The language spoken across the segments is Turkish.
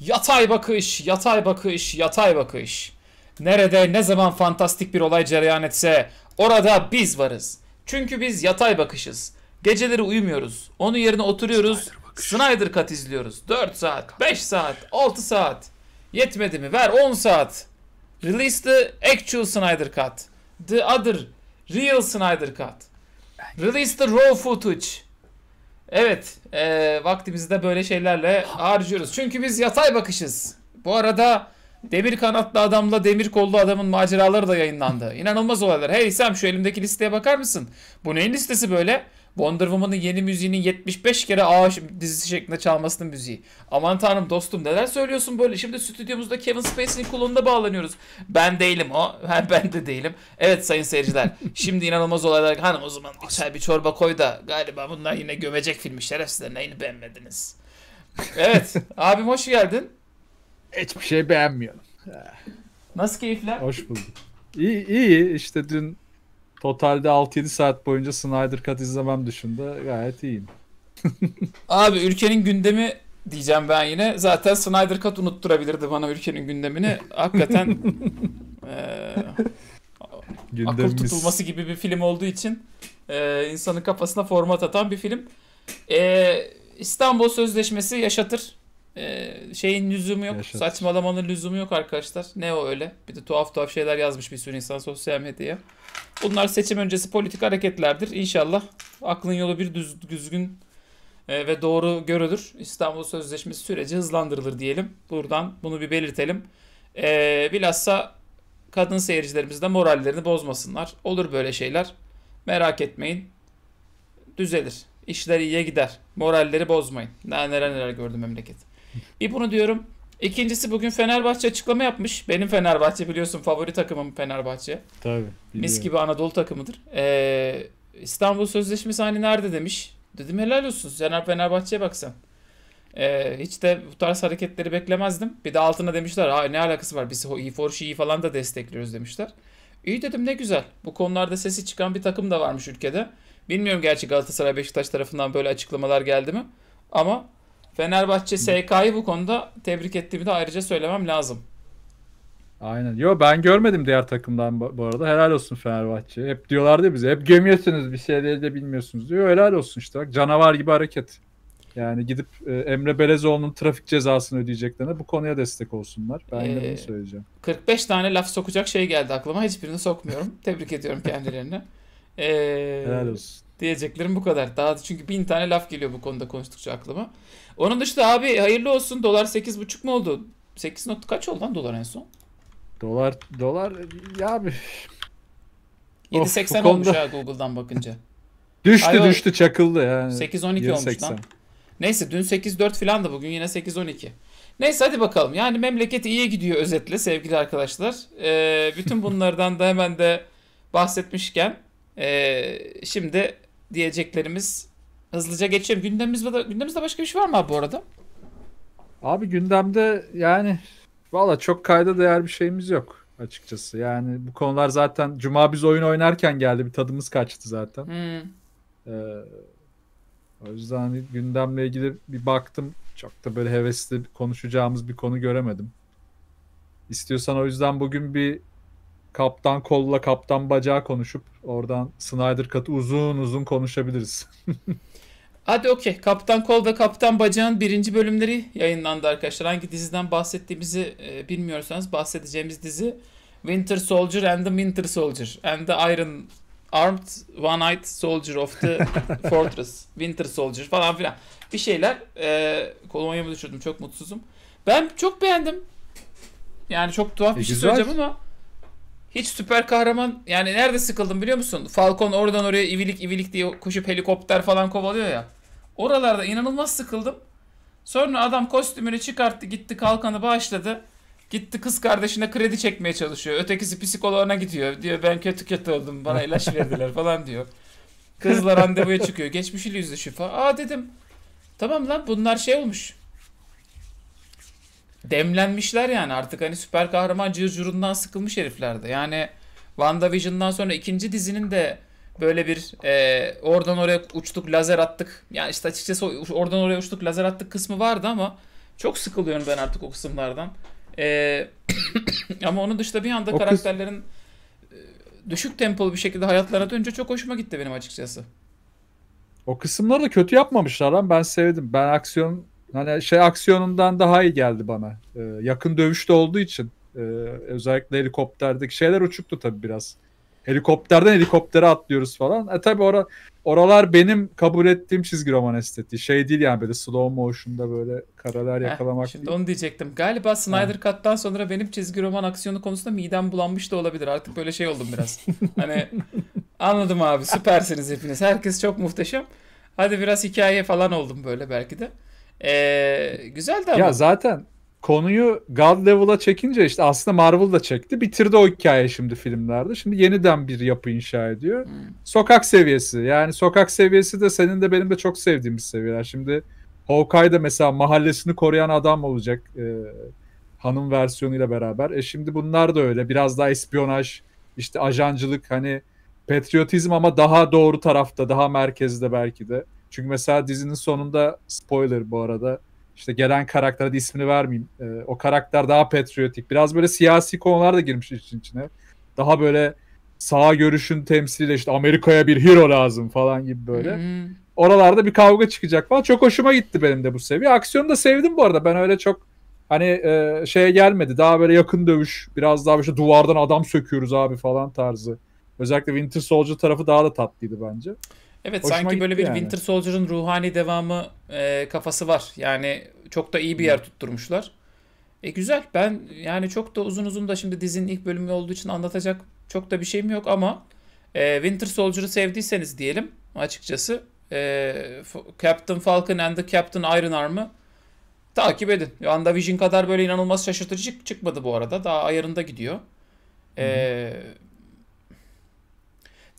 Yatay bakış, yatay bakış, yatay bakış. Nerede ne zaman fantastik bir olay cereyan etse orada biz varız. Çünkü biz yatay bakışız. Geceleri uyumuyoruz. Onun yerine oturuyoruz. Snyder, bakış. Cut izliyoruz. 4 saat, 5 saat, 6 saat. Yetmedi mi? Ver 10 saat. Release the actual Snyder Cut. The other real Snyder Cut. Release the raw footage. Evet, e, vaktimizi de böyle şeylerle harcıyoruz. Çünkü biz yatay bakışız. Bu arada demir kanatlı adamla demir kollu adamın maceraları da yayınlandı. İnanılmaz olaylar. Hey Sam şu elimdeki listeye bakar mısın? Bu neyin listesi böyle? Wonder Woman'ın yeni müziğinin 75 kere A dizisi şeklinde çalmasının müziği. Aman tanrım dostum neler söylüyorsun böyle? Şimdi stüdyomuzda Kevin Spacey'nin kulağında bağlanıyoruz. Ben değilim o. Ha, ben de değilim. Evet sayın seyirciler. şimdi inanılmaz olaylar. Hanım o zaman içer bir çorba koy da galiba bunlar yine gömecek filmi şerefsizler. Neyini beğenmediniz? Evet. abim hoş geldin. Hiçbir şey beğenmiyorum. Nasıl keyifler? Hoş bulduk. İyi, iyi işte dün Totalde 6-7 saat boyunca Snyder Cut izlemem dışında gayet iyiyim. Abi ülkenin gündemi diyeceğim ben yine. Zaten Snyder Cut unutturabilirdi bana ülkenin gündemini. Hakikaten e, akıl tutulması gibi bir film olduğu için e, insanın kafasına format atan bir film. E, İstanbul Sözleşmesi yaşatır. Ee, şeyin lüzumu yok. Yaşasın. Saçmalamanın lüzumu yok arkadaşlar. Ne o öyle? Bir de tuhaf tuhaf şeyler yazmış bir sürü insan sosyal medyaya. Bunlar seçim öncesi politik hareketlerdir. İnşallah aklın yolu bir düz, düzgün e, ve doğru görülür. İstanbul Sözleşmesi süreci hızlandırılır diyelim. Buradan bunu bir belirtelim. E, bilhassa kadın seyircilerimiz de morallerini bozmasınlar. Olur böyle şeyler. Merak etmeyin. Düzelir. İşler iyiye gider. Moralleri bozmayın. neler neler gördüm memleket. Bir bunu diyorum. İkincisi bugün Fenerbahçe açıklama yapmış. Benim Fenerbahçe biliyorsun favori takımım Fenerbahçe. Tabii. Biliyorum. Mis gibi Anadolu takımıdır. Ee, İstanbul Sözleşmesi hani nerede demiş. Dedim helal olsun. Sen Fenerbahçe'ye baksan. Ee, hiç de bu tarz hareketleri beklemezdim. Bir de altına demişler ha ne alakası var biz e For cyi falan da destekliyoruz demişler. İyi dedim ne güzel. Bu konularda sesi çıkan bir takım da varmış ülkede. Bilmiyorum gerçi Galatasaray Beşiktaş tarafından böyle açıklamalar geldi mi. Ama Fenerbahçe SK'yı bu konuda tebrik ettiğimi de ayrıca söylemem lazım. Aynen. Yo ben görmedim diğer takımdan bu arada. Helal olsun Fenerbahçe. Hep diyorlardı ya bize. Hep gömüyorsunuz bir şeyleri de bilmiyorsunuz diyor. Helal olsun işte. Bak, canavar gibi hareket. Yani gidip e, Emre Belezoğlu'nun trafik cezasını ödeyeceklerine bu konuya destek olsunlar. Ben ee, de bunu ee, söyleyeceğim. 45 tane laf sokacak şey geldi aklıma. Hiçbirini sokmuyorum. Tebrik ediyorum kendilerini. Ee, Helal olsun. Diyeceklerim bu kadar. Daha çünkü bin tane laf geliyor bu konuda konuştukça aklıma. Onun dışında abi hayırlı olsun. Dolar 8.5 mu oldu? 8 not kaç oldu lan dolar en son? Dolar dolar ya abi. 7.80 of, olmuş konuda... ha Google'dan bakınca. düştü Ay, düştü çakıldı yani. 8.12 olmuş lan. Neyse dün 8.4 filan da bugün yine 8.12. Neyse hadi bakalım. Yani memleket iyi gidiyor özetle sevgili arkadaşlar. Ee, bütün bunlardan da hemen de bahsetmişken e, şimdi diyeceklerimiz Hızlıca geçelim. Gündemimizde, gündemimizde başka bir şey var mı abi bu arada? Abi gündemde yani valla çok kayda değer bir şeyimiz yok açıkçası. Yani bu konular zaten cuma biz oyun oynarken geldi. Bir tadımız kaçtı zaten. Hmm. Ee, o yüzden gündemle ilgili bir baktım. Çok da böyle hevesli konuşacağımız bir konu göremedim. İstiyorsan o yüzden bugün bir kaptan kolla kaptan bacağı konuşup oradan Snyder Cut'ı uzun uzun konuşabiliriz. Hadi okey. Kaptan Kol ve Kaptan Bacağın birinci bölümleri yayınlandı arkadaşlar. Hangi diziden bahsettiğimizi e, bilmiyorsanız bahsedeceğimiz dizi Winter Soldier and the Winter Soldier and the Iron Armed One-Eyed Soldier of the Fortress. Winter Soldier falan filan. Bir şeyler. E, mı düşürdüm. Çok mutsuzum. Ben çok beğendim. Yani çok tuhaf e, bir şey güzel. söyleyeceğim ama hiç süper kahraman yani nerede sıkıldım biliyor musun? Falcon oradan oraya ivilik ivilik diye koşup helikopter falan kovalıyor ya. Oralarda inanılmaz sıkıldım. Sonra adam kostümünü çıkarttı gitti kalkanı bağışladı. Gitti kız kardeşine kredi çekmeye çalışıyor. Ötekisi psikoloğuna gidiyor. Diyor ben kötü kötü oldum bana ilaç verdiler falan diyor. Kızla randevuya çıkıyor. Geçmişiyle yüzleşiyor falan. Aa dedim. Tamam lan bunlar şey olmuş demlenmişler yani artık hani süper kahraman cırcırından sıkılmış heriflerde. Yani WandaVision'dan sonra ikinci dizinin de böyle bir e, oradan oraya uçtuk lazer attık. Yani işte açıkçası oradan oraya uçtuk lazer attık kısmı vardı ama çok sıkılıyorum ben artık o kısımlardan. E, ama onun dışında bir anda o karakterlerin kıs- e, düşük tempolu bir şekilde hayatlarına dönünce çok hoşuma gitti benim açıkçası. O kısımları da kötü yapmamışlar lan. Ben sevdim. Ben aksiyon Hani şey aksiyonundan daha iyi geldi bana. Ee, yakın dövüşte olduğu için e, özellikle helikopterdeki şeyler uçuktu tabii biraz. Helikopterden helikoptere atlıyoruz falan. E tabii ora, oralar benim kabul ettiğim çizgi roman estetiği. Şey değil yani böyle slow motion'da böyle karalar yakalamak Heh, Şimdi değil. onu diyecektim. Galiba Snyder ha. Cut'tan sonra benim çizgi roman aksiyonu konusunda midem bulanmış da olabilir. Artık böyle şey oldum biraz. hani anladım abi süpersiniz hepiniz. Herkes çok muhteşem. Hadi biraz hikaye falan oldum böyle belki de. Ee, güzel de ama. Ya zaten konuyu God Level'a çekince işte aslında Marvel da çekti. Bitirdi o hikaye şimdi filmlerde. Şimdi yeniden bir yapı inşa ediyor. Hmm. Sokak seviyesi. Yani sokak seviyesi de senin de benim de çok sevdiğimiz seviyeler. Şimdi Hawkeye'da mesela mahallesini koruyan adam olacak. E, hanım versiyonuyla beraber. E şimdi bunlar da öyle. Biraz daha espiyonaj, işte ajancılık hani patriotizm ama daha doğru tarafta, daha merkezde belki de. Çünkü mesela dizinin sonunda spoiler bu arada işte gelen karaktere ismini vermeyeyim. E, o karakter daha patriotik. Biraz böyle siyasi konular da girmiş işin içine. Daha böyle sağ görüşün temsiliyle işte Amerika'ya bir hero lazım falan gibi böyle. Hmm. Oralarda bir kavga çıkacak falan. Çok hoşuma gitti benim de bu seviye. Aksiyonu da sevdim bu arada. Ben öyle çok hani e, şeye gelmedi. Daha böyle yakın dövüş, biraz daha işte duvardan adam söküyoruz abi falan tarzı. Özellikle Winter Soldier tarafı daha da tatlıydı bence. Evet Hoşuma sanki böyle bir yani. Winter Soldier'ın ruhani devamı e, kafası var. Yani çok da iyi bir yer tutturmuşlar. E güzel. Ben yani çok da uzun uzun da şimdi dizinin ilk bölümü olduğu için anlatacak çok da bir şeyim yok ama e, Winter Soldier'ı sevdiyseniz diyelim açıkçası e, Captain Falcon and the Captain Iron Arm'ı takip edin. WandaVision kadar böyle inanılmaz şaşırtıcı çıkmadı bu arada. Daha ayarında gidiyor. Eee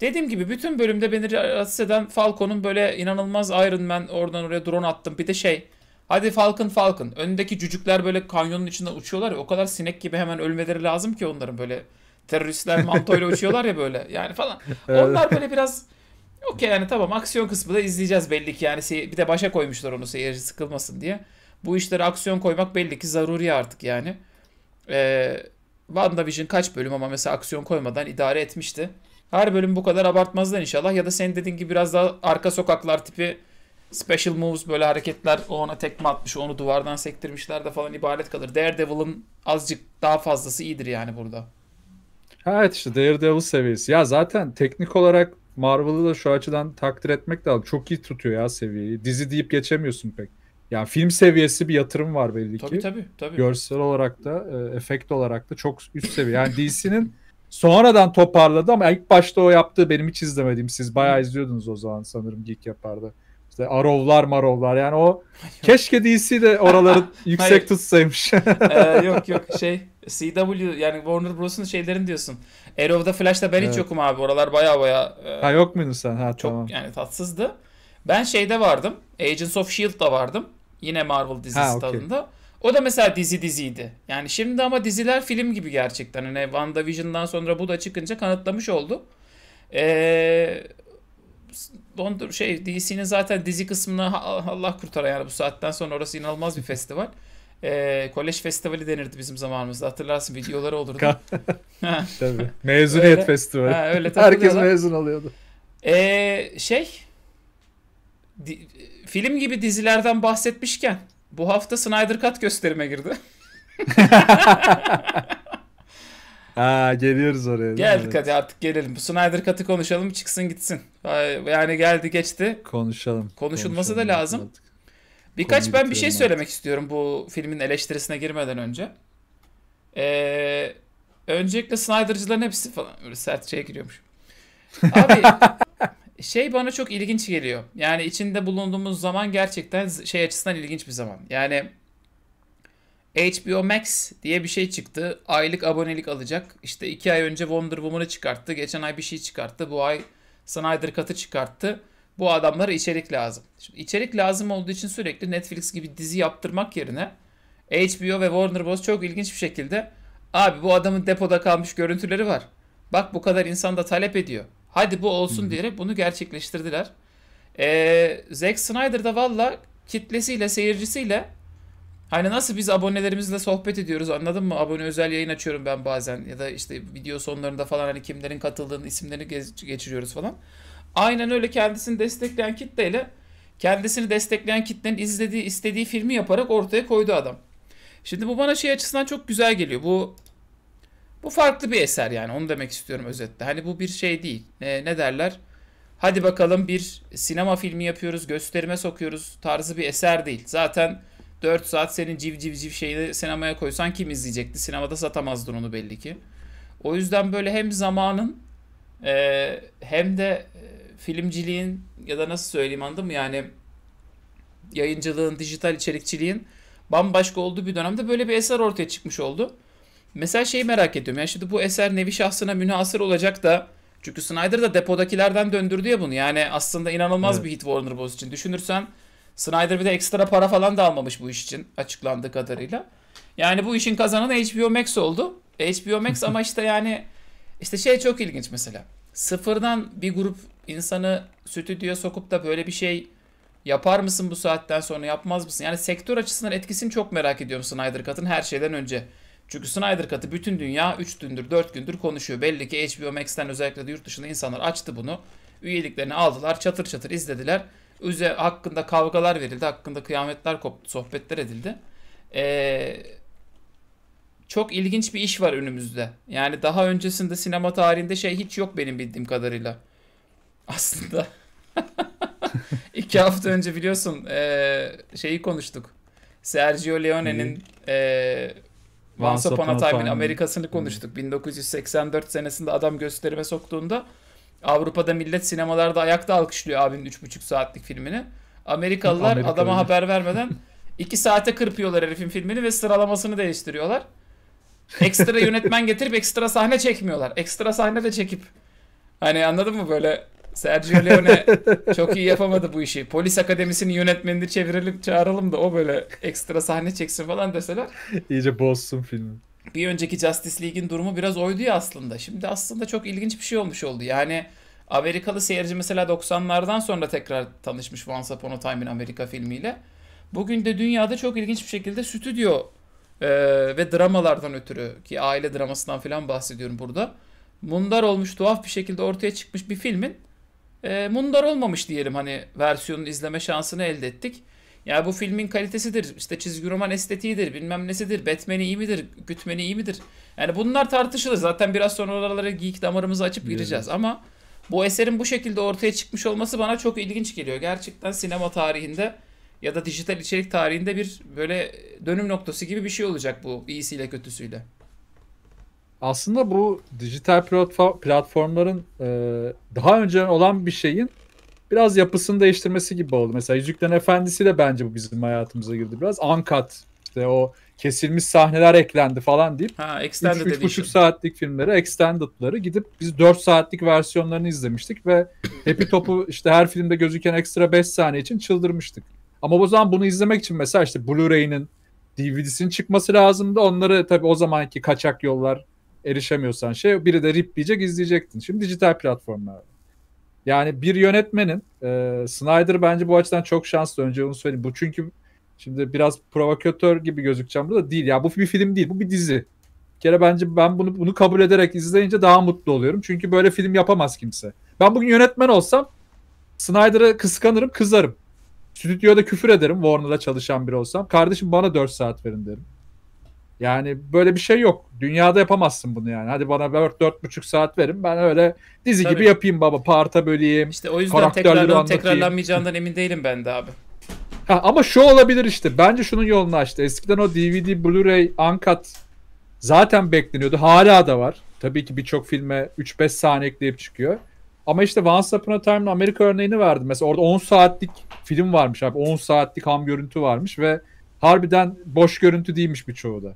Dediğim gibi bütün bölümde beni rahatsız eden Falcon'un böyle inanılmaz Iron Man oradan oraya drone attım. Bir de şey hadi Falcon Falcon önündeki cücükler böyle kanyonun içinde uçuyorlar ya o kadar sinek gibi hemen ölmeleri lazım ki onların böyle teröristler mantoyla uçuyorlar ya böyle yani falan. Onlar böyle biraz okey yani tamam aksiyon kısmı da izleyeceğiz belli ki yani bir de başa koymuşlar onu seyirci sıkılmasın diye. Bu işlere aksiyon koymak belli ki zaruri artık yani. Ee, WandaVision kaç bölüm ama mesela aksiyon koymadan idare etmişti. Her bölüm bu kadar abartmazlar inşallah. Ya da senin dediğin gibi biraz daha arka sokaklar tipi special moves böyle hareketler o ona tekme atmış onu duvardan sektirmişler de falan ibaret kalır. Daredevil'ın azıcık daha fazlası iyidir yani burada. Evet işte Daredevil seviyesi. Ya zaten teknik olarak Marvel'ı da şu açıdan takdir etmek lazım. Çok iyi tutuyor ya seviyeyi. Dizi deyip geçemiyorsun pek. Yani film seviyesi bir yatırım var belli tabii, ki. Tabii tabii. Görsel olarak da, e, efekt olarak da çok üst seviye. Yani DC'nin Sonradan toparladı ama ilk başta o yaptığı benim hiç izlemediğim. Siz bayağı izliyordunuz o zaman sanırım Geek yapardı. İşte Arovlar marovlar yani o keşke DC de oraları yüksek tutsaymış. ee, yok yok şey CW yani Warner Bros'un şeylerin diyorsun. Arrow'da Flash'ta ben evet. hiç yokum abi oralar baya baya. E, ha yok muydun sen? Ha çok, tamam. yani tatsızdı. Ben şeyde vardım. Agents of S.H.I.E.L.D.'da vardım. Yine Marvel dizisi ha, okay. O da mesela dizi diziydi. Yani şimdi ama diziler film gibi gerçekten. Hani WandaVision'dan sonra bu da çıkınca kanıtlamış oldu. Eee Wonder şey DC'nin zaten dizi kısmını Allah kurtar yani bu saatten sonra orası inanılmaz bir festival. Ee, kolej festivali denirdi bizim zamanımızda. Hatırlarsın videoları olurdu. Tabii. Mezuniyet öyle, festivali. Ha, öyle Herkes mezun alıyordu. E ee, şey di, film gibi dizilerden bahsetmişken bu hafta Snyder Cut gösterime girdi. Aa geliyoruz oraya. Geldik hadi artık gelelim. Bu Snyder Cut'ı konuşalım çıksın gitsin. Yani geldi geçti. Konuşalım. Konuşulması konuşalım da lazım. Artık. Birkaç Konuyu ben bir şey artık. söylemek istiyorum bu filmin eleştirisine girmeden önce. Ee, öncelikle Snyder'cıların hepsi falan böyle sert şeye giriyormuş. Abi şey bana çok ilginç geliyor. Yani içinde bulunduğumuz zaman gerçekten şey açısından ilginç bir zaman. Yani HBO Max diye bir şey çıktı. Aylık abonelik alacak. İşte iki ay önce Wonder Woman'ı çıkarttı. Geçen ay bir şey çıkarttı. Bu ay Snyder Cut'ı çıkarttı. Bu adamlara içerik lazım. Şimdi içerik lazım olduğu için sürekli Netflix gibi dizi yaptırmak yerine HBO ve Warner Bros. çok ilginç bir şekilde abi bu adamın depoda kalmış görüntüleri var. Bak bu kadar insan da talep ediyor. Hadi bu olsun hmm. diyerek bunu gerçekleştirdiler. Ee, Zack Snyder da valla kitlesiyle, seyircisiyle hani nasıl biz abonelerimizle sohbet ediyoruz anladın mı? Abone özel yayın açıyorum ben bazen ya da işte video sonlarında falan hani kimlerin katıldığını, isimlerini geçiriyoruz falan. Aynen öyle kendisini destekleyen kitleyle kendisini destekleyen kitlenin izlediği, istediği filmi yaparak ortaya koydu adam. Şimdi bu bana şey açısından çok güzel geliyor. Bu bu farklı bir eser yani onu demek istiyorum özetle. Hani bu bir şey değil. E, ne derler? Hadi bakalım bir sinema filmi yapıyoruz, gösterime sokuyoruz tarzı bir eser değil. Zaten 4 saat senin civ civ civ şeyini sinemaya koysan kim izleyecekti? Sinemada satamazdın onu belli ki. O yüzden böyle hem zamanın e, hem de e, filmciliğin ya da nasıl söyleyeyim anladın mı? Yani yayıncılığın, dijital içerikçiliğin bambaşka olduğu bir dönemde böyle bir eser ortaya çıkmış oldu. Mesela şeyi merak ediyorum. ya şimdi bu eser nevi şahsına münhasır olacak da çünkü Snyder da depodakilerden döndürdü ya bunu. Yani aslında inanılmaz evet. bir hit Warner Bros. için. Düşünürsen Snyder bir de ekstra para falan da almamış bu iş için açıklandığı kadarıyla. Yani bu işin kazananı HBO Max oldu. HBO Max ama işte yani işte şey çok ilginç mesela. Sıfırdan bir grup insanı stüdyoya sokup da böyle bir şey yapar mısın bu saatten sonra yapmaz mısın? Yani sektör açısından etkisini çok merak ediyorum Snyder Cut'ın her şeyden önce. Çünkü Snyder katı bütün dünya 3 gündür 4 gündür konuşuyor. Belli ki HBO Max'ten özellikle de yurt dışında insanlar açtı bunu. Üyeliklerini aldılar çatır çatır izlediler. Üze hakkında kavgalar verildi. Hakkında kıyametler koptu. Sohbetler edildi. Eee çok ilginç bir iş var önümüzde. Yani daha öncesinde sinema tarihinde şey hiç yok benim bildiğim kadarıyla. Aslında. iki hafta önce biliyorsun e, şeyi konuştuk. Sergio Leone'nin e, Once Upon a Time'in Amerika'sını hmm. konuştuk. 1984 senesinde adam gösterime soktuğunda Avrupa'da millet sinemalarda ayakta alkışlıyor abinin 3,5 saatlik filmini. Amerikalılar Amerika adama öyle. haber vermeden 2 saate kırpıyorlar herifin filmini ve sıralamasını değiştiriyorlar. Ekstra yönetmen getirip ekstra sahne çekmiyorlar. Ekstra sahne de çekip. Hani anladın mı böyle Sergio Leone çok iyi yapamadı bu işi. Polis Akademisi'nin yönetmenini çevirelim çağıralım da o böyle ekstra sahne çeksin falan deseler. İyice bozsun filmi. Bir önceki Justice League'in durumu biraz oydu ya aslında. Şimdi aslında çok ilginç bir şey olmuş oldu. Yani Amerikalı seyirci mesela 90'lardan sonra tekrar tanışmış Once Upon a in America filmiyle. Bugün de dünyada çok ilginç bir şekilde stüdyo e, ve dramalardan ötürü ki aile dramasından falan bahsediyorum burada. Bunlar olmuş tuhaf bir şekilde ortaya çıkmış bir filmin e, mundar olmamış diyelim hani versiyonun izleme şansını elde ettik. Yani bu filmin kalitesidir, işte çizgi roman estetiğidir, bilmem nesidir, Batman'i iyi midir, Gütmen'i iyi midir? Yani bunlar tartışılır. Zaten biraz sonra oralara geek damarımızı açıp gireceğiz evet. ama bu eserin bu şekilde ortaya çıkmış olması bana çok ilginç geliyor. Gerçekten sinema tarihinde ya da dijital içerik tarihinde bir böyle dönüm noktası gibi bir şey olacak bu iyisiyle kötüsüyle aslında bu dijital platformların e, daha önce olan bir şeyin biraz yapısını değiştirmesi gibi oldu. Mesela Yüzüklerin Efendisi de bence bu bizim hayatımıza girdi biraz. Uncut işte o kesilmiş sahneler eklendi falan deyip ha, extended 3, 3,5 saatlik filmleri extended'ları gidip biz 4 saatlik versiyonlarını izlemiştik ve Happy Top'u işte her filmde gözüken ekstra 5 saniye için çıldırmıştık. Ama o zaman bunu izlemek için mesela işte Blu-ray'nin DVD'sinin çıkması lazımdı. Onları tabii o zamanki kaçak yollar erişemiyorsan şey biri de rip diyecek izleyecektin. Şimdi dijital platformlar. Yani bir yönetmenin e, Snyder bence bu açıdan çok şanslı. Önce onu söyleyeyim. Bu çünkü şimdi biraz provokatör gibi gözükeceğim burada değil. Ya bu bir film değil. Bu bir dizi. Bir kere bence ben bunu bunu kabul ederek izleyince daha mutlu oluyorum. Çünkü böyle film yapamaz kimse. Ben bugün yönetmen olsam Snyder'ı kıskanırım, kızarım. Stüdyoda küfür ederim Warner'da çalışan biri olsam. Kardeşim bana 4 saat verin derim. Yani böyle bir şey yok. Dünyada yapamazsın bunu yani. Hadi bana 4 4,5 saat verin. Ben öyle dizi Tabii. gibi yapayım baba. Parta böleyim. İşte o yüzden tekrardan tekrarlanmayacağından emin değilim ben de abi. Ha, ama şu olabilir işte. Bence şunun yolunu açtı. Eskiden o DVD, Blu-ray, uncut zaten bekleniyordu. Hala da var. Tabii ki birçok filme 3-5 saniye ekleyip çıkıyor. Ama işte Once Upon a Time'ın Amerika örneğini verdim. Mesela orada 10 saatlik film varmış abi. 10 saatlik ham görüntü varmış ve harbiden boş görüntü değilmiş birçoğu da.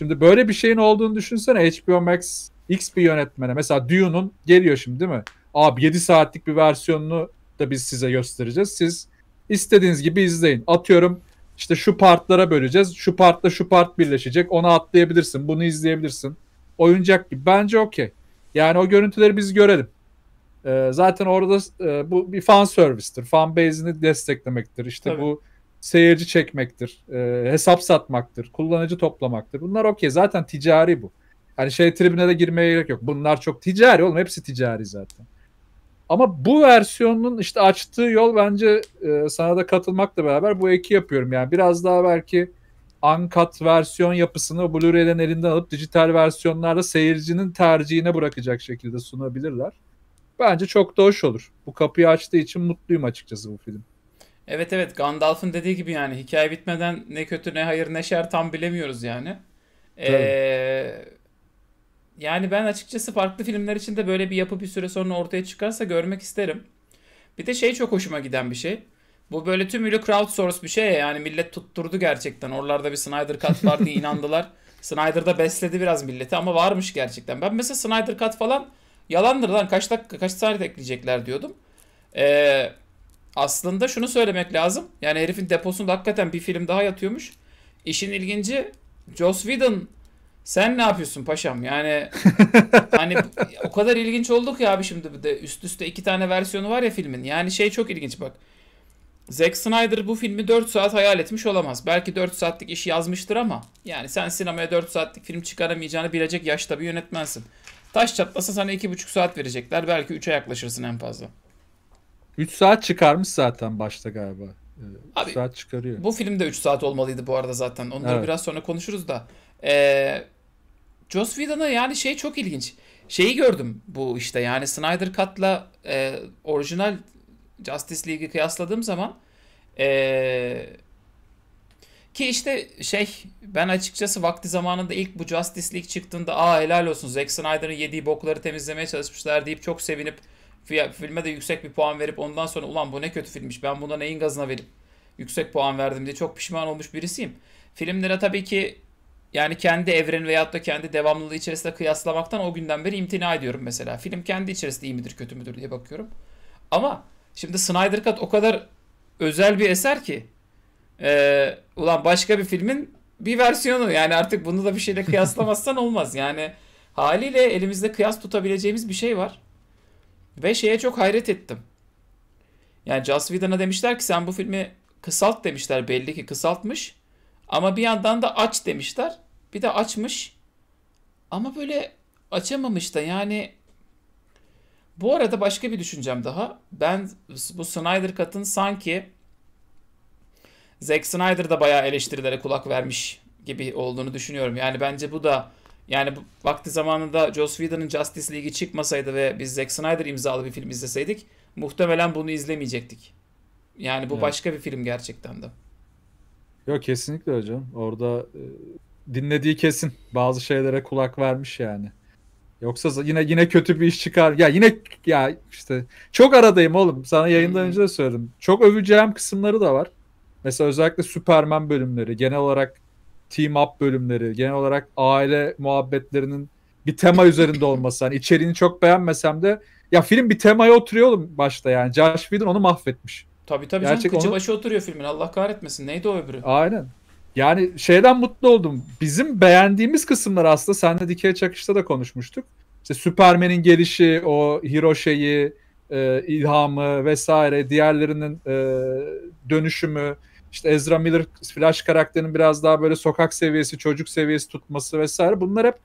Şimdi böyle bir şeyin olduğunu düşünsene HBO Max X bir yönetmene. Mesela Dune'un geliyor şimdi değil mi? Abi 7 saatlik bir versiyonunu da biz size göstereceğiz. Siz istediğiniz gibi izleyin. Atıyorum işte şu partlara böleceğiz. Şu partla şu part birleşecek. Onu atlayabilirsin. Bunu izleyebilirsin. Oyuncak gibi. Bence okey. Yani o görüntüleri biz görelim. Ee, zaten orada e, bu bir fan servistir. Fan base'ini desteklemektir. İşte Tabii. bu seyirci çekmektir, e, hesap satmaktır, kullanıcı toplamaktır. Bunlar okey. Zaten ticari bu. Hani şey tribüne de girmeye gerek yok. Bunlar çok ticari oğlum. Hepsi ticari zaten. Ama bu versiyonun işte açtığı yol bence e, sana da katılmakla beraber bu eki yapıyorum. Yani biraz daha belki uncut versiyon yapısını Blu-ray'den elinden alıp dijital versiyonlarda seyircinin tercihine bırakacak şekilde sunabilirler. Bence çok da hoş olur. Bu kapıyı açtığı için mutluyum açıkçası bu film. Evet evet Gandalf'ın dediği gibi yani hikaye bitmeden ne kötü ne hayır ne şer tam bilemiyoruz yani. Ee, yani ben açıkçası farklı filmler için de böyle bir yapı bir süre sonra ortaya çıkarsa görmek isterim. Bir de şey çok hoşuma giden bir şey. Bu böyle tümüyle crowdsource bir şey yani millet tutturdu gerçekten. Oralarda bir Snyder Cut var diye inandılar. da besledi biraz milleti ama varmış gerçekten. Ben mesela Snyder Cut falan yalandır lan kaç dakika kaç saniye ekleyecekler diyordum. Eee aslında şunu söylemek lazım. Yani herifin deposunda hakikaten bir film daha yatıyormuş. İşin ilginci Joss Whedon sen ne yapıyorsun paşam? Yani hani o kadar ilginç olduk ya abi şimdi bir de üst üste iki tane versiyonu var ya filmin. Yani şey çok ilginç bak. Zack Snyder bu filmi 4 saat hayal etmiş olamaz. Belki 4 saatlik iş yazmıştır ama yani sen sinemaya 4 saatlik film çıkaramayacağını bilecek yaşta bir yönetmensin. Taş çatlasa sana 2,5 saat verecekler. Belki 3'e yaklaşırsın en fazla. 3 saat çıkarmış zaten başta galiba. 3 ee, Abi, saat çıkarıyor. Bu film de 3 saat olmalıydı bu arada zaten. Onları evet. biraz sonra konuşuruz da. Ee, Joss Whedon'a yani şey çok ilginç. Şeyi gördüm bu işte yani Snyder Cut'la e, orijinal Justice League'i kıyasladığım zaman e, ki işte şey ben açıkçası vakti zamanında ilk bu Justice League çıktığında aa helal olsun Zack Snyder'ın yediği bokları temizlemeye çalışmışlar deyip çok sevinip filme de yüksek bir puan verip ondan sonra ulan bu ne kötü filmmiş ben buna neyin gazına verip yüksek puan verdim diye çok pişman olmuş birisiyim. Filmlere tabii ki yani kendi evreni veyahut da kendi devamlılığı içerisinde kıyaslamaktan o günden beri imtina ediyorum mesela. Film kendi içerisinde iyi midir kötü müdür diye bakıyorum. Ama şimdi Snyder Cut o kadar özel bir eser ki e, ulan başka bir filmin bir versiyonu yani artık bunu da bir şeyle kıyaslamazsan olmaz. Yani haliyle elimizde kıyas tutabileceğimiz bir şey var. Ve şeye çok hayret ettim. Yani Joss Whedon'a demişler ki sen bu filmi kısalt demişler belli ki kısaltmış. Ama bir yandan da aç demişler. Bir de açmış. Ama böyle açamamış da yani bu arada başka bir düşüncem daha. Ben bu Snyder Cut'ın sanki Zack Snyder da bayağı eleştirilere kulak vermiş gibi olduğunu düşünüyorum. Yani bence bu da yani bu, vakti zamanında Joss Whedon'ın Justice League'i çıkmasaydı ve biz Zack Snyder imzalı bir film izleseydik muhtemelen bunu izlemeyecektik. Yani bu evet. başka bir film gerçekten de. Yok kesinlikle hocam. Orada e, dinlediği kesin. Bazı şeylere kulak vermiş yani. Yoksa yine yine kötü bir iş çıkar. Ya yine ya işte çok aradayım oğlum. Sana yayından önce de söyledim. Çok öveceğim kısımları da var. Mesela özellikle Superman bölümleri genel olarak team up bölümleri, genel olarak aile muhabbetlerinin bir tema üzerinde olması. Hani içeriğini çok beğenmesem de ya film bir temaya oturuyor oğlum başta yani. Josh Whedon onu mahvetmiş. Tabii tabii Gerçek canım kıçı onu... başı oturuyor filmin. Allah kahretmesin. Neydi o öbürü? Aynen. Yani şeyden mutlu oldum. Bizim beğendiğimiz kısımlar aslında senle dikey çakışta da konuşmuştuk. İşte Superman'in gelişi, o hero şeyi, e, ilhamı vesaire, diğerlerinin e, dönüşümü, işte Ezra Miller Flash karakterinin biraz daha böyle sokak seviyesi, çocuk seviyesi tutması vesaire bunlar hep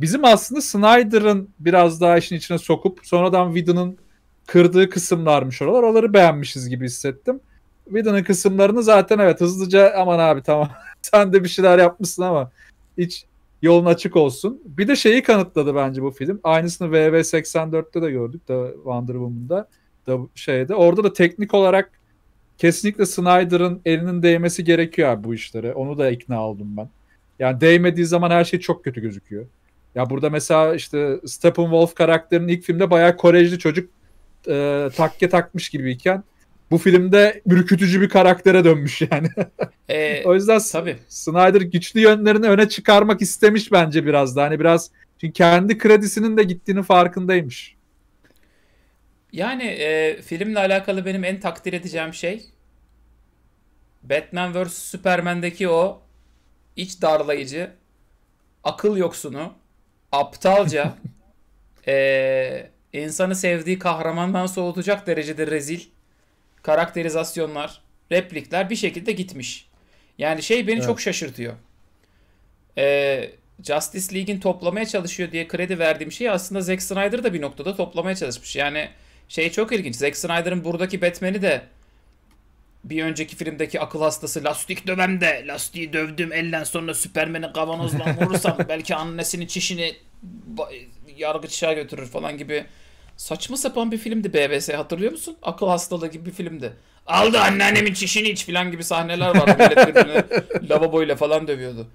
bizim aslında Snyder'ın biraz daha işin içine sokup sonradan Whedon'ın kırdığı kısımlarmış oralar. Oraları beğenmişiz gibi hissettim. Whedon'ın kısımlarını zaten evet hızlıca aman abi tamam sen de bir şeyler yapmışsın ama hiç yolun açık olsun. Bir de şeyi kanıtladı bence bu film. Aynısını VV84'te e de gördük de Wonder Woman'da da şeyde. Orada da teknik olarak kesinlikle Snyder'ın elinin değmesi gerekiyor abi bu işlere. Onu da ikna oldum ben. Yani değmediği zaman her şey çok kötü gözüküyor. Ya burada mesela işte Steppenwolf karakterinin ilk filmde bayağı Korejli çocuk e, takke takmış gibiyken bu filmde ürkütücü bir karaktere dönmüş yani. Ee, o yüzden tabii. Snyder güçlü yönlerini öne çıkarmak istemiş bence biraz da. Hani biraz çünkü kendi kredisinin de gittiğini farkındaymış. Yani e, filmle alakalı benim en takdir edeceğim şey Batman vs Superman'deki o iç darlayıcı, akıl yoksunu, aptalca, e, insanı sevdiği kahramandan soğutacak derecede rezil karakterizasyonlar, replikler bir şekilde gitmiş. Yani şey beni evet. çok şaşırtıyor. E, Justice League'in toplamaya çalışıyor diye kredi verdiğim şeyi aslında Zack Snyder da bir noktada toplamaya çalışmış. Yani şey çok ilginç. Zack Snyder'ın buradaki Batman'i de bir önceki filmdeki akıl hastası lastik dövemde lastiği dövdüm elden sonra Süpermen'i kavanozla vurursam belki annesini çişini yargıçlığa götürür falan gibi saçma sapan bir filmdi BBS hatırlıyor musun? Akıl hastalığı gibi bir filmdi. Aldı anneannemin çişini iç falan gibi sahneler vardı. Millet birbirini lavaboyla falan dövüyordu.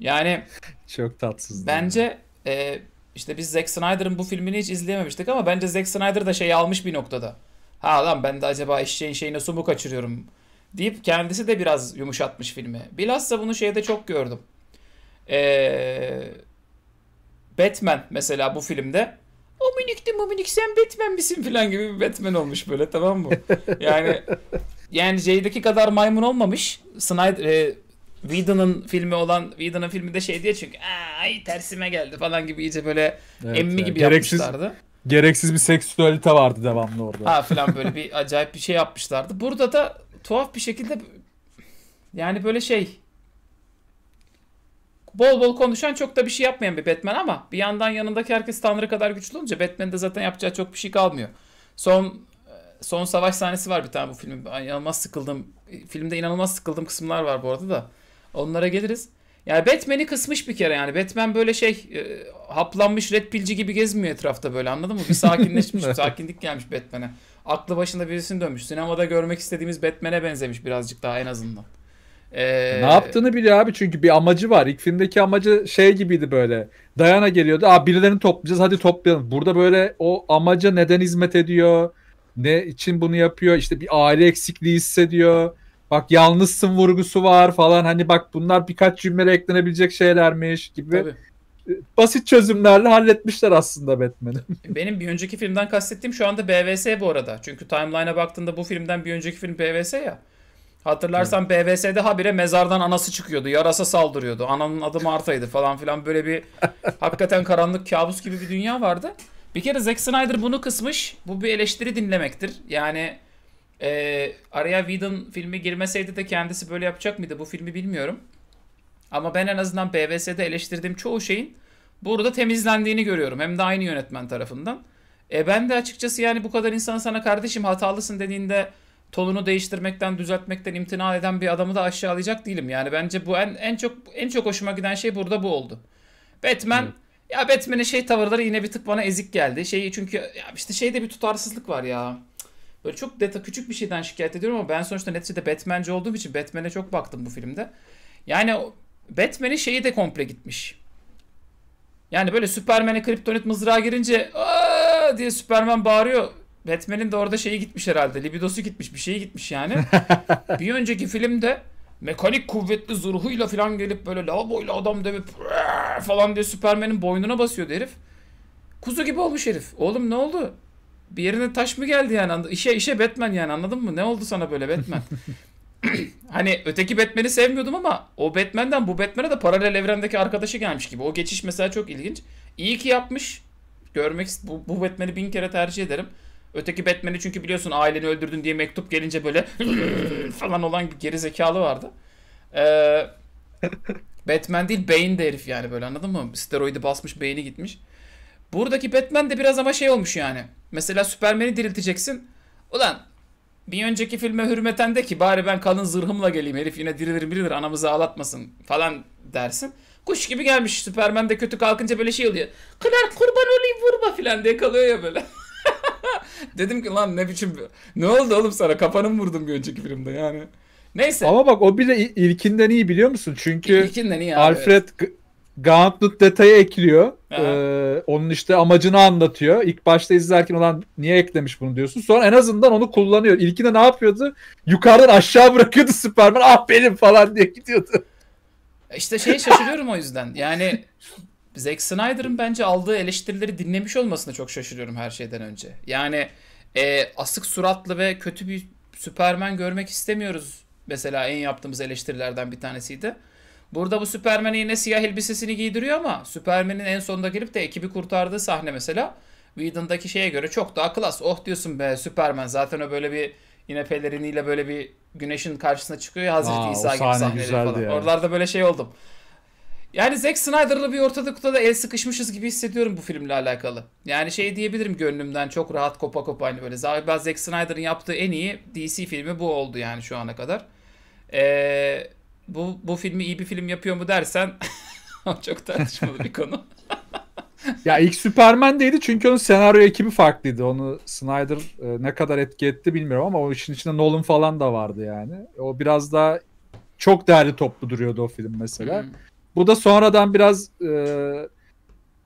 Yani çok tatsız. Bence e, işte biz Zack Snyder'ın bu filmini hiç izleyememiştik ama bence Zack Snyder da şey almış bir noktada. Ha lan ben de acaba eşeğin şeyine su mu kaçırıyorum deyip kendisi de biraz yumuşatmış filmi. Bilhassa bunu şeyde çok gördüm. Ee, Batman mesela bu filmde o minikti minik sen Batman misin filan gibi bir Batman olmuş böyle tamam mı? Yani yani J'deki kadar maymun olmamış. Snyder, e, Vida'nın filmi olan Vida'nın filmi de şey diye çünkü ay tersime geldi falan gibi iyice böyle evet, emmi yani. gibi gereksiz, yapmışlardı. Gereksiz bir seksüelite vardı devamlı orada. Ha falan böyle bir acayip bir şey yapmışlardı. Burada da tuhaf bir şekilde yani böyle şey bol bol konuşan çok da bir şey yapmayan bir Batman ama bir yandan yanındaki herkes Tanrı kadar güçlü olunca Batman'de zaten yapacağı çok bir şey kalmıyor. Son son savaş sahnesi var bir tane bu filmin. İnanılmaz sıkıldım. Filmde inanılmaz sıkıldığım kısımlar var bu arada da. Onlara geliriz. Yani Batman'i kısmış bir kere yani. Batman böyle şey e, haplanmış red pilci gibi gezmiyor etrafta böyle anladın mı? Bir sakinleşmiş, bir sakinlik gelmiş Batman'e. Aklı başında birisini dönmüş. Sinemada görmek istediğimiz Batman'e benzemiş birazcık daha en azından. Ee... Ne yaptığını biliyor abi çünkü bir amacı var. İlk filmdeki amacı şey gibiydi böyle. Dayana geliyordu. Aa birilerini toplayacağız hadi toplayalım. Burada böyle o amaca neden hizmet ediyor? Ne için bunu yapıyor? İşte bir aile eksikliği hissediyor Bak yalnızsın vurgusu var falan. Hani bak bunlar birkaç cümle eklenebilecek şeylermiş gibi. Tabii. E, basit çözümlerle halletmişler aslında Batman'i. Benim bir önceki filmden kastettiğim şu anda BVS bu arada. Çünkü timeline'a baktığında bu filmden bir önceki film BVS ya. Hatırlarsan evet. BVS'de habire mezardan anası çıkıyordu. Yarasa saldırıyordu. Ananın adı Marta'ydı falan filan. Böyle bir hakikaten karanlık kabus gibi bir dünya vardı. Bir kere Zack Snyder bunu kısmış. Bu bir eleştiri dinlemektir. Yani e, araya Whedon filmi girmeseydi de kendisi böyle yapacak mıydı bu filmi bilmiyorum. Ama ben en azından BVS'de eleştirdiğim çoğu şeyin burada temizlendiğini görüyorum. Hem de aynı yönetmen tarafından. E ben de açıkçası yani bu kadar insan sana kardeşim hatalısın dediğinde tonunu değiştirmekten, düzeltmekten imtina eden bir adamı da aşağılayacak değilim. Yani bence bu en en çok en çok hoşuma giden şey burada bu oldu. Batman evet. ya Batman'in şey tavırları yine bir tık bana ezik geldi. Şeyi çünkü ya işte şeyde bir tutarsızlık var ya. Böyle çok deta küçük bir şeyden şikayet ediyorum ama ben sonuçta neticede Batman'ci olduğum için Batman'e çok baktım bu filmde. Yani Batman'in şeyi de komple gitmiş. Yani böyle Superman'e kriptonit mızrağı girince Aa! diye Superman bağırıyor. Batman'in de orada şeyi gitmiş herhalde. Libidosu gitmiş, bir şeyi gitmiş yani. bir önceki filmde mekanik kuvvetli zırhıyla falan gelip böyle lavaboyla adam dövüp falan diye Superman'in boynuna basıyor herif. Kuzu gibi olmuş herif. Oğlum ne oldu? Bir yerine taş mı geldi yani? İşe işe Batman yani anladın mı? Ne oldu sana böyle Batman? hani öteki Batman'i sevmiyordum ama o Batman'den bu Batman'e de paralel evrendeki arkadaşı gelmiş gibi. O geçiş mesela çok ilginç. İyi ki yapmış. Görmek bu, bu Batman'i bin kere tercih ederim. Öteki Batman'i çünkü biliyorsun aileni öldürdün diye mektup gelince böyle falan olan bir geri zekalı vardı. Ee, Batman değil Bane de herif yani böyle anladın mı? Steroidi basmış beyni gitmiş. Buradaki Batman de biraz ama şey olmuş yani. Mesela Superman'i dirilteceksin. Ulan bir önceki filme hürmeten de ki bari ben kalın zırhımla geleyim herif yine dirilir birilir anamızı ağlatmasın falan dersin. Kuş gibi gelmiş Superman de kötü kalkınca böyle şey oluyor. Clark kurban olayım vurma filan diye kalıyor ya böyle. Dedim ki lan ne biçim ne oldu oğlum sana kafanı mı vurdum bir önceki filmde yani. Neyse. Ama bak o bile ilkinden iyi biliyor musun? Çünkü ilkinden iyi abi. Alfred evet. Gauntlet detayı ekliyor. Ee, onun işte amacını anlatıyor. İlk başta izlerken olan niye eklemiş bunu diyorsun. Sonra en azından onu kullanıyor. İlkinde ne yapıyordu? Yukarıdan aşağı bırakıyordu Superman. Ah benim falan diye gidiyordu. E işte şey şaşırıyorum o yüzden. Yani Zack Snyder'ın bence aldığı eleştirileri dinlemiş olmasına çok şaşırıyorum her şeyden önce. Yani e, asık suratlı ve kötü bir Superman görmek istemiyoruz. Mesela en yaptığımız eleştirilerden bir tanesiydi. Burada bu Superman'e yine siyah elbisesini giydiriyor ama Superman'in en sonunda girip de ekibi kurtardığı sahne mesela Whedon'daki şeye göre çok daha klas. Oh diyorsun be Superman zaten o böyle bir yine peleriniyle böyle bir güneşin karşısına çıkıyor ya Hazreti Aa, İsa gibi sahne sahneleri falan. Yani. Oralarda böyle şey oldum. Yani Zack Snyder'lı bir ortada kutuda el sıkışmışız gibi hissediyorum bu filmle alakalı. Yani şey diyebilirim gönlümden çok rahat kopa kopa hani böyle. Zaten Zack Snyder'ın yaptığı en iyi DC filmi bu oldu yani şu ana kadar. Eee bu, bu filmi iyi bir film yapıyor mu dersen çok tartışmalı bir konu. ya ilk değildi çünkü onun senaryo ekibi farklıydı. Onu Snyder e, ne kadar etki etti bilmiyorum ama o işin içinde Nolan falan da vardı yani. O biraz daha çok değerli toplu duruyordu o film mesela. Hmm. Bu da sonradan biraz e,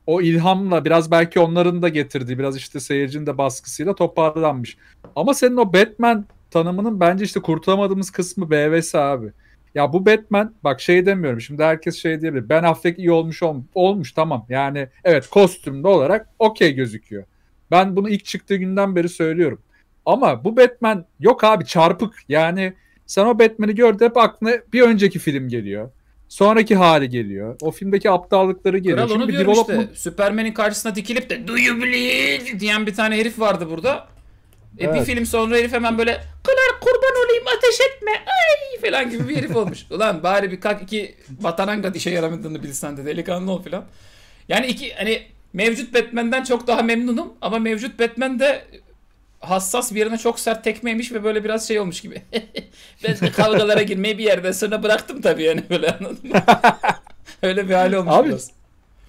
o ilhamla biraz belki onların da getirdiği biraz işte seyircinin de baskısıyla toparlanmış. Ama senin o Batman tanımının bence işte kurtulamadığımız kısmı BVS abi. Ya bu Batman bak şey demiyorum şimdi herkes şey diyebilir. Ben Affleck iyi olmuş ol, olmuş tamam. Yani evet kostümlü olarak okey gözüküyor. Ben bunu ilk çıktığı günden beri söylüyorum. Ama bu Batman yok abi çarpık. Yani sen o Batman'i gördü hep aklına bir önceki film geliyor. Sonraki hali geliyor. O filmdeki aptallıkları geliyor. Kral Şimdi onu diyorum development... işte. Superman'in karşısına dikilip de do you believe diyen bir tane herif vardı burada. Evet. E bir film sonra herif hemen böyle kadar kurban olayım ateş etme ay falan gibi bir herif olmuş. Ulan bari bir kalk iki batanangat işe yaramadığını bilsen de delikanlı ol falan. Yani iki hani mevcut Batman'den çok daha memnunum ama mevcut Batman de hassas bir yerine çok sert tekmeymiş ve böyle biraz şey olmuş gibi. ben de kavgalara girmeyi bir yerden sonra bıraktım tabii yani böyle anladın mı? Öyle bir hali olmuş Abi, biraz.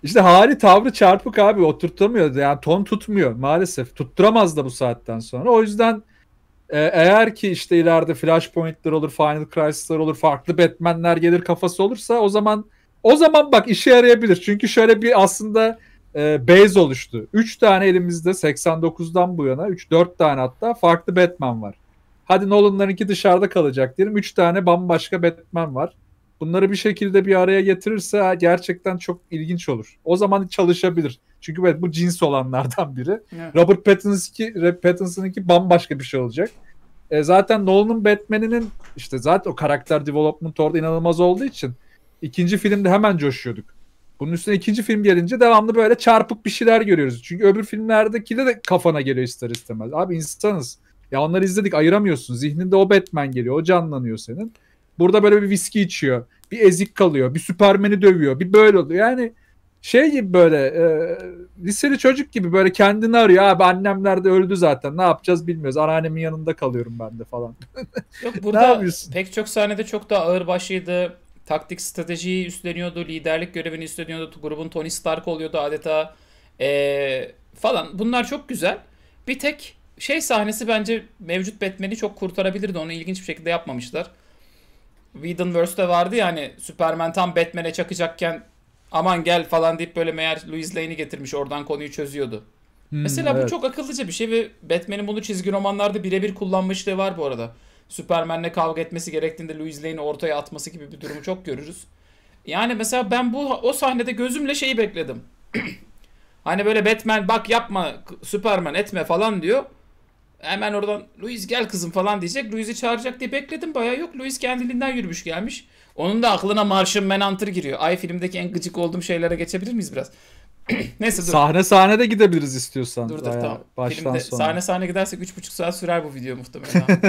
İşte hali tavrı çarpık abi oturtamıyor yani ton tutmuyor maalesef tutturamaz da bu saatten sonra o yüzden e, eğer ki işte ileride Flashpoint'ler olur Final Crisis'ler olur farklı Batman'ler gelir kafası olursa o zaman o zaman bak işe yarayabilir çünkü şöyle bir aslında e, base oluştu 3 tane elimizde 89'dan bu yana 3-4 tane hatta farklı Batman var hadi Nolan'larınki dışarıda kalacak diyelim 3 tane bambaşka Batman var bunları bir şekilde bir araya getirirse gerçekten çok ilginç olur. O zaman çalışabilir. Çünkü evet bu cins olanlardan biri. Evet. Robert Pattinson'ınki Pattinson'ınki bambaşka bir şey olacak. E, zaten Nolan'ın Batman'inin işte zaten o karakter development orada inanılmaz olduğu için ikinci filmde hemen coşuyorduk. Bunun üstüne ikinci film gelince devamlı böyle çarpık bir şeyler görüyoruz. Çünkü öbür filmlerdeki de kafana geliyor ister istemez. Abi insanız. Ya onları izledik ayıramıyorsun. Zihninde o Batman geliyor. O canlanıyor senin. Burada böyle bir viski içiyor. Bir ezik kalıyor. Bir Süpermen'i dövüyor. Bir böyle oluyor. Yani şey gibi böyle e, liseli çocuk gibi böyle kendini arıyor. Abi annemler de öldü zaten. Ne yapacağız bilmiyoruz. Anneannemin yanında kalıyorum ben de falan. Yok burada pek çok sahnede çok daha ağır başlıydı. Taktik stratejiyi üstleniyordu. Liderlik görevini üstleniyordu. Grubun Tony Stark oluyordu adeta. E, falan. Bunlar çok güzel. Bir tek şey sahnesi bence mevcut Batman'i çok kurtarabilirdi. Onu ilginç bir şekilde yapmamışlar. Whedonverse'de vardı ya hani Superman tam Batman'e çakacakken aman gel falan deyip böyle meğer Louis Lane'i getirmiş oradan konuyu çözüyordu. Hmm, Mesela evet. bu çok akıllıca bir şey ve Batman'in bunu çizgi romanlarda birebir kullanmışlığı var bu arada. Superman'le kavga etmesi gerektiğinde Louis Lane'i ortaya atması gibi bir durumu çok görürüz. Yani mesela ben bu o sahnede gözümle şeyi bekledim. hani böyle Batman bak yapma Superman etme falan diyor. Hemen oradan Luis gel kızım falan diyecek. Luis'i çağıracak diye bekledim baya yok. Luis kendiliğinden yürümüş gelmiş. Onun da aklına Martian Manhunter giriyor. Ay filmdeki en gıcık olduğum şeylere geçebilir miyiz biraz? Neyse dur. Sahne sahne de gidebiliriz istiyorsan. Dur dur tamam. Baştan Filmde, sonra. Sahne sahne gidersek 3,5 saat sürer bu video muhtemelen.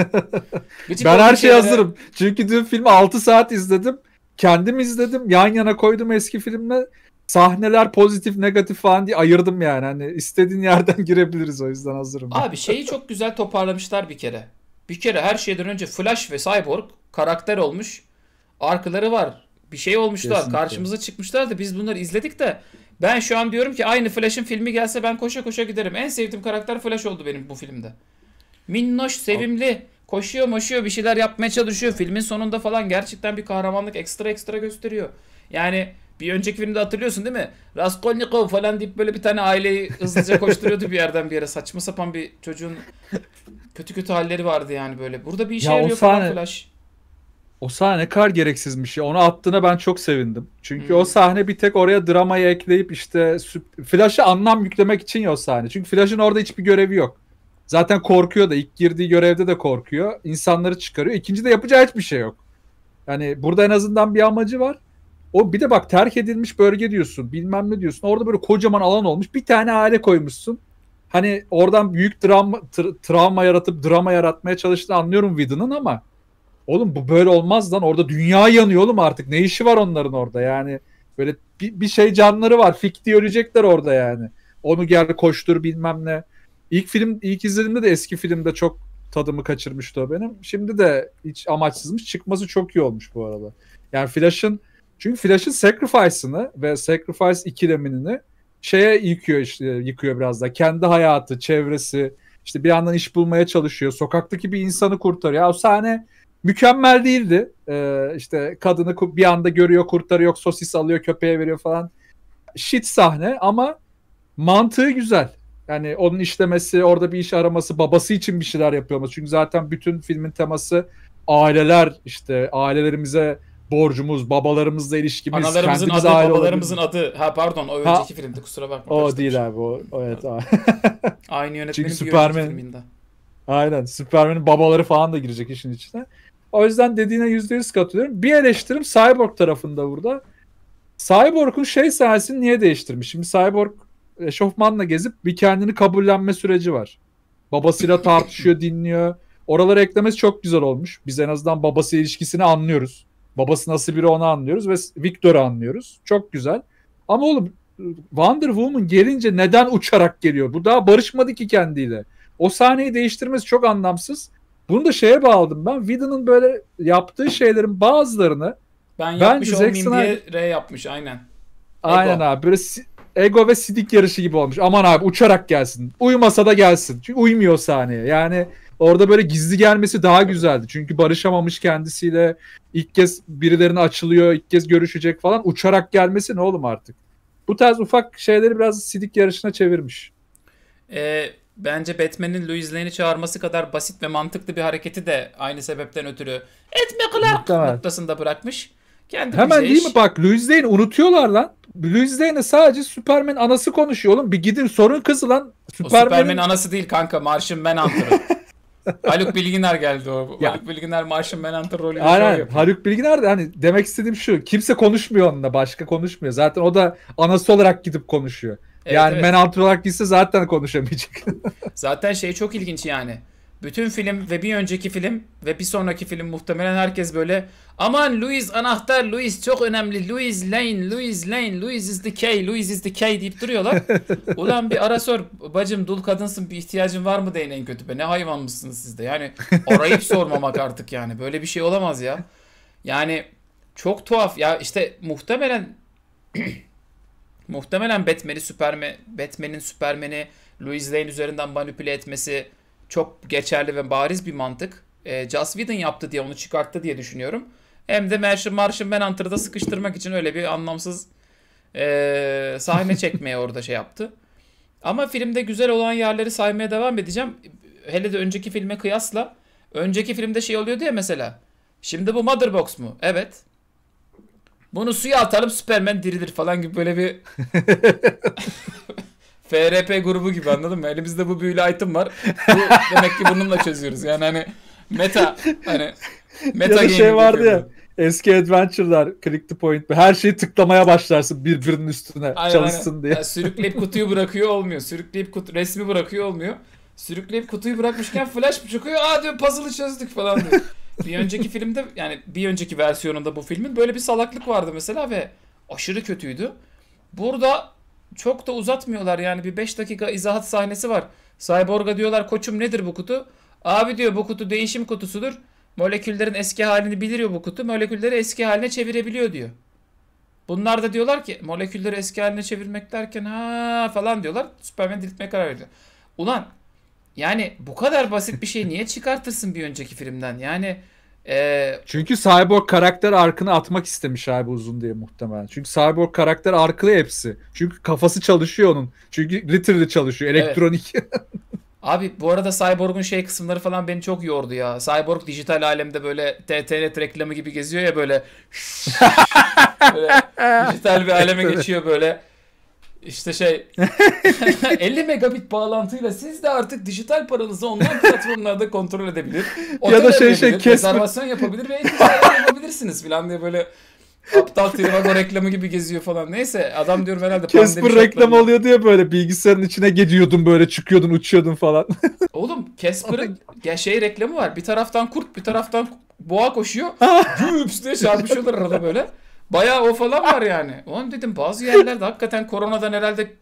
ben her şeyi hazırım. Çünkü dün filmi 6 saat izledim. Kendim izledim. Yan yana koydum eski filmle sahneler pozitif negatif falan diye ayırdım yani. Hani istediğin yerden girebiliriz o yüzden hazırım. Abi şeyi çok güzel toparlamışlar bir kere. Bir kere her şeyden önce Flash ve Cyborg karakter olmuş. Arkaları var. Bir şey olmuşlar. Kesinlikle. Karşımıza çıkmışlar da biz bunları izledik de ben şu an diyorum ki aynı Flash'ın filmi gelse ben koşa koşa giderim. En sevdiğim karakter Flash oldu benim bu filmde. Minnoş, sevimli, koşuyor moşuyor bir şeyler yapmaya çalışıyor. Filmin sonunda falan gerçekten bir kahramanlık ekstra ekstra gösteriyor. Yani bir önceki filmde hatırlıyorsun değil mi? Raskolnikov falan deyip böyle bir tane aileyi hızlıca koşturuyordu bir yerden bir yere. Saçma sapan bir çocuğun kötü kötü halleri vardı yani böyle. Burada bir işe ya yarıyor sahne, falan Flash. O sahne kar gereksizmiş ya. Onu attığına ben çok sevindim. Çünkü hmm. o sahne bir tek oraya dramayı ekleyip işte Flash'a anlam yüklemek için ya o sahne. Çünkü Flash'ın orada hiçbir görevi yok. Zaten korkuyor da ilk girdiği görevde de korkuyor. İnsanları çıkarıyor. İkinci de yapacağı hiçbir şey yok. Yani burada en azından bir amacı var. O bir de bak terk edilmiş bölge diyorsun. Bilmem ne diyorsun. Orada böyle kocaman alan olmuş. Bir tane aile koymuşsun. Hani oradan büyük dram, tra- travma yaratıp drama yaratmaya çalıştığını anlıyorum Whedon'ın ama oğlum bu böyle olmaz lan. Orada dünya yanıyor oğlum artık. Ne işi var onların orada yani. Böyle bir, bir şey canları var. fikti diye ölecekler orada yani. Onu gel koştur bilmem ne. İlk film ilk izlediğimde de eski filmde çok tadımı kaçırmıştı o benim. Şimdi de hiç amaçsızmış. Çıkması çok iyi olmuş bu arada. Yani Flash'ın çünkü Flash'ın Sacrifice'ını ve Sacrifice ikilemini şeye yıkıyor işte yıkıyor biraz da. Kendi hayatı, çevresi, işte bir yandan iş bulmaya çalışıyor. Sokaktaki bir insanı kurtarıyor. O sahne mükemmel değildi. Ee, işte kadını bir anda görüyor, kurtarıyor, sosis alıyor, köpeğe veriyor falan. Shit sahne ama mantığı güzel. Yani onun işlemesi, orada bir iş araması, babası için bir şeyler yapıyor olması. Çünkü zaten bütün filmin teması aileler işte ailelerimize borcumuz, babalarımızla ilişkimiz, Analarımızın adı, babalarımızın adı. Ha pardon o ha. önceki filmdi kusura bakma. O değil şey. abi o. o evet. Aynı yönetmenin Çünkü Superman, filminde. Aynen. Superman'in babaları falan da girecek işin içine. O yüzden dediğine yüzde yüz katılıyorum. Bir eleştirim Cyborg tarafında burada. Cyborg'un şey sahnesini niye değiştirmiş? Şimdi Cyborg eşofmanla gezip bir kendini kabullenme süreci var. Babasıyla tartışıyor, dinliyor. Oraları eklemesi çok güzel olmuş. Biz en azından babası ilişkisini anlıyoruz. Babası nasıl biri onu anlıyoruz ve Victor'ı anlıyoruz. Çok güzel. Ama oğlum Wonder Woman gelince neden uçarak geliyor? Bu daha barışmadı ki kendiyle. O sahneyi değiştirmesi çok anlamsız. Bunu da şeye bağladım ben. Vida'nın böyle yaptığı şeylerin bazılarını ben yapmış bence olmayayım Zack diye R yapmış aynen. Ego. Aynen abi. Böyle ego ve sidik yarışı gibi olmuş. Aman abi uçarak gelsin. Uyumasa da gelsin. Çünkü uymuyor sahneye. Yani Orada böyle gizli gelmesi daha güzeldi. Çünkü barışamamış kendisiyle. ilk kez birilerine açılıyor, ilk kez görüşecek falan. Uçarak gelmesi ne oğlum artık? Bu tarz ufak şeyleri biraz sidik yarışına çevirmiş. Ee, bence Batman'in Louis Lane'i çağırması kadar basit ve mantıklı bir hareketi de aynı sebepten ötürü etme Clark noktasında bırakmış. Kendi Hemen değil iş. mi bak Louis Lane unutuyorlar lan. Louis Lane'e sadece Superman anası konuşuyor oğlum. Bir gidin sorun kızı lan. Superman'in Superman anası değil kanka ben Manhunter'ın. Haluk Bilginer geldi o. Ya. Haluk Bilginer Martian Manhunter rolü. Aynen. Şey Haluk Bilginer de hani demek istediğim şu. Kimse konuşmuyor onunla. Başka konuşmuyor. Zaten o da anası olarak gidip konuşuyor. Evet, yani evet. Manhunter olarak gitse zaten konuşamayacak. zaten şey çok ilginç yani bütün film ve bir önceki film ve bir sonraki film muhtemelen herkes böyle aman Louis anahtar, Louis çok önemli, Louis Lane, Louis Lane, Louis is the K, Louis is the K deyip duruyorlar. Ulan bir ara sor bacım dul kadınsın bir ihtiyacın var mı deyin en kötü be ne hayvan mısınız siz de yani arayıp sormamak artık yani böyle bir şey olamaz ya. Yani çok tuhaf ya işte muhtemelen muhtemelen Batman'i Superman, Batman'in Superman'i Louis Lane üzerinden manipüle etmesi çok geçerli ve bariz bir mantık. E, Joss Whedon yaptı diye onu çıkarttı diye düşünüyorum. Hem de Martian, ben Manhunter'da sıkıştırmak için öyle bir anlamsız e, sahne çekmeye orada şey yaptı. Ama filmde güzel olan yerleri saymaya devam edeceğim. Hele de önceki filme kıyasla. Önceki filmde şey oluyor diye mesela. Şimdi bu Motherbox mu? Evet. Bunu suya atalım Superman dirilir falan gibi böyle bir FRP grubu gibi anladın mı? Elimizde bu büyülü item var. Bu, demek ki bununla çözüyoruz. Yani hani meta hani meta ya da şey vardı ya. Eski adventure'lar click to point her şeyi tıklamaya başlarsın birbirinin üstüne aynen, çalışsın aynen. diye. Yani sürükleyip kutuyu bırakıyor olmuyor. Sürükleyip kut resmi bırakıyor olmuyor. Sürükleyip kutuyu bırakmışken flash mı çıkıyor? Aa diyor puzzle'ı çözdük falan diyor. bir önceki filmde yani bir önceki versiyonunda bu filmin böyle bir salaklık vardı mesela ve aşırı kötüydü. Burada çok da uzatmıyorlar yani bir 5 dakika izahat sahnesi var. Cyborg'a diyorlar koçum nedir bu kutu? Abi diyor bu kutu değişim kutusudur. Moleküllerin eski halini biliyor bu kutu. Molekülleri eski haline çevirebiliyor diyor. Bunlar da diyorlar ki molekülleri eski haline çevirmek derken ha falan diyorlar. Superman'i diriltmeye karar veriyor. Ulan yani bu kadar basit bir şey niye çıkartırsın bir önceki filmden? Yani ee, Çünkü Cyborg karakter arkını atmak istemiş abi uzun diye muhtemelen. Çünkü Cyborg karakter arklı hepsi. Çünkü kafası çalışıyor onun. Çünkü literally çalışıyor. Elektronik. Evet. Abi bu arada Cyborg'un şey kısımları falan beni çok yordu ya. Cyborg dijital alemde böyle TTNT reklamı gibi geziyor ya böyle. böyle dijital bir aleme geçiyor böyle. İşte şey 50 megabit bağlantıyla siz de artık dijital paranızı online platformlarda kontrol edebilir. ya da şey şey kesme rezervasyon yapabilir ve yapabilirsiniz falan diye böyle aptal Trivago reklamı gibi geziyor falan. Neyse adam diyorum herhalde Casper reklam oluyor diye böyle bilgisayarın içine geliyordun böyle çıkıyordun uçuyordun falan. Oğlum Casper'ın şey reklamı var. Bir taraftan kurt bir taraftan boğa koşuyor. Güps diye çarpışıyorlar arada böyle. Bayağı o falan var yani. onu dedim bazı yerlerde hakikaten koronadan herhalde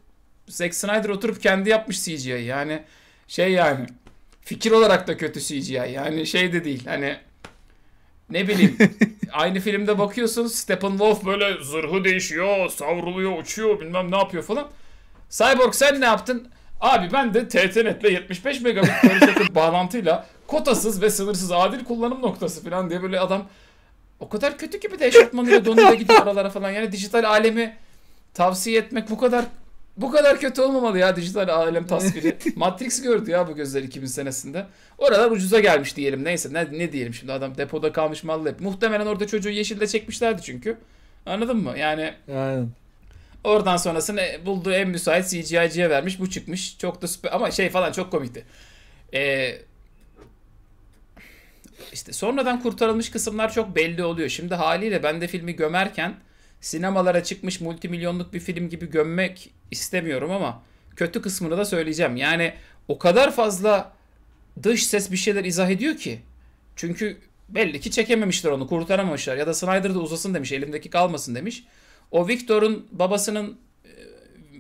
Zack Snyder oturup kendi yapmış CGI. Yani şey yani fikir olarak da kötü CGI. Yani şey de değil hani ne bileyim aynı filmde bakıyorsun Stephen Wolf böyle zırhı değişiyor, savruluyor, uçuyor bilmem ne yapıyor falan. Cyborg sen ne yaptın? Abi ben de TTNet'le 75 megabit bağlantıyla kotasız ve sınırsız adil kullanım noktası falan diye böyle adam o kadar kötü ki bir de eşofmanıyla donuyla gidiyor oralara falan. Yani dijital alemi tavsiye etmek bu kadar bu kadar kötü olmamalı ya dijital alem tasviri. Matrix gördü ya bu gözler 2000 senesinde. Oralar ucuza gelmiş diyelim neyse ne, ne diyelim şimdi adam depoda kalmış mallı hep. Muhtemelen orada çocuğu yeşilde çekmişlerdi çünkü. Anladın mı? Yani Aynen. Oradan sonrasını e, bulduğu en müsait CGI'ciye vermiş. Bu çıkmış. Çok da süper ama şey falan çok komikti. Ee, işte sonradan kurtarılmış kısımlar çok belli oluyor. Şimdi haliyle ben de filmi gömerken sinemalara çıkmış multimilyonluk bir film gibi gömmek istemiyorum ama kötü kısmını da söyleyeceğim. Yani o kadar fazla dış ses bir şeyler izah ediyor ki. Çünkü belli ki çekememişler onu kurtaramamışlar ya da Snyder'da uzasın demiş elimdeki kalmasın demiş. O Victor'un babasının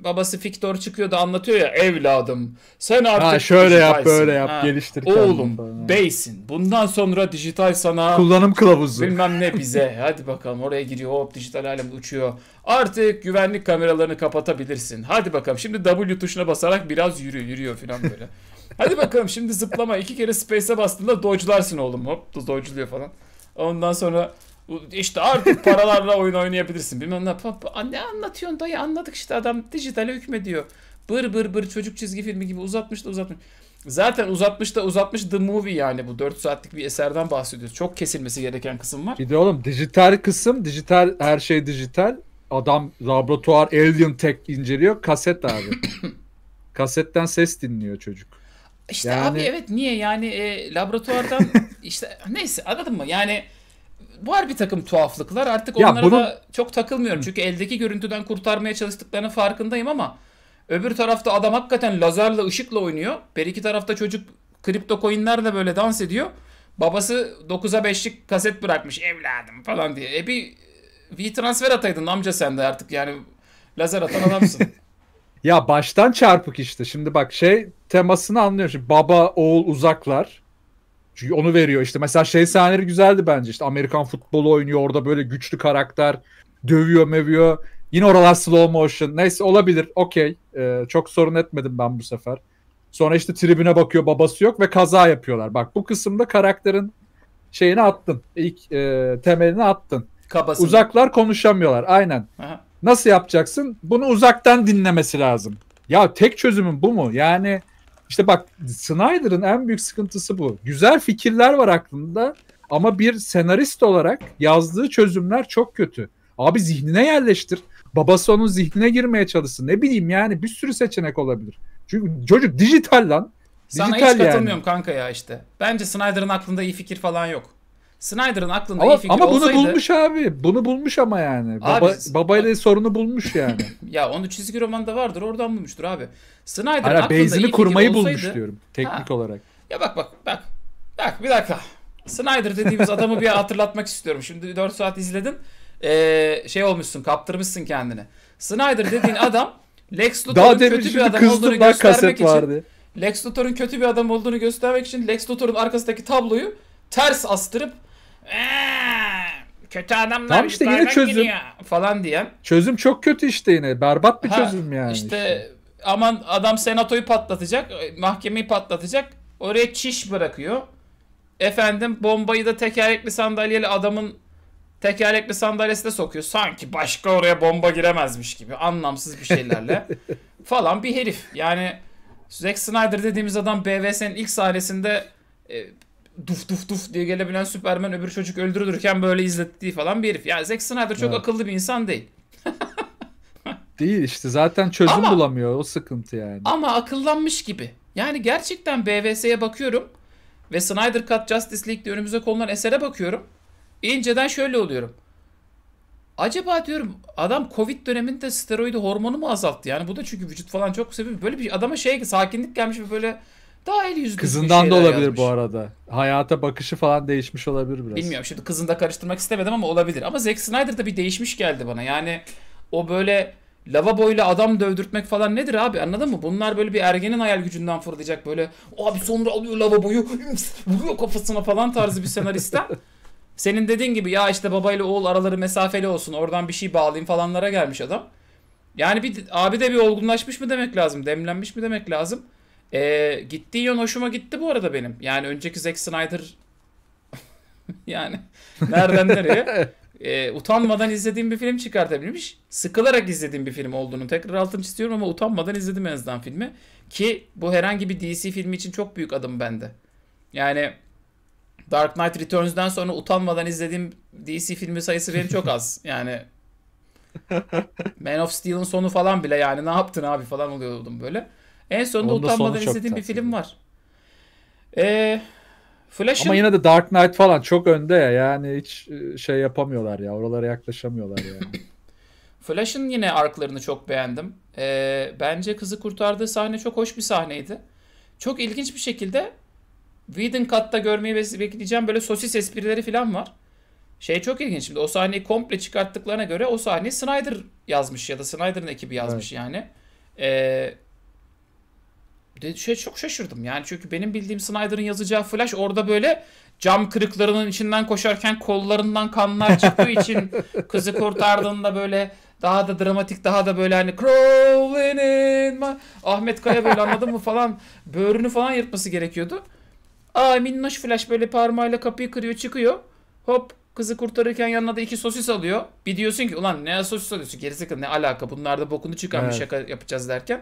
babası Fiktor çıkıyordu anlatıyor ya evladım sen artık ha, şöyle yap böyle yap ha, geliştir oğlum falan. beysin bundan sonra dijital sana kullanım kılavuzu bilmem ne bize hadi bakalım oraya giriyor hop dijital alem uçuyor artık güvenlik kameralarını kapatabilirsin hadi bakalım şimdi W tuşuna basarak biraz yürü yürüyor falan böyle hadi bakalım şimdi zıplama iki kere space'e bastığında dodge'larsın oğlum hop dodge'luyor falan ondan sonra işte artık paralarla oyun oynayabilirsin. Bilmem ne yapalım. Ne anlatıyorsun dayı anladık işte adam dijitale hükmediyor. Bır bır bır çocuk çizgi filmi gibi uzatmış da uzatmış. Zaten uzatmış da uzatmış The Movie yani bu 4 saatlik bir eserden bahsediyoruz. Çok kesilmesi gereken kısım var. Bir de oğlum dijital kısım, dijital her şey dijital. Adam laboratuvar alien tech inceliyor. Kaset abi. Kasetten ses dinliyor çocuk. İşte yani... abi evet niye yani e, laboratuvardan işte neyse anladın mı? Yani var bir takım tuhaflıklar. Artık onlara ya da çok takılmıyorum. Çünkü eldeki görüntüden kurtarmaya çalıştıklarının farkındayım ama öbür tarafta adam hakikaten lazerle ışıkla oynuyor. Bir iki tarafta çocuk kripto coinlerle böyle dans ediyor. Babası 9'a 5'lik kaset bırakmış evladım falan diye. E bir V transfer ataydın amca sen de artık yani lazer atan adamsın. ya baştan çarpık işte. Şimdi bak şey temasını anlıyorum. Şimdi baba, oğul uzaklar. Çünkü onu veriyor işte. Mesela şey sahneleri güzeldi bence. işte Amerikan futbolu oynuyor orada böyle güçlü karakter. Dövüyor mövüyor. Yine oralar slow motion. Neyse olabilir. Okey. Ee, çok sorun etmedim ben bu sefer. Sonra işte tribüne bakıyor babası yok ve kaza yapıyorlar. Bak bu kısımda karakterin şeyini attın. İlk e, temelini attın. Kabasını. Uzaklar konuşamıyorlar. Aynen. Aha. Nasıl yapacaksın? Bunu uzaktan dinlemesi lazım. Ya tek çözümün bu mu? Yani işte bak Snyder'ın en büyük sıkıntısı bu. Güzel fikirler var aklında ama bir senarist olarak yazdığı çözümler çok kötü. Abi zihnine yerleştir. Babası onun zihnine girmeye çalışsın. Ne bileyim yani bir sürü seçenek olabilir. Çünkü çocuk dijital lan. Dijital Sana hiç yani. katılmıyorum kanka ya işte. Bence Snyder'ın aklında iyi fikir falan yok. Snyder'ın aklında ama, iyi fikir ama olsaydı... Ama bunu bulmuş abi. Bunu bulmuş ama yani. Abi, babayla sorunu bulmuş yani. ya onu çizgi romanda vardır. Oradan bulmuştur abi. Snyder'ın Hayır, aklında iyi fikir kurmayı olsaydı... bulmuş diyorum. Teknik ha. olarak. Ya bak bak bak. Bak bir dakika. Snyder dediğimiz adamı bir hatırlatmak istiyorum. Şimdi 4 saat izledin. Ee, şey olmuşsun kaptırmışsın kendini. Snyder dediğin adam Lex Luthor'un kötü bir adam olduğunu göstermek için vardı. Lex Luthor'un kötü bir adam olduğunu göstermek için Lex Luthor'un arkasındaki tabloyu ters astırıp kötü adamlar tamam işte yine çözüm falan diye. Çözüm çok kötü işte yine. Berbat bir ha, çözüm yani. İşte, işte aman adam senatoyu patlatacak, mahkemeyi patlatacak. Oraya çiş bırakıyor. Efendim bombayı da tekerlekli sandalyeli adamın tekerlekli sandalyesine sokuyor. Sanki başka oraya bomba giremezmiş gibi anlamsız bir şeylerle falan bir herif. Yani Zack Snyder dediğimiz adam BVS'nin ilk sahnesinde e, duf duf duf diye gelebilen Superman öbür çocuk öldürülürken böyle izlettiği falan bir herif. Yani Zack Snyder çok evet. akıllı bir insan değil. değil işte zaten çözüm ama, bulamıyor o sıkıntı yani. Ama akıllanmış gibi. Yani gerçekten BVS'ye bakıyorum ve Snyder Cut Justice League'de önümüze konulan esere bakıyorum. İnceden şöyle oluyorum. Acaba diyorum adam Covid döneminde steroidi hormonu mu azalttı? Yani bu da çünkü vücut falan çok sebebi. Böyle bir adama şey sakinlik gelmiş ve böyle daha el yüzlü Kızından da olabilir yazmış. bu arada. Hayata bakışı falan değişmiş olabilir biraz. Bilmiyorum şimdi kızını da karıştırmak istemedim ama olabilir. Ama Zack Snyder da bir değişmiş geldi bana. Yani o böyle lavaboyla adam dövdürtmek falan nedir abi anladın mı? Bunlar böyle bir ergenin hayal gücünden fırlayacak böyle. Abi sonra alıyor lavaboyu vuruyor kafasına falan tarzı bir senaristen. Senin dediğin gibi ya işte babayla oğul araları mesafeli olsun oradan bir şey bağlayayım falanlara gelmiş adam. Yani bir abi de bir olgunlaşmış mı demek lazım, demlenmiş mi demek lazım. E, gittiği yön hoşuma gitti bu arada benim. Yani önceki Zack Snyder yani nereden nereye e, utanmadan izlediğim bir film çıkartabilmiş. Sıkılarak izlediğim bir film olduğunu tekrar altını çiziyorum ama utanmadan izledim en azından filmi. Ki bu herhangi bir DC filmi için çok büyük adım bende. Yani Dark Knight Returns'den sonra utanmadan izlediğim DC filmi sayısı benim çok az. Yani Man of Steel'ın sonu falan bile yani ne yaptın abi falan oluyordum böyle. En sonunda Onun utanmadan izlediğim bir film var. Eee Flash'ın... Ama yine de Dark Knight falan çok önde ya. Yani hiç e, şey yapamıyorlar ya. Oralara yaklaşamıyorlar ya. Flash'ın yine arklarını çok beğendim. Ee, bence kızı kurtardığı sahne çok hoş bir sahneydi. Çok ilginç bir şekilde Whedon katta görmeyi bekleyeceğim böyle sosis esprileri falan var. Şey çok ilginç şimdi o sahneyi komple çıkarttıklarına göre o sahneyi Snyder yazmış ya da Snyder'ın ekibi yazmış evet. yani. Ee, de, şey çok şaşırdım yani çünkü benim bildiğim Snyder'ın yazacağı Flash orada böyle cam kırıklarının içinden koşarken kollarından kanlar çıktığı için kızı kurtardığında böyle daha da dramatik daha da böyle hani crawling in my... Ahmet Kaya böyle anladın mı falan böğrünü falan yırtması gerekiyordu. Aa minnoş Flash böyle parmağıyla kapıyı kırıyor çıkıyor. Hop kızı kurtarırken yanına da iki sosis alıyor. Bir diyorsun ki ulan ne sosis alıyorsun gerizekalı ne alaka bunlarda bokunu çıkan evet. bir şaka yapacağız derken.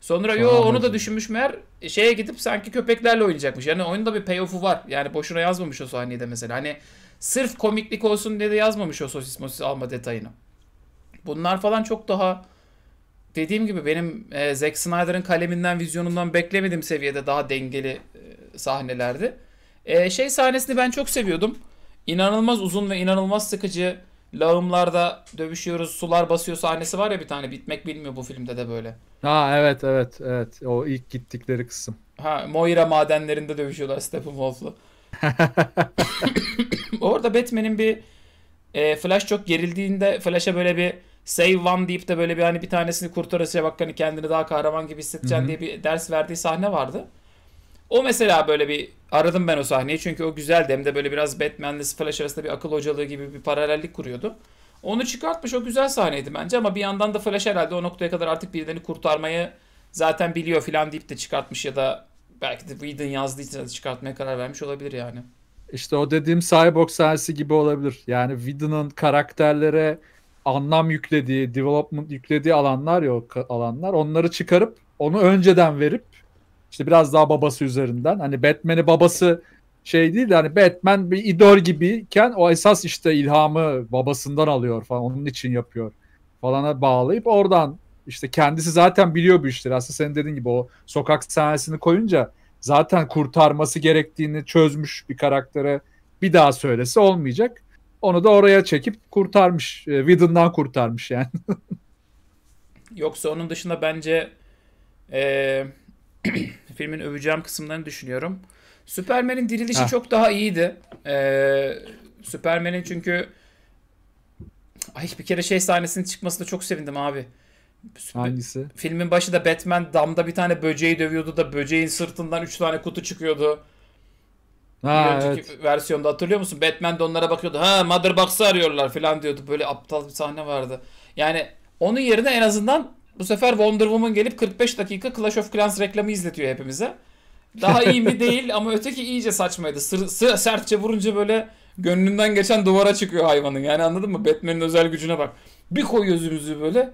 Sonra yo onu da düşünmüş meğer e, şeye gidip sanki köpeklerle oynayacakmış. Yani oyunda bir payoff'u var. Yani boşuna yazmamış o sahneyi de mesela. Hani sırf komiklik olsun diye de yazmamış o sosis mosis alma detayını. Bunlar falan çok daha dediğim gibi benim e, Zack Snyder'ın kaleminden, vizyonundan beklemediğim seviyede daha dengeli e, sahnelerdi. E, şey sahnesini ben çok seviyordum. İnanılmaz uzun ve inanılmaz sıkıcı lağımlarda dövüşüyoruz sular basıyor sahnesi var ya bir tane bitmek bilmiyor bu filmde de böyle. Ha evet evet evet o ilk gittikleri kısım. Ha Moira madenlerinde dövüşüyorlar Steppenwolf'la. Orada Batman'in bir e, Flash çok gerildiğinde Flash'a böyle bir save one deyip de böyle bir hani bir tanesini kurtarasıya bak hani kendini daha kahraman gibi hissedeceksin Hı-hı. diye bir ders verdiği sahne vardı. O mesela böyle bir aradım ben o sahneyi çünkü o güzel Hem de böyle biraz Batman'le Flash arasında bir akıl hocalığı gibi bir paralellik kuruyordu. Onu çıkartmış o güzel sahneydi bence ama bir yandan da Flash herhalde o noktaya kadar artık birilerini kurtarmayı zaten biliyor filan deyip de çıkartmış ya da belki de Whedon için de çıkartmaya karar vermiş olabilir yani. İşte o dediğim Cyborg sahnesi gibi olabilir. Yani Whedon'ın karakterlere anlam yüklediği, development yüklediği alanlar yok alanlar. Onları çıkarıp onu önceden verip işte biraz daha babası üzerinden. Hani Batman'i babası şey değil de hani Batman bir idol gibiyken o esas işte ilhamı babasından alıyor falan onun için yapıyor falana bağlayıp oradan işte kendisi zaten biliyor bu işleri. Aslında senin dediğin gibi o sokak sahnesini koyunca zaten kurtarması gerektiğini çözmüş bir karaktere bir daha söylesi olmayacak. Onu da oraya çekip kurtarmış. E, widen'dan kurtarmış yani. Yoksa onun dışında bence ee, filmin öveceğim kısımlarını düşünüyorum. Superman'in dirilişi ha. çok daha iyiydi. Ee, Superman'in çünkü Ay bir kere şey sahnesinin çıkmasına çok sevindim abi. Hangisi? Filmin başı da Batman damda bir tane böceği dövüyordu da böceğin sırtından 3 tane kutu çıkıyordu. Ha, bir önceki evet. versiyonda hatırlıyor musun? Batman de onlara bakıyordu. Ha Motherbox'ı arıyorlar falan diyordu. Böyle aptal bir sahne vardı. Yani onun yerine en azından bu sefer Wonder Woman gelip 45 dakika Clash of Clans reklamı izletiyor hepimize. Daha iyi mi değil ama öteki iyice saçmaydı. Sır, sır, sertçe vurunca böyle gönlünden geçen duvara çıkıyor hayvanın. Yani anladın mı? Batman'in özel gücüne bak. Bir koy yüzümüzü böyle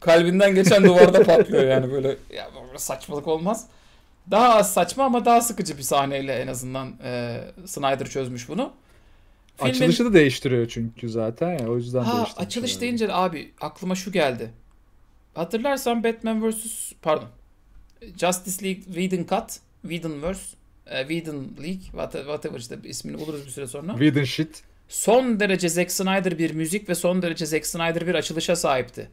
kalbinden geçen duvarda patlıyor yani böyle. Ya saçmalık olmaz. Daha az saçma ama daha sıkıcı bir sahneyle en azından e, Snyder çözmüş bunu. Filmin... Açılışı da değiştiriyor çünkü zaten ya o yüzden ha, değiştiriyor. Açılış yani. deyince abi aklıma şu geldi. Hatırlarsan Batman vs. pardon Justice League Whedon Cut, Whedon vs. E, Whedon League whatever işte ismini buluruz bir süre sonra. Whedon shit. Son derece Zack Snyder bir müzik ve son derece Zack Snyder bir açılışa sahipti.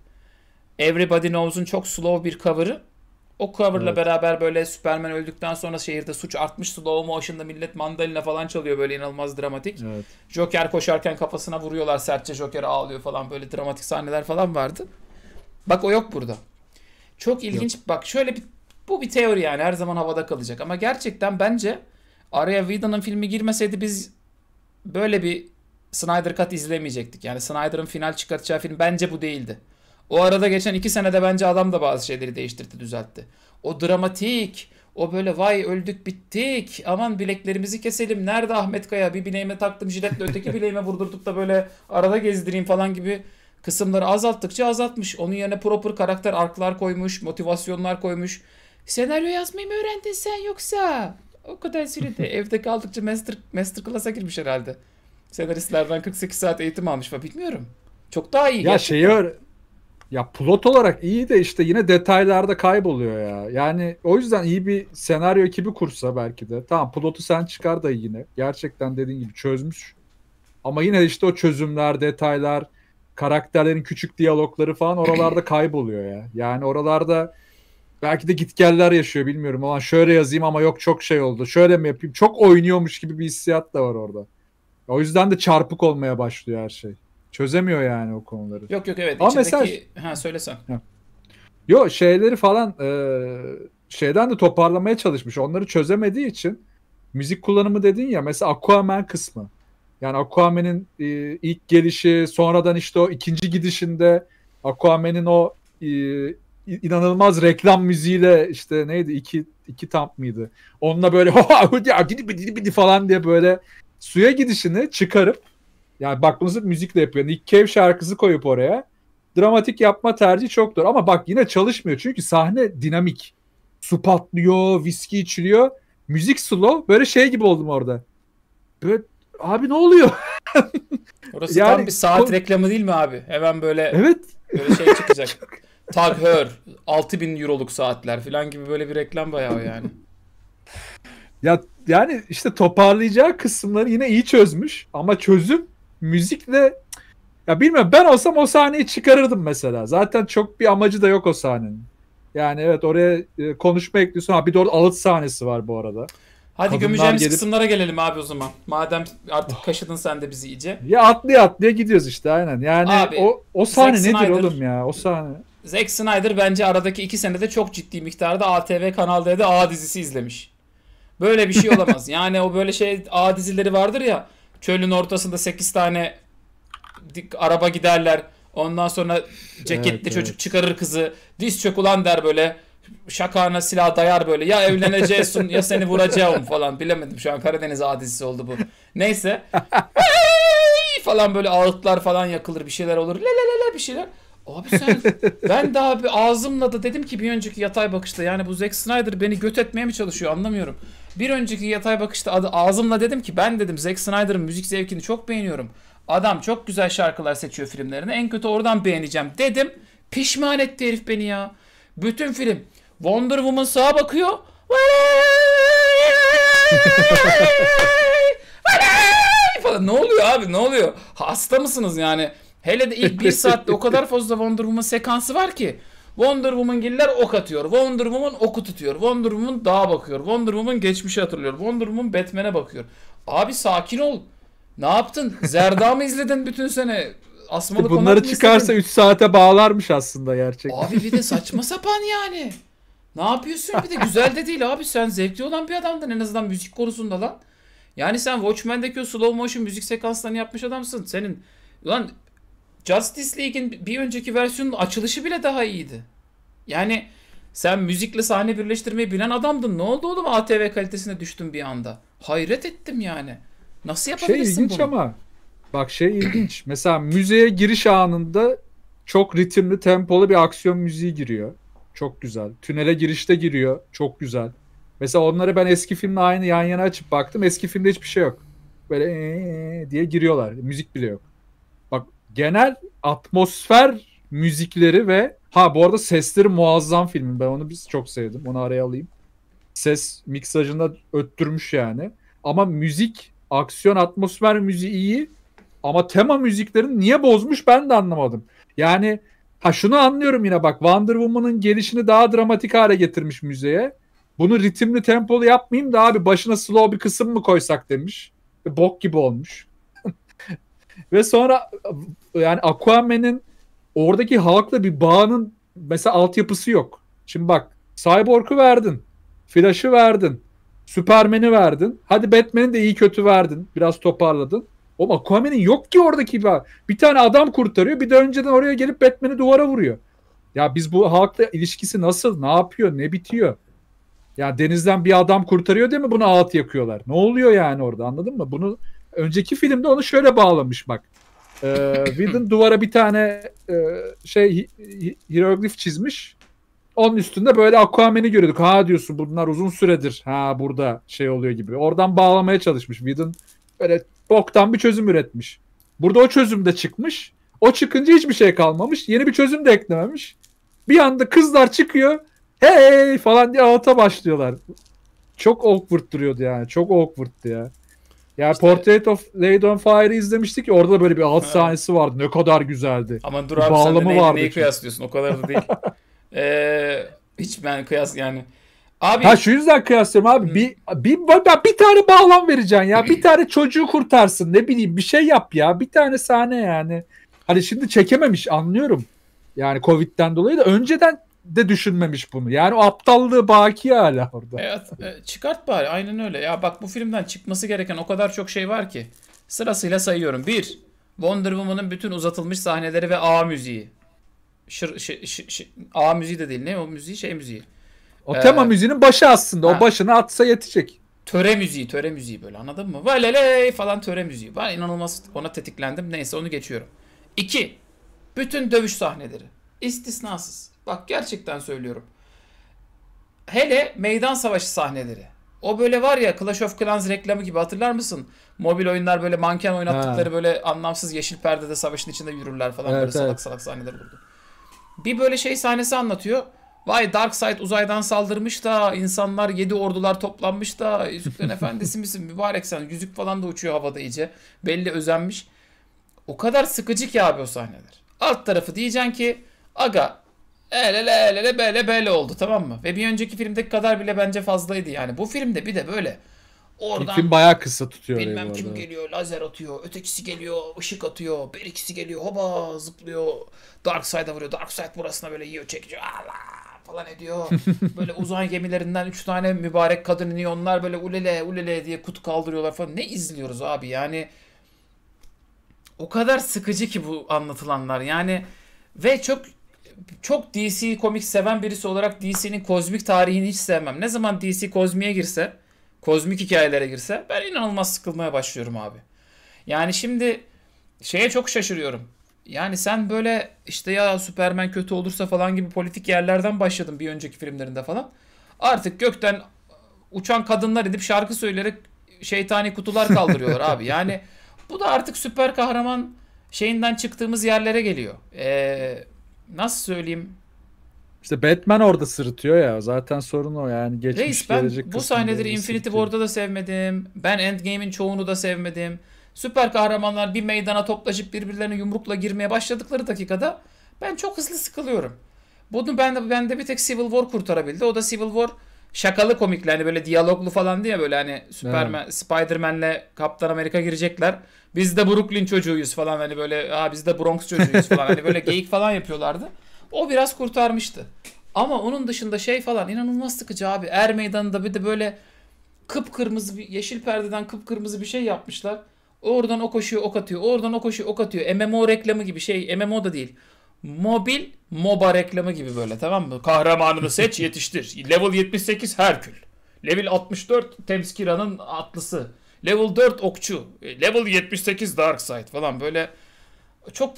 Everybody Knows'un çok slow bir cover'ı. O cover'la evet. beraber böyle Superman öldükten sonra şehirde suç artmış slow motion'da millet mandalina falan çalıyor böyle inanılmaz dramatik. Evet. Joker koşarken kafasına vuruyorlar sertçe Joker ağlıyor falan böyle dramatik sahneler falan vardı. Bak o yok burada. Çok ilginç. Yok. Bak şöyle bir bu bir teori yani her zaman havada kalacak ama gerçekten bence araya Whedon'ın filmi girmeseydi biz böyle bir Snyder Cut izlemeyecektik. Yani Snyder'ın final çıkartacağı film bence bu değildi. O arada geçen iki senede bence adam da bazı şeyleri değiştirdi, düzeltti. O dramatik, o böyle vay öldük bittik, aman bileklerimizi keselim, nerede Ahmet Kaya? Bir bileğime taktım jiletle öteki bileğime vurdurduk da böyle arada gezdireyim falan gibi kısımları azalttıkça azaltmış. Onun yerine proper karakter arklar koymuş, motivasyonlar koymuş. Senaryo yazmayı mı öğrendin sen yoksa? O kadar sürede evde kaldıkça master, master class'a girmiş herhalde. Senaristlerden 48 saat eğitim almış mı? bilmiyorum. Çok daha iyi. Ya gerçekten. şeyi öğren- ya plot olarak iyi de işte yine detaylarda kayboluyor ya. Yani o yüzden iyi bir senaryo ekibi kursa belki de. Tamam plotu sen çıkar da yine. Gerçekten dediğin gibi çözmüş. Ama yine işte o çözümler, detaylar, karakterlerin küçük diyalogları falan oralarda kayboluyor ya. Yani oralarda belki de gitgeller yaşıyor bilmiyorum. Ulan şöyle yazayım ama yok çok şey oldu. Şöyle mi yapayım? Çok oynuyormuş gibi bir hissiyat da var orada. O yüzden de çarpık olmaya başlıyor her şey. Çözemiyor yani o konuları. Yok yok evet. Ama içindeki... mesela... Ha söylesen. Ha. Yo şeyleri falan e, şeyden de toparlamaya çalışmış. Onları çözemediği için müzik kullanımı dedin ya mesela Aquaman kısmı. Yani Aquaman'in e, ilk gelişi, sonradan işte o ikinci gidişinde Aquaman'in o e, inanılmaz reklam müziğiyle işte neydi iki iki tamp mıydı? Onunla böyle ya gidi bidi bidi falan diye böyle suya gidişini çıkarıp yani bak baktığınızda müzikle yapıyor. Nick Cave şarkısı koyup oraya dramatik yapma tercihi çok doğru ama bak yine çalışmıyor çünkü sahne dinamik. Su patlıyor, viski içiliyor. Müzik slow böyle şey gibi oldum orada. Böyle abi ne oluyor? Orası yani, tam bir saat o... reklamı değil mi abi? Hemen böyle Evet. Böyle şey çıkacak. Tag Heur 6000 euroluk saatler falan gibi böyle bir reklam bayağı yani. Ya yani işte toparlayacağı kısımları yine iyi çözmüş ama çözüm müzikle ya bilmiyorum ben olsam o sahneyi çıkarırdım mesela. Zaten çok bir amacı da yok o sahnenin. Yani evet oraya e, konuşma ekliyorsun. Ha bir de orada alıt sahnesi var bu arada. Hadi Kadınlar gömeceğimiz gelip... kısımlara gelelim abi o zaman. Madem artık ah. kaşıdın sen de bizi iyice. Ya atlaya atlaya gidiyoruz işte aynen. Yani abi, o, o sahne Zack nedir Snyder, oğlum ya o sahne. Zack Snyder bence aradaki iki senede çok ciddi miktarda ATV Kanal D'de A dizisi izlemiş. Böyle bir şey olamaz. yani o böyle şey A dizileri vardır ya. Çölün ortasında 8 tane araba giderler. Ondan sonra ceketli evet, çocuk evet. çıkarır kızı. Diz çök ulan der böyle şakağına silah dayar böyle. Ya evleneceksin ya seni vuracağım falan. Bilemedim şu an Karadeniz adisi oldu bu. Neyse. falan böyle ağıtlar falan yakılır bir şeyler olur. Le le le le bir şeyler. Abi sen ben daha bir ağzımla da dedim ki bir önceki yatay bakışta yani bu Zack Snyder beni göt etmeye mi çalışıyor anlamıyorum. Bir önceki yatay bakışta adı, ağzımla dedim ki ben dedim Zack Snyder'ın müzik zevkini çok beğeniyorum. Adam çok güzel şarkılar seçiyor filmlerini En kötü oradan beğeneceğim dedim. Pişman etti herif beni ya. Bütün film Wonder Woman sağa bakıyor. falan. Ne oluyor abi ne oluyor? Hasta mısınız yani? Hele de ilk bir saatte o kadar fazla Wonder Woman sekansı var ki. Wonder Woman giller ok atıyor. Wonder Woman oku tutuyor. Wonder Woman dağa bakıyor. Wonder Woman geçmişi hatırlıyor. Wonder Woman Batman'e bakıyor. Abi sakin ol. Ne yaptın? Zerda mı izledin bütün sene? Asmalı Bunları çıkarsa 3 saate bağlarmış aslında gerçekten. Abi bir de saçma sapan yani. Ne yapıyorsun? Bir de güzel de değil abi. Sen zevkli olan bir adamdın en azından müzik konusunda lan. Yani sen Watchmen'deki o slow motion müzik sekanslarını yapmış adamsın. Senin lan Justice League'in bir önceki versiyonun açılışı bile daha iyiydi. Yani sen müzikle sahne birleştirmeyi bilen adamdın. Ne oldu oğlum ATV kalitesine düştün bir anda. Hayret ettim yani. Nasıl şey yapabilirsin şey ilginç bunu? ama. Bak şey ilginç. Mesela müzeye giriş anında çok ritimli, tempolu bir aksiyon müziği giriyor. Çok güzel. Tünele girişte giriyor. Çok güzel. Mesela onları ben eski filmle aynı yan yana açıp baktım. Eski filmde hiçbir şey yok. Böyle ee diye giriyorlar. Müzik bile yok. Bak genel atmosfer müzikleri ve ha bu arada sesleri muazzam filmin. Ben onu biz çok sevdim. Onu araya alayım. Ses miksajında öttürmüş yani. Ama müzik, aksiyon, atmosfer müziği iyi. Ama tema müziklerini niye bozmuş ben de anlamadım. Yani Ha şunu anlıyorum yine bak Wonder Woman'ın gelişini daha dramatik hale getirmiş müzeye. Bunu ritimli tempolu yapmayayım da abi başına slow bir kısım mı koysak demiş. Ve bok gibi olmuş. Ve sonra yani Aquaman'in oradaki halkla bir bağının mesela altyapısı yok. Şimdi bak Cyborg'u verdin. Flash'ı verdin. Superman'i verdin. Hadi Batman'i de iyi kötü verdin. Biraz toparladın. O Aquaman'in yok ki oradaki bir, bir tane adam kurtarıyor. Bir de önceden oraya gelip Batman'i duvara vuruyor. Ya biz bu halkla ilişkisi nasıl? Ne yapıyor? Ne bitiyor? Ya denizden bir adam kurtarıyor değil mi? Bunu alt yakıyorlar. Ne oluyor yani orada anladın mı? Bunu önceki filmde onu şöyle bağlamış bak. Ee, duvara bir tane e, şey hieroglif çizmiş. Onun üstünde böyle Aquaman'i görüyorduk. Ha diyorsun bunlar uzun süredir. Ha burada şey oluyor gibi. Oradan bağlamaya çalışmış. Whedon böyle boktan bir çözüm üretmiş. Burada o çözüm de çıkmış. O çıkınca hiçbir şey kalmamış. Yeni bir çözüm de eklememiş. Bir anda kızlar çıkıyor. Hey falan diye alta başlıyorlar. Çok awkward duruyordu yani. Çok awkward'tı ya. Ya işte, Portrait of Lady on Fire'ı izlemiştik. Ya, orada da böyle bir alt sahnesi vardı. Ne kadar güzeldi. Ama dur abi Bağlamı sen de neyi, neyi kıyaslıyorsun? O kadar da değil. ee, hiç ben kıyas yani Abi, ha şu yüzden kıyaslıyorum abi. Hı. Bir, bir, bir, bir tane bağlam vereceksin ya. Bir tane çocuğu kurtarsın. Ne bileyim bir şey yap ya. Bir tane sahne yani. Hani şimdi çekememiş anlıyorum. Yani Covid'den dolayı da önceden de düşünmemiş bunu. Yani o aptallığı baki hala orada. Evet, e, çıkart bari aynen öyle. Ya bak bu filmden çıkması gereken o kadar çok şey var ki. Sırasıyla sayıyorum. Bir, Wonder Woman'ın bütün uzatılmış sahneleri ve A müziği. Şır, şır, şır, şır, A müziği de değil ne o müziği şey müziği. O ee, tema müziğinin başı aslında. Ha. O başını atsa yetecek. Töre müziği, töre müziği böyle anladın mı? Valeley falan töre müziği. Ben inanılmaz ona tetiklendim. Neyse onu geçiyorum. İki, bütün dövüş sahneleri. istisnasız. Bak gerçekten söylüyorum. Hele meydan savaşı sahneleri. O böyle var ya Clash of Clans reklamı gibi hatırlar mısın? Mobil oyunlar böyle manken oynattıkları ha. böyle anlamsız yeşil perdede savaşın içinde yürürler falan evet, böyle salak evet. salak sahneler olurdu. Bir böyle şey sahnesi anlatıyor. Vay Darkseid uzaydan saldırmış da insanlar yedi ordular toplanmış da Yüzüklerin Efendisi misin mübarek sen yüzük falan da uçuyor havada iyice. Belli özenmiş. O kadar sıkıcı ki abi o sahneler. Alt tarafı diyeceksin ki aga el ele böyle böyle oldu tamam mı? Ve bir önceki filmdeki kadar bile bence fazlaydı yani. Bu filmde bir de böyle Oradan film bayağı kısa tutuyor. Bilmem kim arada. geliyor lazer atıyor. Ötekisi geliyor ışık atıyor. Bir ikisi geliyor hoba zıplıyor. Dark Side'a vuruyor. Dark Side burasına böyle yiyor çekiyor. Allah falan ediyor. böyle uzay gemilerinden üç tane mübarek kadın iniyor. Onlar böyle ulele ulele diye kut kaldırıyorlar falan. Ne izliyoruz abi yani. O kadar sıkıcı ki bu anlatılanlar. Yani ve çok çok DC komik seven birisi olarak DC'nin kozmik tarihini hiç sevmem. Ne zaman DC kozmiğe girse, kozmik hikayelere girse ben inanılmaz sıkılmaya başlıyorum abi. Yani şimdi şeye çok şaşırıyorum. Yani sen böyle işte ya Superman kötü olursa falan gibi politik yerlerden başladın bir önceki filmlerinde falan. Artık gökten uçan kadınlar edip şarkı söyleyerek şeytani kutular kaldırıyorlar abi. Yani bu da artık süper kahraman şeyinden çıktığımız yerlere geliyor. Ee, nasıl söyleyeyim? İşte Batman orada sırıtıyor ya. Zaten sorun o yani. Geçmiş, Reis ben bu sahneleri Infinity War'da da sevmedim. Ben Endgame'in çoğunu da sevmedim süper kahramanlar bir meydana toplaşıp birbirlerine yumrukla girmeye başladıkları dakikada ben çok hızlı sıkılıyorum. Bunu ben de, ben de bir tek Civil War kurtarabildi. O da Civil War şakalı komikli hani böyle diyaloglu falan diye böyle hani Superman, evet. Spider-Man'le Kaptan Amerika girecekler. Biz de Brooklyn çocuğuyuz falan hani böyle ha biz de Bronx çocuğuyuz falan hani böyle geyik falan yapıyorlardı. O biraz kurtarmıştı. Ama onun dışında şey falan inanılmaz sıkıcı abi. Er meydanında bir de böyle kıpkırmızı bir yeşil perdeden kıpkırmızı bir şey yapmışlar. Oradan o koşuyor ok atıyor. Oradan o koşuyor ok atıyor. MMO reklamı gibi şey. MMO da değil. Mobil MOBA reklamı gibi böyle tamam mı? Kahramanını seç yetiştir. Level 78 Herkül. Level 64 Temskira'nın atlısı. Level 4 okçu. E, level 78 Darkseid falan böyle çok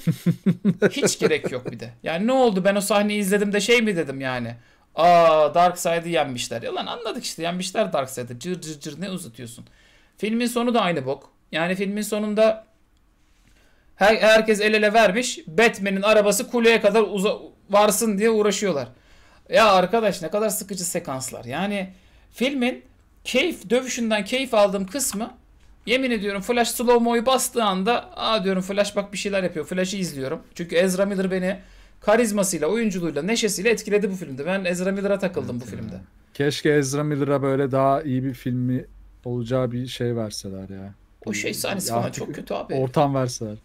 hiç gerek yok bir de. Yani ne oldu ben o sahneyi izledim de şey mi dedim yani. Aa Darkseid'i yenmişler. Ya lan anladık işte yenmişler Darkseid'i. Cır cır cır ne uzatıyorsun. Filmin sonu da aynı bok. Yani filmin sonunda her, herkes el ele vermiş. Batman'in arabası kuleye kadar uza, varsın diye uğraşıyorlar. Ya arkadaş ne kadar sıkıcı sekanslar. Yani filmin keyif dövüşünden keyif aldığım kısmı yemin ediyorum Flash slow mo'yu bastığı anda aa diyorum Flash bak bir şeyler yapıyor. Flash'ı izliyorum. Çünkü Ezra Miller beni karizmasıyla, oyunculuğuyla, neşesiyle etkiledi bu filmde. Ben Ezra Miller'a takıldım evet, bu filmde. Keşke Ezra Miller'a böyle daha iyi bir filmi olacağı bir şey verseler ya. O şey sahnesi falan çok kötü abi. Ortam verseler.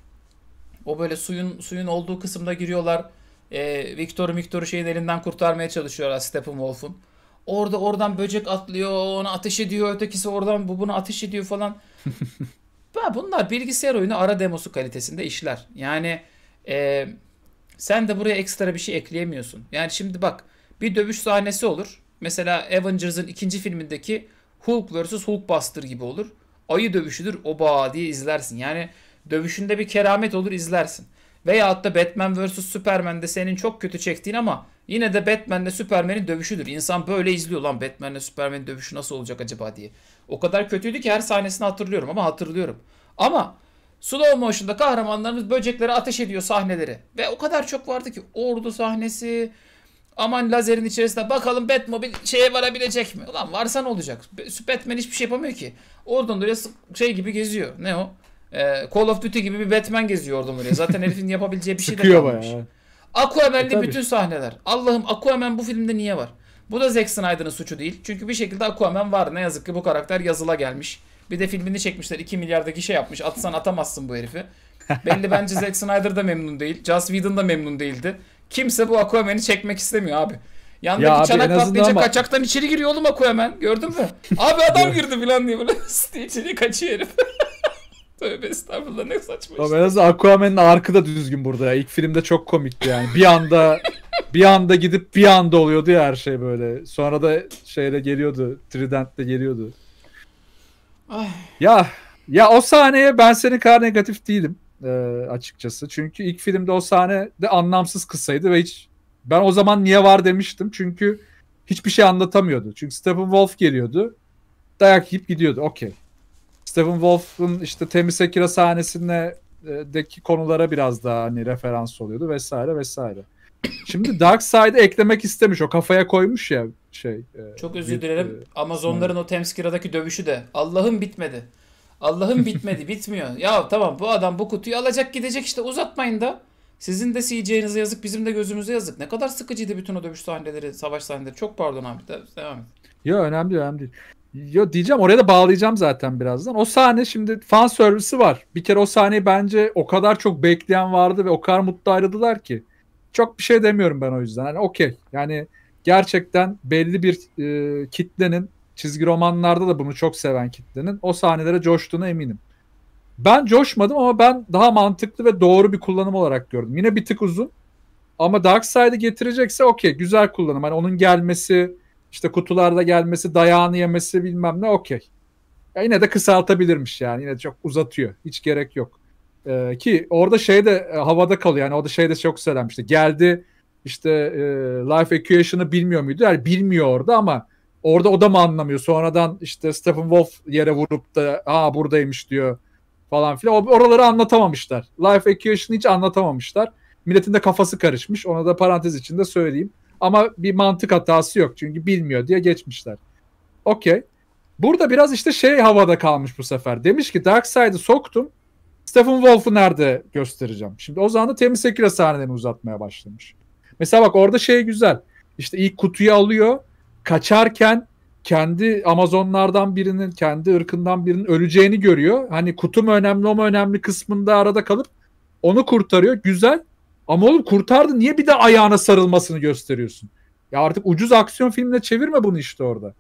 O böyle suyun suyun olduğu kısımda giriyorlar. Ee, Victor Victor'u şeyin elinden kurtarmaya çalışıyorlar Steppenwolf'un. Orada oradan böcek atlıyor, ona ateş ediyor, ötekisi oradan bu bunu ateş ediyor falan. ya bunlar bilgisayar oyunu ara demosu kalitesinde işler. Yani e, sen de buraya ekstra bir şey ekleyemiyorsun. Yani şimdi bak bir dövüş sahnesi olur. Mesela Avengers'ın ikinci filmindeki Hulk vs. Hulkbuster gibi olur ayı dövüşüdür oba diye izlersin. Yani dövüşünde bir keramet olur izlersin. Veyahut da Batman vs. Superman'de senin çok kötü çektiğin ama yine de Batman'le Superman'in dövüşüdür. İnsan böyle izliyor lan Batman'le Superman'in dövüşü nasıl olacak acaba diye. O kadar kötüydü ki her sahnesini hatırlıyorum ama hatırlıyorum. Ama slow motion'da kahramanlarımız böceklere ateş ediyor sahneleri. Ve o kadar çok vardı ki ordu sahnesi, Aman lazerin içerisinde bakalım Batmobile şeye varabilecek mi? Ulan varsa ne olacak? Batman hiçbir şey yapamıyor ki. Oradan oraya şey gibi geziyor. Ne o? Ee, Call of Duty gibi bir Batman geziyor oradan oraya. Zaten herifin yapabileceği bir şey de kalmamış. Aquaman'li e, bütün sahneler. Allah'ım Aquaman bu filmde niye var? Bu da Zack Snyder'ın suçu değil. Çünkü bir şekilde Aquaman var. Ne yazık ki bu karakter yazıla gelmiş. Bir de filmini çekmişler. 2 milyardaki şey yapmış. Atsan atamazsın bu herifi. Belli bence Zack Snyder da memnun değil. Joss Whedon da memnun değildi. Kimse bu Aquaman'i çekmek istemiyor abi. Yandaki ya abi, çanak patlayınca ama... kaçaktan içeri giriyor oğlum Aquaman. Gördün mü? abi adam girdi falan diye böyle içeri kaçıyor herif. Tövbe estağfurullah ne saçma işte. Ama en Aquaman'ın arkı da düzgün burada ya. İlk filmde çok komikti yani. Bir anda bir anda gidip bir anda oluyordu ya her şey böyle. Sonra da şeyle geliyordu. Trident'le geliyordu. Ay. Ya ya o sahneye ben senin kadar negatif değilim e, açıkçası. Çünkü ilk filmde o sahne de anlamsız kısaydı ve hiç ben o zaman niye var demiştim. Çünkü hiçbir şey anlatamıyordu. Çünkü Stephen Wolf geliyordu. Dayak yiyip gidiyordu. Okey. Stephen Wolf'un işte Temiz Akira sahnesinde e, deki konulara biraz daha hani referans oluyordu vesaire vesaire. Şimdi Dark Side'ı eklemek istemiş. O kafaya koymuş ya şey. E, Çok özür dilerim. E, Amazonların e, o Temskira'daki dövüşü de Allah'ım bitmedi. Allah'ım bitmedi bitmiyor. Ya tamam bu adam bu kutuyu alacak gidecek işte uzatmayın da. Sizin de CJ'nize yazık bizim de gözümüze yazık. Ne kadar sıkıcıydı bütün o dövüş sahneleri, savaş sahneleri. Çok pardon abi de, devam et. Yo önemli önemli değil. Yo diyeceğim oraya da bağlayacağım zaten birazdan. O sahne şimdi fan servisi var. Bir kere o sahneyi bence o kadar çok bekleyen vardı ve o kadar mutlu ayrıldılar ki. Çok bir şey demiyorum ben o yüzden. Hani okey. Yani gerçekten belli bir e, kitlenin çizgi romanlarda da bunu çok seven kitlenin o sahnelere coştuğuna eminim. Ben coşmadım ama ben daha mantıklı ve doğru bir kullanım olarak gördüm. Yine bir tık uzun ama Darkseid'i getirecekse okey güzel kullanım. Hani onun gelmesi, işte kutularda gelmesi, dayağını yemesi bilmem ne okey. Ya yine de kısaltabilirmiş yani. Yine çok uzatıyor. Hiç gerek yok. Ee, ki orada şey de e, havada kalıyor. Yani orada şey de çok söylenmişti. Şey. Geldi işte e, Life Equation'ı bilmiyor muydu? Yani bilmiyor orada ama Orada o da mı anlamıyor? Sonradan işte Stephen Wolf yere vurup da aa buradaymış diyor falan filan. Oraları anlatamamışlar. Life Equation'ı hiç anlatamamışlar. Milletin de kafası karışmış. Ona da parantez içinde söyleyeyim. Ama bir mantık hatası yok. Çünkü bilmiyor diye geçmişler. Okey. Burada biraz işte şey havada kalmış bu sefer. Demiş ki Darkseid'i soktum. Stephen Wolf'u nerede göstereceğim? Şimdi o zaman da Temiz Sekiro sahnelerini uzatmaya başlamış. Mesela bak orada şey güzel. İşte ilk kutuyu alıyor kaçarken kendi Amazonlardan birinin, kendi ırkından birinin öleceğini görüyor. Hani kutum önemli o mu önemli kısmında arada kalıp onu kurtarıyor. Güzel. Ama oğlum kurtardı. Niye bir de ayağına sarılmasını gösteriyorsun? Ya artık ucuz aksiyon filmine çevirme bunu işte orada.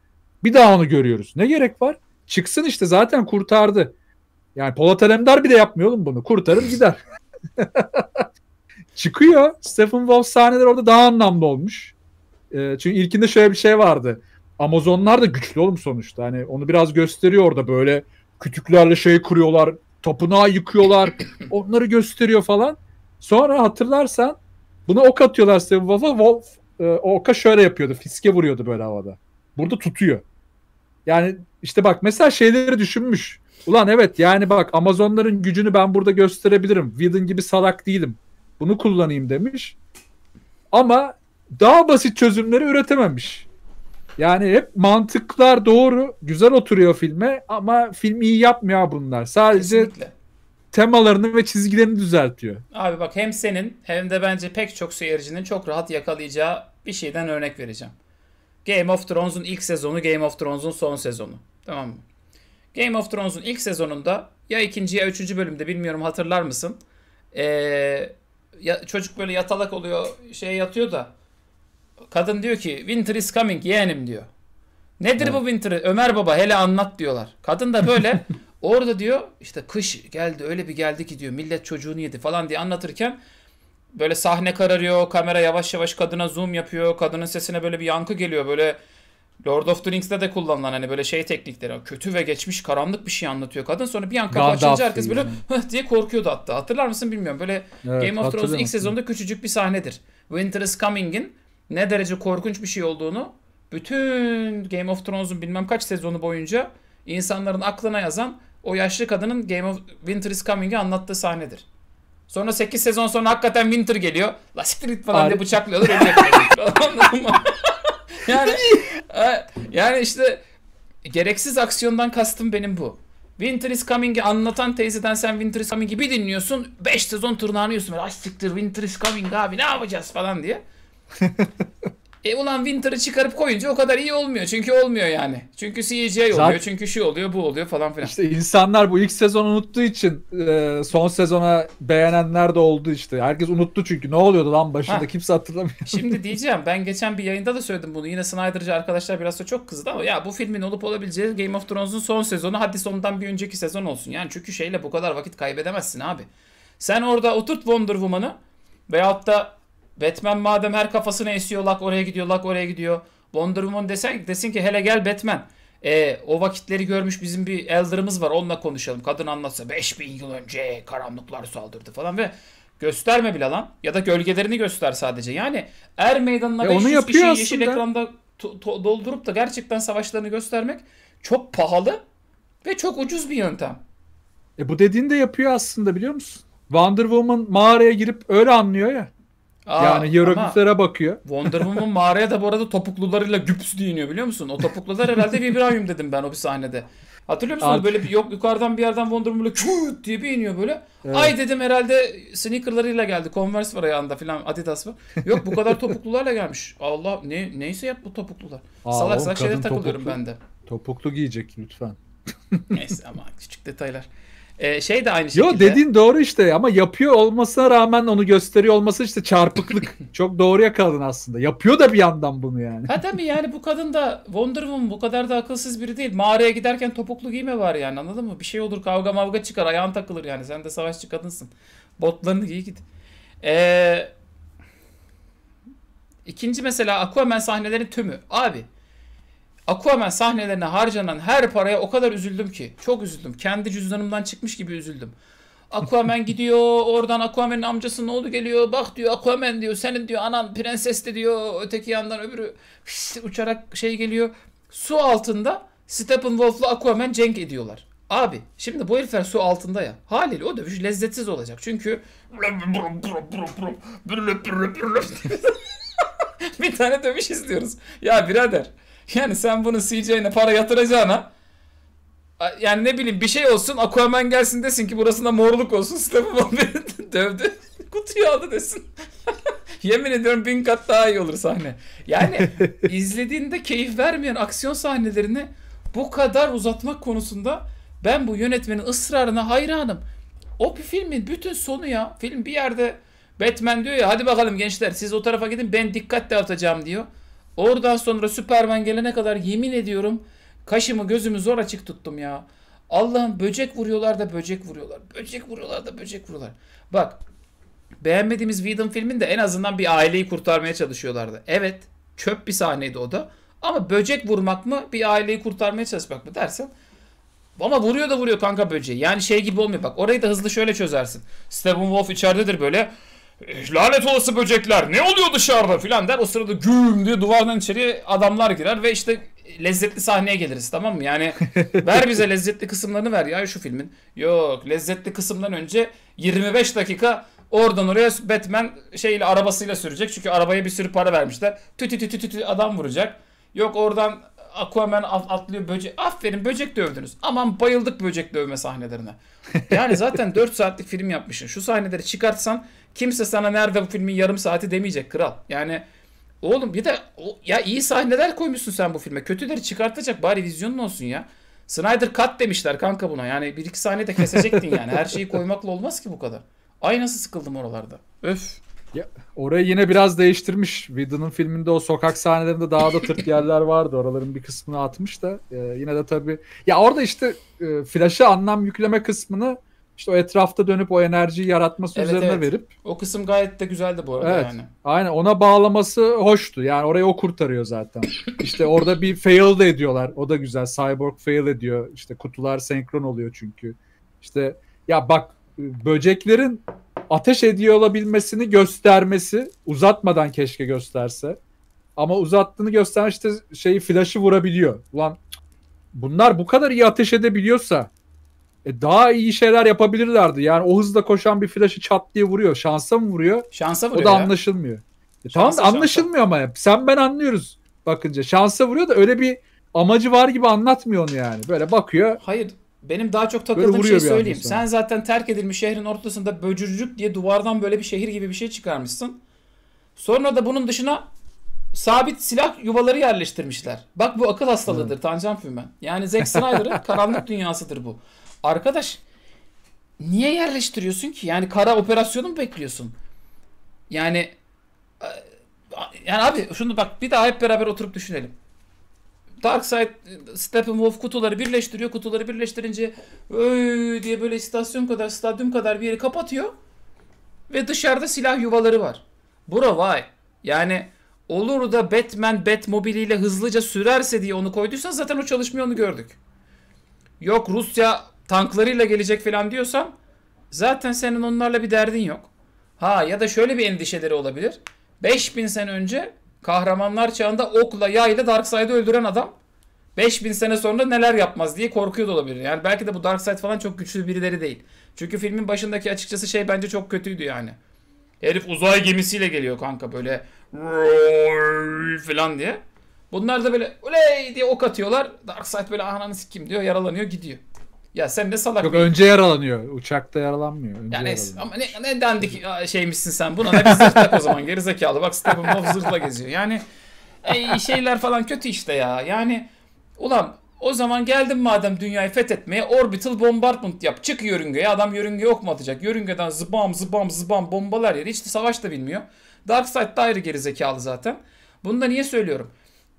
Bir daha onu görüyoruz. Ne gerek var? Çıksın işte zaten kurtardı. Yani Polat Alemdar de yapmıyor oğlum bunu. Kurtarır gider. Çıkıyor. Stephen Wolf sahneler orada daha anlamlı olmuş. Ee, çünkü ilkinde şöyle bir şey vardı. Amazonlar da güçlü oğlum sonuçta. Hani onu biraz gösteriyor orada böyle kütüklerle şey kuruyorlar. Tapınağı yıkıyorlar. onları gösteriyor falan. Sonra hatırlarsan buna ok atıyorlar Steve Wolf'a. Wolf e, oka şöyle yapıyordu. Fiske vuruyordu böyle havada. Burada tutuyor. Yani işte bak mesela şeyleri düşünmüş. Ulan evet yani bak Amazonların gücünü ben burada gösterebilirim. Whedon gibi salak değilim. Bunu kullanayım demiş. Ama daha basit çözümleri üretememiş. Yani hep mantıklar doğru, güzel oturuyor filme ama film iyi yapmıyor bunlar. Sadece Kesinlikle. temalarını ve çizgilerini düzeltiyor. Abi bak hem senin hem de bence pek çok seyircinin çok rahat yakalayacağı bir şeyden örnek vereceğim. Game of Thrones'un ilk sezonu, Game of Thrones'un son sezonu. Tamam mı? Game of Thrones'un ilk sezonunda ya ikinci ya üçüncü bölümde bilmiyorum hatırlar mısın? Ee, ya, çocuk böyle yatalak oluyor, şey yatıyor da kadın diyor ki winter is coming yeğenim diyor. Nedir evet. bu winter? Ömer baba hele anlat diyorlar. Kadın da böyle orada diyor işte kış geldi öyle bir geldi ki diyor millet çocuğunu yedi falan diye anlatırken böyle sahne kararıyor. Kamera yavaş yavaş kadına zoom yapıyor. Kadının sesine böyle bir yankı geliyor. Böyle Lord of the Rings'te de kullanılan hani böyle şey teknikleri. Kötü ve geçmiş karanlık bir şey anlatıyor kadın. Sonra bir an kapı açınca herkes böyle yani. diye korkuyordu hatta. Hatırlar mısın bilmiyorum. Böyle evet, Game of Thrones'un ilk sezonda küçücük bir sahnedir. Winter is Coming'in ne derece korkunç bir şey olduğunu bütün Game of Thrones'un bilmem kaç sezonu boyunca insanların aklına yazan o yaşlı kadının Game of Winter is Coming'i anlattığı sahnedir. Sonra 8 sezon sonra hakikaten Winter geliyor. La Street falan diye bıçaklıyorlar. yani, yani işte gereksiz aksiyondan kastım benim bu. Winter is Coming'i anlatan teyzeden sen Winter is Coming'i bir dinliyorsun. 5 sezon tırnağını yiyorsun. Ay siktir Winter is Coming abi ne yapacağız falan diye. e ulan Winter'ı çıkarıp koyunca o kadar iyi olmuyor. Çünkü olmuyor yani. Çünkü CGI oluyor. Zaten... Çünkü şu oluyor bu oluyor falan filan. İşte insanlar bu ilk sezon unuttuğu için e, son sezona beğenenler de oldu işte. Herkes unuttu çünkü. Ne oluyordu lan başında ha. kimse hatırlamıyor. Şimdi diyeceğim ben geçen bir yayında da söyledim bunu. Yine Snyder'cı arkadaşlar biraz da çok kızdı ama ya bu filmin olup olabileceği Game of Thrones'un son sezonu hadi sondan bir önceki sezon olsun. Yani çünkü şeyle bu kadar vakit kaybedemezsin abi. Sen orada oturt Wonder Woman'ı veyahut da Batman madem her kafasına esiyor lak oraya gidiyor lak oraya gidiyor. Wonder Woman desen, desin ki hele gel Batman. E, o vakitleri görmüş bizim bir elder'ımız var onunla konuşalım. Kadın anlatsa 5000 yıl önce karanlıklar saldırdı falan ve gösterme bile lan. Ya da gölgelerini göster sadece. Yani er meydanına e 500 kişiyi aslında. yeşil ekranda doldurup da gerçekten savaşlarını göstermek çok pahalı ve çok ucuz bir yöntem. E bu dediğini de yapıyor aslında biliyor musun? Wonder Woman mağaraya girip öyle anlıyor ya. Aa, yani hieroglyflere bakıyor. Wonder Woman mağaraya da bu arada topuklularıyla güps diye iniyor biliyor musun? O topuklular herhalde vibranium dedim ben o bir sahnede. Hatırlıyor musun? Abi. Böyle bir yok yukarıdan bir yerden Wonder Woman böyle küt diye bir iniyor böyle. Evet. Ay dedim herhalde sneakerlarıyla geldi. Converse var ayağında filan Adidas var. Yok bu kadar topuklularla gelmiş. Allah ne neyse yap bu topuklular. Aa, salak salak şeyler takılıyorum topuklu, ben de. Topuklu giyecek lütfen. neyse ama küçük detaylar. Ee, şey de aynı şekilde. Yo dediğin doğru işte ama yapıyor olmasına rağmen onu gösteriyor olması işte çarpıklık. Çok doğru yakaladın aslında. Yapıyor da bir yandan bunu yani. Ha tabii yani bu kadın da Wonder Woman bu kadar da akılsız biri değil. Mağaraya giderken topuklu giyme var yani anladın mı? Bir şey olur kavga mavga çıkar ayağın takılır yani. Sen de savaşçı kadınsın. Botlarını giy git. Ee, ikinci mesela Aquaman sahnelerin tümü. Abi Aquaman sahnelerine harcanan her paraya o kadar üzüldüm ki. Çok üzüldüm. Kendi cüzdanımdan çıkmış gibi üzüldüm. Aquaman gidiyor oradan Aquaman'ın amcası ne oldu geliyor bak diyor Aquaman diyor senin diyor anan prenses de diyor öteki yandan öbürü işte uçarak şey geliyor. Su altında Steppenwolf'la Aquaman cenk ediyorlar. Abi şimdi bu herifler su altında ya. Haliyle o dövüş lezzetsiz olacak. Çünkü bir tane dövüş izliyoruz, Ya birader Yani sen bunu CJ'ne para yatıracağına yani ne bileyim bir şey olsun Aquaman gelsin desin ki burasında morluk olsun Stephen Wolf'u dövdü kutuyu aldı desin. Yemin ediyorum bin kat daha iyi olur sahne. Yani izlediğinde keyif vermeyen aksiyon sahnelerini bu kadar uzatmak konusunda ben bu yönetmenin ısrarına hayranım. O bir filmin bütün sonu ya. Film bir yerde Batman diyor ya hadi bakalım gençler siz o tarafa gidin ben dikkat dağıtacağım diyor. Oradan sonra Süpermen gelene kadar yemin ediyorum kaşımı gözümü zor açık tuttum ya. Allah'ım böcek vuruyorlar da böcek vuruyorlar. Böcek vuruyorlar da böcek vuruyorlar. Bak beğenmediğimiz Whedon filminde en azından bir aileyi kurtarmaya çalışıyorlardı. Evet çöp bir sahneydi o da. Ama böcek vurmak mı bir aileyi kurtarmaya çalışmak mı dersen ama vuruyor da vuruyor kanka böceği. Yani şey gibi olmuyor bak. Orayı da hızlı şöyle çözersin. Steppenwolf içeridedir böyle. Eh, lanet olası böcekler ne oluyor dışarıda filan der. O sırada güm diye duvardan içeri adamlar girer ve işte lezzetli sahneye geliriz tamam mı? Yani ver bize lezzetli kısımlarını ver ya şu filmin. Yok lezzetli kısımdan önce 25 dakika oradan oraya Batman şeyle arabasıyla sürecek. Çünkü arabaya bir sürü para vermişler. Tü tü tü tü tü adam vuracak. Yok oradan Aquaman atlıyor böcek. Aferin böcek dövdünüz. Aman bayıldık böcek dövme sahnelerine. Yani zaten 4 saatlik film yapmışsın. Şu sahneleri çıkartsan kimse sana nerede bu filmin yarım saati demeyecek kral. Yani oğlum bir de ya iyi sahneler koymuşsun sen bu filme. Kötüleri çıkartacak bari vizyonun olsun ya. Snyder Cut demişler kanka buna. Yani bir iki sahne de kesecektin yani. Her şeyi koymakla olmaz ki bu kadar. Ay nasıl sıkıldım oralarda. Öf. Ya, orayı yine biraz değiştirmiş. Widow'un filminde o sokak sahnelerinde daha da tırt yerler vardı. Oraların bir kısmını atmış da e, yine de tabii. Ya orada işte e, Flash'a anlam yükleme kısmını işte o etrafta dönüp o enerjiyi yaratması evet, üzerine evet. verip. O kısım gayet de güzeldi bu arada evet, yani. Aynen ona bağlaması hoştu. Yani orayı o kurtarıyor zaten. İşte orada bir fail de ediyorlar. O da güzel. Cyborg fail ediyor. İşte kutular senkron oluyor çünkü. İşte ya bak böceklerin ateş ediyor olabilmesini göstermesi uzatmadan keşke gösterse. Ama uzattığını gösteren işte şeyi flash'ı vurabiliyor. Ulan bunlar bu kadar iyi ateş edebiliyorsa e, daha iyi şeyler yapabilirlerdi. Yani o hızla koşan bir flash'ı çat diye vuruyor. Şansa mı vuruyor? Şansa vuruyor. O da ya. anlaşılmıyor. E, şansa, tamam anlaşılmıyor şansa. ama ya. sen ben anlıyoruz bakınca. Şansa vuruyor da öyle bir amacı var gibi anlatmıyor onu yani. Böyle bakıyor. Hayır. Benim daha çok takıldığım şey söyleyeyim. Sen zaten terk edilmiş şehrin ortasında böcürcük diye duvardan böyle bir şehir gibi bir şey çıkarmışsın. Sonra da bunun dışına sabit silah yuvaları yerleştirmişler. Bak bu akıl hastalığıdır evet. Tancan Fümen. Yani Zack Snyder'ın karanlık dünyasıdır bu. Arkadaş niye yerleştiriyorsun ki? Yani kara operasyonu mu bekliyorsun? Yani e, yani abi şunu bak bir daha hep beraber oturup düşünelim. Darkseid e, Steppenwolf kutuları birleştiriyor. Kutuları birleştirince öy diye böyle istasyon kadar, stadyum kadar bir yeri kapatıyor. Ve dışarıda silah yuvaları var. Bura vay. Yani olur da Batman Batmobile'yle hızlıca sürerse diye onu koyduysan zaten o çalışmıyor onu gördük. Yok Rusya tanklarıyla gelecek falan diyorsan zaten senin onlarla bir derdin yok. Ha ya da şöyle bir endişeleri olabilir. 5000 sene önce Kahramanlar çağında okla yayla Darkseid'i öldüren adam 5000 sene sonra neler yapmaz diye korkuyor da olabilir. Yani belki de bu Darkseid falan çok güçlü birileri değil. Çünkü filmin başındaki açıkçası şey bence çok kötüydü yani. Herif uzay gemisiyle geliyor kanka böyle falan diye. Bunlar da böyle oley diye ok atıyorlar. Darkseid böyle ananı sikim diyor yaralanıyor gidiyor. Ya sen ne salak. Yok bir... önce yaralanıyor. Uçakta yaralanmıyor. Önce yani yaralanıyor. ama ne, ne dendik şeymişsin sen buna ne bir zırh o zaman gerizekalı. Bak Stephen Steppenwolf zırhla geziyor. Yani ey, şeyler falan kötü işte ya. Yani ulan o zaman geldim madem dünyayı fethetmeye orbital bombardment yap. Çık yörüngeye. Adam yörüngeye ok mu atacak? Yörüngeden zıbam zıbam zıbam bombalar yer. Hiç de savaş da bilmiyor. Darkseid de ayrı gerizekalı zaten. Bunu da niye söylüyorum?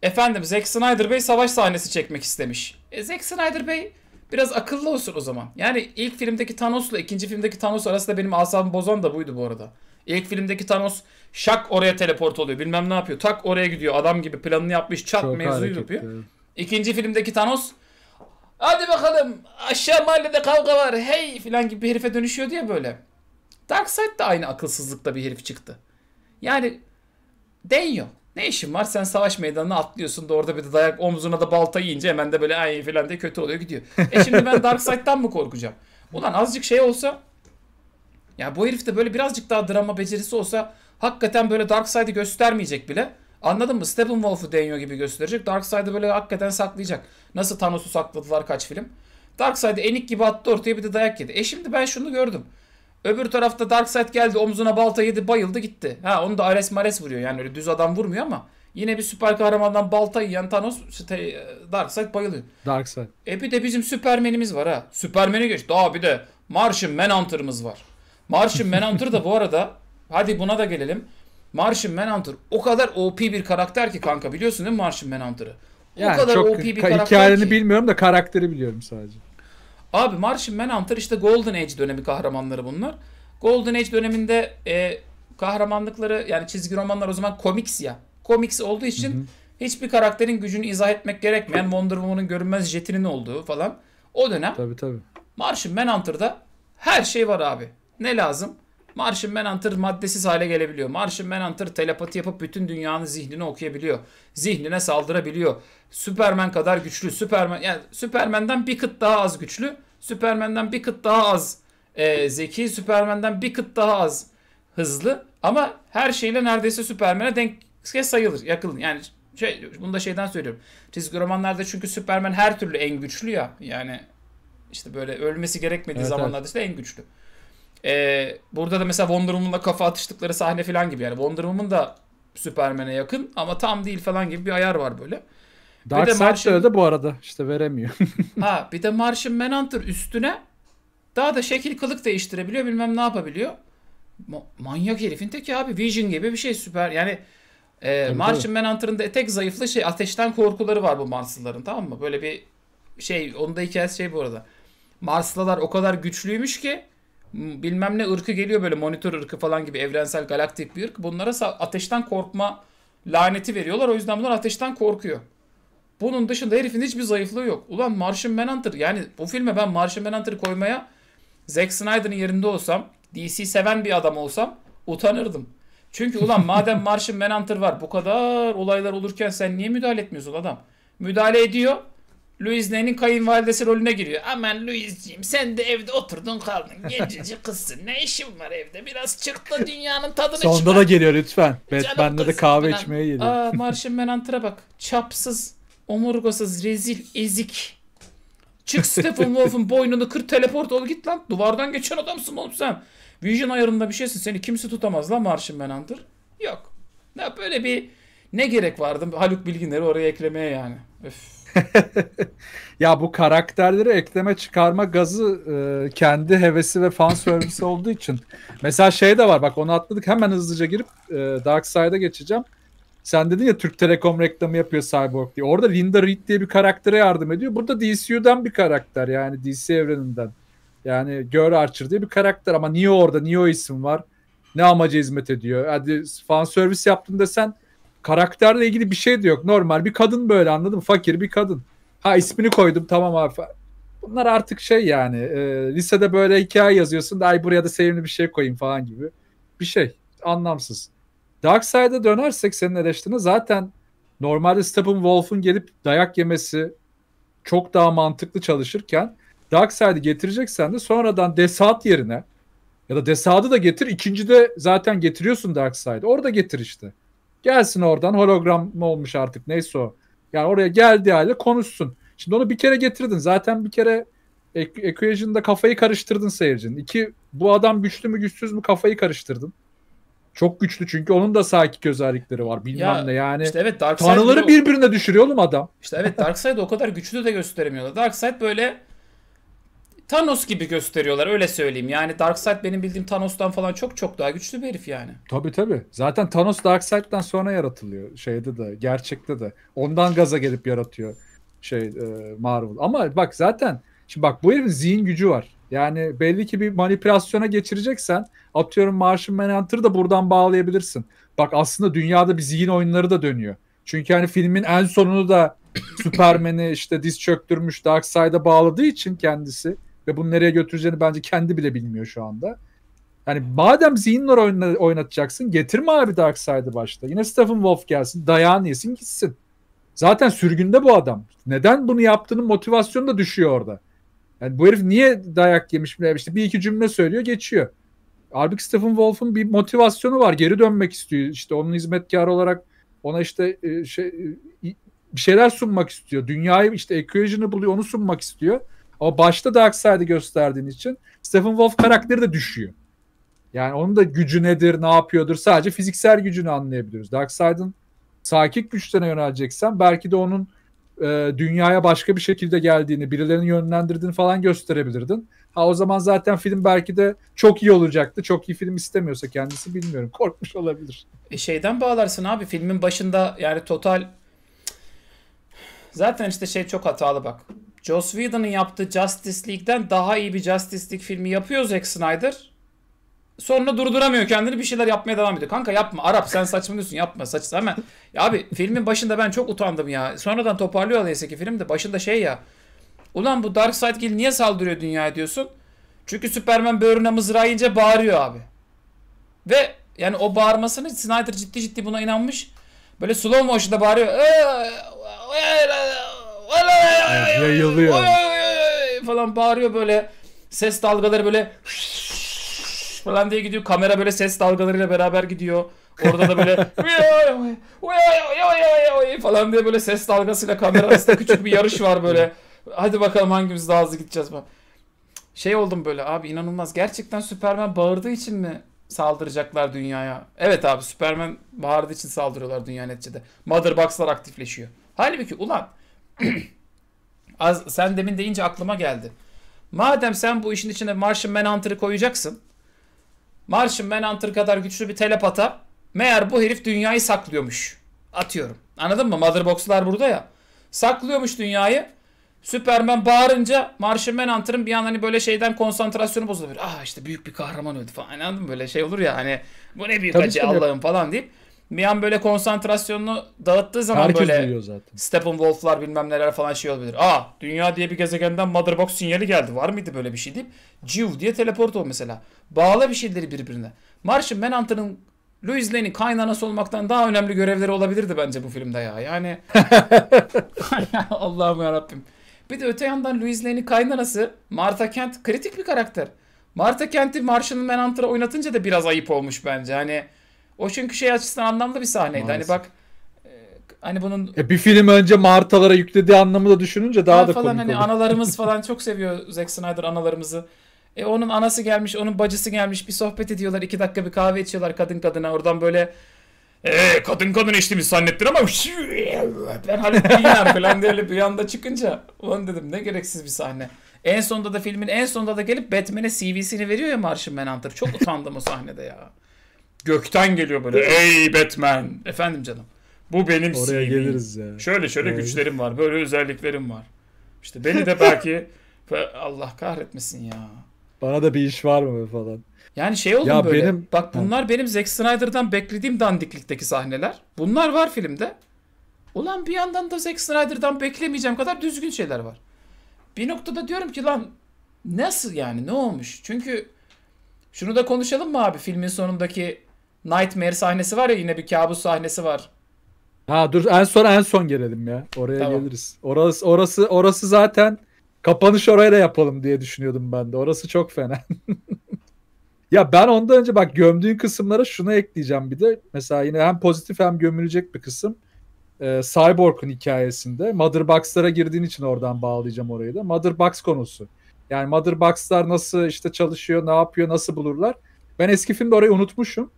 Efendim Zack Snyder Bey savaş sahnesi çekmek istemiş. E, Zack Snyder Bey Biraz akıllı olsun o zaman. Yani ilk filmdeki Thanos'la ikinci filmdeki Thanos arasında benim asabımı bozan da buydu bu arada. İlk filmdeki Thanos şak oraya teleport oluyor. Bilmem ne yapıyor. Tak oraya gidiyor. Adam gibi planını yapmış. Çat Çok mevzuyu yapıyor. İkinci filmdeki Thanos hadi bakalım aşağı mahallede kavga var hey filan gibi bir herife dönüşüyor diye böyle. Darkseid de aynı akılsızlıkta bir herif çıktı. Yani deniyor. Ne işin var? Sen savaş meydanına atlıyorsun da orada bir de dayak omzuna da balta yiyince hemen de böyle ay falan diye kötü oluyor gidiyor. E şimdi ben Dark mı korkacağım? Ulan azıcık şey olsa ya bu herifte böyle birazcık daha drama becerisi olsa hakikaten böyle Dark göstermeyecek bile. Anladın mı? Steppenwolf'u deniyor gibi gösterecek. Dark böyle hakikaten saklayacak. Nasıl Thanos'u sakladılar kaç film? Dark enik gibi attı ortaya bir de dayak yedi. E şimdi ben şunu gördüm. Öbür tarafta Darkseid geldi omzuna balta yedi bayıldı gitti. Ha onu da Ares Mares vuruyor yani öyle düz adam vurmuyor ama yine bir süper kahramandan balta yiyen Thanos işte e, Darkseid bayılıyor. Darkseid. E bir de bizim Süpermen'imiz var ha. Süpermen'e geç. Daha bir de Martian Manhunter'ımız var. Martian Manhunter da bu arada hadi buna da gelelim. Martian Manhunter o kadar OP bir karakter ki kanka biliyorsun değil mi Martian Manhunter'ı? O yani kadar çok OP bir karakter hikayeni ki. bilmiyorum da karakteri biliyorum sadece. Abi Martian Manhunter işte Golden Age dönemi kahramanları bunlar. Golden Age döneminde e, kahramanlıkları yani çizgi romanlar o zaman komiks ya. Komiks olduğu için hı hı. hiçbir karakterin gücünü izah etmek gerekmeyen Wonder Woman'ın görünmez jetinin olduğu falan. O dönem. Tabii tabii. Martian Manhunter'da her şey var abi. Ne lazım? Martian Manhunter maddesiz hale gelebiliyor. Martian Manhunter telepati yapıp bütün dünyanın zihnini okuyabiliyor. Zihnine saldırabiliyor. Superman kadar güçlü. Superman yani Superman'den bir kıt daha az güçlü Süpermen'den bir kıt daha az e, zeki, Süpermen'den bir kıt daha az hızlı ama her şeyle neredeyse Süpermen'e denk sayılır, yakın. Yani şey, bunu da şeyden söylüyorum. Çizgi romanlarda çünkü Süpermen her türlü en güçlü ya. Yani işte böyle ölmesi gerekmediği evet, zamanlarda evet. işte en güçlü. Ee, burada da mesela Wonder Woman'la kafa atıştıkları sahne falan gibi yani. Wonder Woman da Süpermen'e yakın ama tam değil falan gibi bir ayar var böyle. Dark Side Martian... de bu arada işte veremiyor. ha bir de Martian Manhunter üstüne daha da şekil kılık değiştirebiliyor bilmem ne yapabiliyor. Ma- manyak herifin teki abi Vision gibi bir şey süper yani e, Martian Manhunter'ın da tek zayıflığı şey ateşten korkuları var bu Marslıların tamam mı? Böyle bir şey onda hikayesi şey bu arada. Marslılar o kadar güçlüymüş ki bilmem ne ırkı geliyor böyle monitör ırkı falan gibi evrensel galaktik bir ırk. Bunlara ateşten korkma laneti veriyorlar. O yüzden bunlar ateşten korkuyor. Bunun dışında herifin hiçbir zayıflığı yok. Ulan Martian Manhunter yani bu filme ben Martian Manhunter'ı koymaya Zack Snyder'ın yerinde olsam DC seven bir adam olsam utanırdım. Çünkü ulan madem Martian Manhunter var bu kadar olaylar olurken sen niye müdahale etmiyorsun adam? Müdahale ediyor. Louis Lane'in kayınvalidesi rolüne giriyor. Aman Louis'ciğim sen de evde oturdun kaldın. Gencici kızsın. Ne işin var evde? Biraz çık da dünyanın tadını Sonda çıkar. da geliyor lütfen. Batman'da da kahve içmeye geliyor. Aa Martian Manhunter'a bak. Çapsız omurgasız, rezil, ezik. Çık Stephen Wolf'un boynunu kır teleport ol git lan. Duvardan geçen adamsın oğlum sen. Vision ayarında bir şeysin. Seni kimse tutamaz lan Martian Manhunter. Yok. Ya böyle bir ne gerek vardı Haluk Bilginer'i oraya eklemeye yani. Öf. ya bu karakterleri ekleme çıkarma gazı e, kendi hevesi ve fan servisi olduğu için. Mesela şey de var bak onu atladık hemen hızlıca girip e, Dark Side'a geçeceğim. Sen dedin ya Türk Telekom reklamı yapıyor Cyborg diye. Orada Linda Reed diye bir karaktere yardım ediyor. Burada DCU'dan bir karakter yani DC evreninden. Yani Gör Archer diye bir karakter ama niye orada? Niye o isim var? Ne amaca hizmet ediyor? Hadi fan servis yaptın desen karakterle ilgili bir şey de yok. Normal bir kadın böyle anladım. Fakir bir kadın. Ha ismini koydum tamam abi. Bunlar artık şey yani e, lisede böyle hikaye yazıyorsun da ay buraya da sevimli bir şey koyayım falan gibi. Bir şey anlamsız. Darkseid'e dönersek senin eleştirine zaten normalde Steppenwolf'un gelip dayak yemesi çok daha mantıklı çalışırken Darkseid'i getireceksen de sonradan Desat yerine ya da Desad'ı da getir. ikincide zaten getiriyorsun Darkseid'i. Orada getir işte. Gelsin oradan hologram mı olmuş artık neyse o. Yani oraya geldiği hale konuşsun. Şimdi onu bir kere getirdin. Zaten bir kere Equation'da kafayı karıştırdın seyircinin. İki bu adam güçlü mü güçsüz mü kafayı karıştırdın. Çok güçlü çünkü onun da sakik özellikleri var bilmem ya, ne yani. İşte evet Darkseid Tanrıları o... birbirine düşürüyor oğlum adam. İşte evet Darkseid o kadar güçlü de gösteremiyorlar. Darkseid böyle Thanos gibi gösteriyorlar öyle söyleyeyim. Yani Darkseid benim bildiğim Thanos'tan falan çok çok daha güçlü bir herif yani. Tabi tabi. Zaten Thanos Darkseid'den sonra yaratılıyor şeyde de gerçekte de. Ondan gaza gelip yaratıyor şey e, Marvel. Ama bak zaten şimdi bak bu herifin zihin gücü var. Yani belli ki bir manipülasyona geçireceksen atıyorum Martian Manhunter'ı da buradan bağlayabilirsin. Bak aslında dünyada bir zihin oyunları da dönüyor. Çünkü hani filmin en sonunu da Superman'i işte diz çöktürmüş Darkseid'e bağladığı için kendisi ve bunu nereye götüreceğini bence kendi bile bilmiyor şu anda. Yani madem zihinler oynatacaksın getirme abi Darkseid'i başta. Yine Stephen Wolf gelsin dayağını yesin gitsin. Zaten sürgünde bu adam. Neden bunu yaptığının motivasyonu da düşüyor orada. Yani bu herif niye dayak yemiş? İşte bir iki cümle söylüyor geçiyor. Halbuki Stephen Wolf'un bir motivasyonu var. Geri dönmek istiyor. İşte onun hizmetkarı olarak ona işte e, şey, e, bir şeyler sunmak istiyor. Dünyayı işte equation'ı buluyor onu sunmak istiyor. Ama başta Dark Side'ı gösterdiğin için Stephen Wolf karakteri de düşüyor. Yani onun da gücü nedir, ne yapıyordur sadece fiziksel gücünü anlayabiliyoruz. Dark Side'ın sakit güçlerine yöneleceksen belki de onun e, dünyaya başka bir şekilde geldiğini, birilerinin yönlendirdiğini falan gösterebilirdin. Ha o zaman zaten film belki de çok iyi olacaktı. Çok iyi film istemiyorsa kendisi bilmiyorum. Korkmuş olabilir. E şeyden bağlarsın abi filmin başında yani total zaten işte şey çok hatalı bak. Joss Whedon'ın yaptığı Justice League'den daha iyi bir Justice League filmi yapıyor Zack Snyder. Sonra durduramıyor kendini bir şeyler yapmaya devam ediyor. Kanka yapma Arap sen saçmalıyorsun yapma saç hemen. Ya abi filmin başında ben çok utandım ya. Sonradan toparlıyor neyse ki filmde başında şey ya. Ulan bu Dark Side gel niye saldırıyor dünyaya diyorsun. Çünkü Superman böğrüne mızrağıyınca bağırıyor abi. Ve yani o bağırmasını Snyder ciddi ciddi buna inanmış. Böyle slow motion'da bağırıyor. Yayılıyor. falan bağırıyor böyle. Ses dalgaları böyle falan diye gidiyor. Kamera böyle ses dalgalarıyla beraber gidiyor. Orada da böyle falan diye böyle ses dalgasıyla kamera arasında küçük bir yarış var böyle. Hadi bakalım hangimiz daha hızlı gideceğiz falan. Şey oldum böyle abi inanılmaz. Gerçekten Superman bağırdığı için mi saldıracaklar dünyaya? Evet abi Superman bağırdığı için saldırıyorlar dünya neticede. Motherbox'lar aktifleşiyor. Halbuki ulan az sen demin deyince aklıma geldi. Madem sen bu işin içine Martian Manhunter'ı koyacaksın. Martian antır kadar güçlü bir telepata meğer bu herif dünyayı saklıyormuş. Atıyorum. Anladın mı? Motherbox'lar burada ya. Saklıyormuş dünyayı. Superman bağırınca Martian Manhunter'ın bir an hani böyle şeyden konsantrasyonu bozuluyor. Ah işte büyük bir kahraman öldü falan. Anladın mı? Böyle şey olur ya hani bu ne büyük Tabii acı Allah'ım falan deyip. Mian böyle konsantrasyonunu dağıttığı zaman Herkes böyle zaten. Steppenwolf'lar bilmem neler falan şey olabilir. Aa dünya diye bir gezegenden Motherbox sinyali geldi. Var mıydı böyle bir şey deyip Civ diye teleport ol mesela. Bağla bir şeyleri birbirine. Martian Manhunter'ın Louis Lane'in kaynanası olmaktan daha önemli görevleri olabilirdi bence bu filmde ya. Yani Allah'ım yarabbim. Bir de öte yandan Louis Lane'in kaynanası Martha Kent kritik bir karakter. Martha Kent'i Martian Manhunter'a oynatınca da biraz ayıp olmuş bence. Hani o çünkü şey açısından anlamlı bir sahneydi. Hani Maalesef. Hani bak e, Hani bunun e bir film önce Martalara yüklediği anlamı da düşününce daha da falan komik hani olur. analarımız falan çok seviyor Zack Snyder analarımızı. E onun anası gelmiş, onun bacısı gelmiş. Bir sohbet ediyorlar. iki dakika bir kahve içiyorlar kadın kadına. Oradan böyle e, kadın kadın mi zannettin ama ben Haluk Bilginer falan diye bir anda çıkınca ulan dedim ne gereksiz bir sahne. En sonunda da filmin en sonunda da gelip Batman'e CV'sini veriyor ya Martian Manhunter. Çok utandım o sahnede ya. Gökten geliyor böyle. Ey Batman. Efendim canım. Bu benim Oraya CV'm. geliriz ya. Şöyle şöyle evet. güçlerim var. Böyle özelliklerim var. İşte beni de belki Allah kahretmesin ya. Bana da bir iş var mı falan. Yani şey oldu böyle. Benim... Bak bunlar ha. benim Zack Snyder'dan beklediğim dandiklikteki sahneler. Bunlar var filmde. Ulan bir yandan da Zack Snyder'dan beklemeyeceğim kadar düzgün şeyler var. Bir noktada diyorum ki lan nasıl yani ne olmuş? Çünkü şunu da konuşalım mı abi filmin sonundaki Nightmare sahnesi var ya yine bir kabus sahnesi var. Ha dur en son en son gelelim ya. Oraya tamam. geliriz. Orası orası orası zaten kapanış oraya da yapalım diye düşünüyordum ben de. Orası çok fena. ya ben ondan önce bak gömdüğün kısımlara şunu ekleyeceğim bir de. Mesela yine hem pozitif hem gömülecek bir kısım. Ee, Cyborg'un hikayesinde Mother girdiğin için oradan bağlayacağım orayı da. Mother konusu. Yani Mother nasıl işte çalışıyor, ne yapıyor, nasıl bulurlar. Ben eski filmde orayı unutmuşum.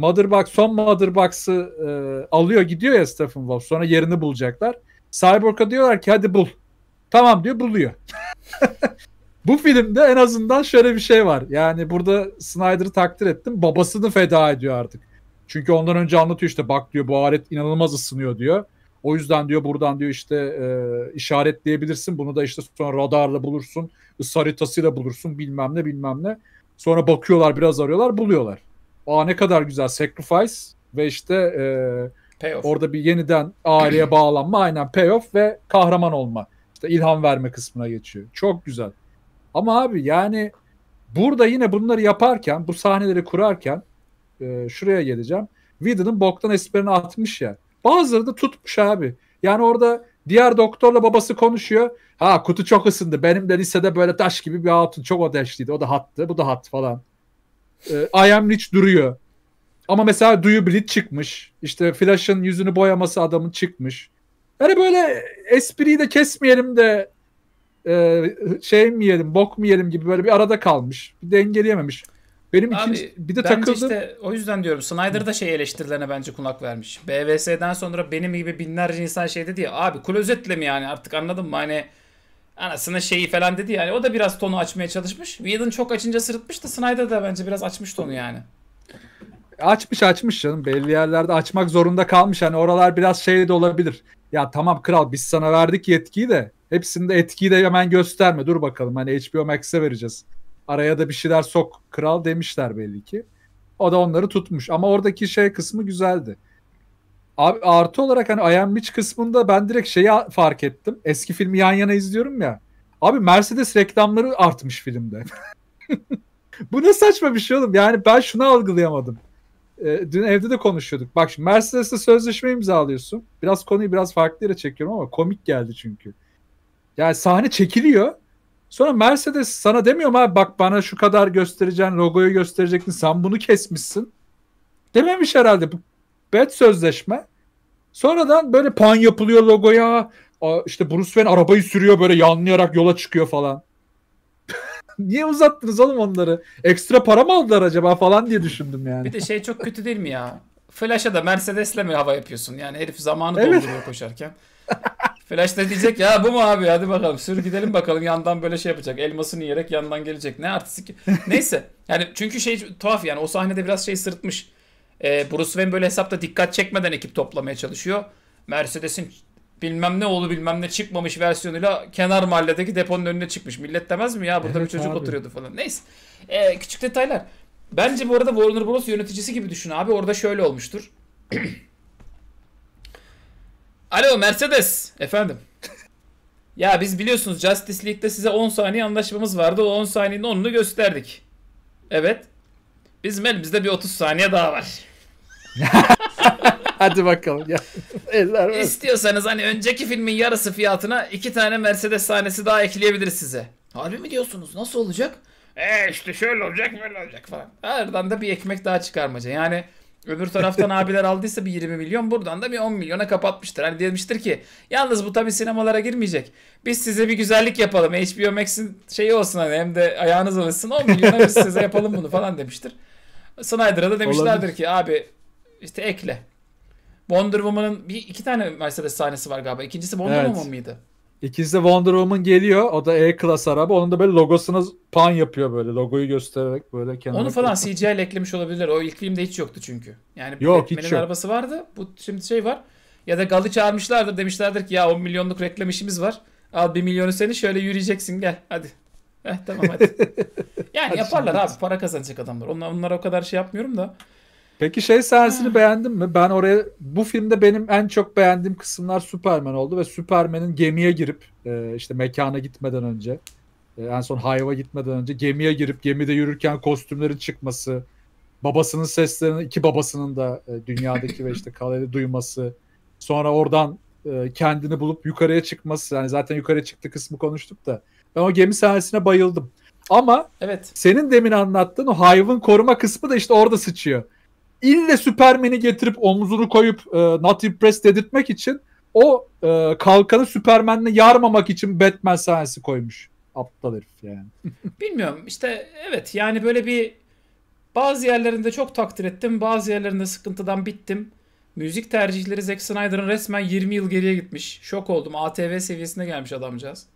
Motherbox son Motherbox'ı e, alıyor gidiyor ya Stephen Wolf. Sonra yerini bulacaklar. Cyborg'a diyorlar ki hadi bul. Tamam diyor buluyor. Bu filmde en azından şöyle bir şey var. Yani burada Snyder'ı takdir ettim. Babasını feda ediyor artık. Çünkü ondan önce anlatıyor işte bak diyor bu alet inanılmaz ısınıyor diyor. O yüzden diyor buradan diyor işte e, işaretleyebilirsin. Bunu da işte sonra radarla bulursun. ısı haritasıyla bulursun bilmem ne bilmem ne. Sonra bakıyorlar biraz arıyorlar buluyorlar. Aa ne kadar güzel Sacrifice ve işte e, payoff. orada bir yeniden aileye bağlanma aynen payoff ve kahraman olma. İşte ilham verme kısmına geçiyor. Çok güzel. Ama abi yani burada yine bunları yaparken bu sahneleri kurarken e, şuraya geleceğim. Whedon'ın boktan esprilerini atmış ya. Bazıları da tutmuş abi. Yani orada diğer doktorla babası konuşuyor. Ha kutu çok ısındı. Benim de lisede böyle taş gibi bir hatun çok ateşliydi. O da hattı. Bu da hat falan e, I am Rich duruyor. Ama mesela Do You Bleed çıkmış. İşte Flash'ın yüzünü boyaması adamın çıkmış. Yani böyle espriyi de kesmeyelim de e, şey mi yiyelim, bok mu yiyelim gibi böyle bir arada kalmış. Bir dengeleyememiş. Benim için bir de takıldım. Işte, o yüzden diyorum Snyder da şey eleştirilerine bence kulak vermiş. BVS'den sonra benim gibi binlerce insan şey dedi ya abi klozetle mi yani artık anladın mı hani anasının şeyi falan dedi yani. O da biraz tonu açmaya çalışmış. Whedon çok açınca sırıtmış da Snyder da bence biraz açmış tonu yani. Açmış açmış canım. Belli yerlerde açmak zorunda kalmış. Hani oralar biraz şey de olabilir. Ya tamam kral biz sana verdik yetkiyi de hepsinde etkiyi de hemen gösterme. Dur bakalım hani HBO Max'e vereceğiz. Araya da bir şeyler sok kral demişler belli ki. O da onları tutmuş. Ama oradaki şey kısmı güzeldi Abi artı olarak hani I Am kısmında ben direkt şeyi fark ettim. Eski filmi yan yana izliyorum ya. Abi Mercedes reklamları artmış filmde. Bu ne saçma bir şey oğlum. Yani ben şunu algılayamadım. Ee, dün evde de konuşuyorduk. Bak şimdi Mercedes'le sözleşme imzalıyorsun. Biraz konuyu biraz farklı yere çekiyorum ama komik geldi çünkü. Yani sahne çekiliyor. Sonra Mercedes sana demiyor mu abi bak bana şu kadar göstereceğin logoyu gösterecektin sen bunu kesmişsin. Dememiş herhalde. Bu bet sözleşme. Sonradan böyle pan yapılıyor logoya. İşte Bruce Wayne arabayı sürüyor böyle yanlayarak yola çıkıyor falan. Niye uzattınız oğlum onları? Ekstra para mı aldılar acaba falan diye düşündüm yani. Bir de şey çok kötü değil mi ya? Flash'a da Mercedes'le mi hava yapıyorsun? Yani herif zamanı evet. dolduruyor koşarken. Flash da diyecek ya bu mu abi hadi bakalım sür gidelim bakalım yandan böyle şey yapacak. Elmasını yiyerek yandan gelecek. Ne artistik. Neyse. Yani çünkü şey tuhaf yani o sahnede biraz şey sırıtmış. E, Bruce Wayne böyle hesapta dikkat çekmeden ekip toplamaya çalışıyor. Mercedes'in bilmem ne oğlu bilmem ne çıkmamış versiyonuyla kenar mahalledeki deponun önüne çıkmış. Millet demez mi ya burada evet, bir çocuk abi. oturuyordu falan. Neyse e, küçük detaylar. Bence bu arada Warner Bros. yöneticisi gibi düşün abi. Orada şöyle olmuştur. Alo Mercedes. Efendim. ya biz biliyorsunuz Justice League'de size 10 saniye anlaşmamız vardı. O 10 saniyenin 10'unu gösterdik. Evet. Bizim elimizde bir 30 saniye daha var. Hadi bakalım gel. Eller İstiyorsanız hani önceki filmin yarısı fiyatına iki tane Mercedes sahnesi daha ekleyebiliriz size. Harbi mi diyorsunuz? Nasıl olacak? E işte şöyle olacak böyle olacak falan. Aradan da bir ekmek daha çıkarmaca. Yani öbür taraftan abiler aldıysa bir 20 milyon buradan da bir 10 milyona kapatmıştır. Hani demiştir ki yalnız bu tabii sinemalara girmeyecek. Biz size bir güzellik yapalım. HBO Max'in şeyi olsun hani hem de ayağınız alışsın 10 milyona biz size yapalım bunu falan demiştir. Snyder'a da demişlerdir Olabilir. ki abi işte ekle. Wonder Woman'ın bir iki tane Mercedes sahnesi var galiba. İkincisi Wonder evet. Woman mıydı? İkincisi Wonder Woman geliyor. O da E-Class araba. Onun da böyle logosuna pan yapıyor böyle. Logoyu göstererek böyle kendine. Onu falan CGI ile eklemiş olabilirler. O ilk filmde hiç yoktu çünkü. Yani Yok, hiç yok. arabası vardı. Bu şimdi şey var. Ya da Gal'ı çağırmışlardır. Demişlerdir ki ya 10 milyonluk reklam işimiz var. Al 1 milyonu seni şöyle yürüyeceksin gel. Hadi. Heh, tamam hadi. Yani hadi yaparlar abi. Para kazanacak adamlar. Onlar, onlara o kadar şey yapmıyorum da. Peki şey sahnesini hmm. beğendin mi? Ben oraya bu filmde benim en çok beğendiğim kısımlar Superman oldu ve Superman'in gemiye girip e, işte mekana gitmeden önce e, en son hayva gitmeden önce gemiye girip gemide yürürken kostümlerin çıkması, babasının seslerini iki babasının da e, dünyadaki ve işte kalede duyması, sonra oradan e, kendini bulup yukarıya çıkması. Yani zaten yukarıya çıktı kısmı konuştuk da. Ben o gemi sahnesine bayıldım. Ama evet. senin demin anlattığın o hayvan koruma kısmı da işte orada sıçıyor ille Superman'i getirip omzunu koyup e, not impressed dedirtmek için o e, kalkanı Superman'le yarmamak için Batman sahnesi koymuş. Aptal herif yani. Bilmiyorum işte evet yani böyle bir bazı yerlerinde çok takdir ettim. Bazı yerlerinde sıkıntıdan bittim. Müzik tercihleri Zack Snyder'ın resmen 20 yıl geriye gitmiş. Şok oldum. ATV seviyesine gelmiş adamcağız.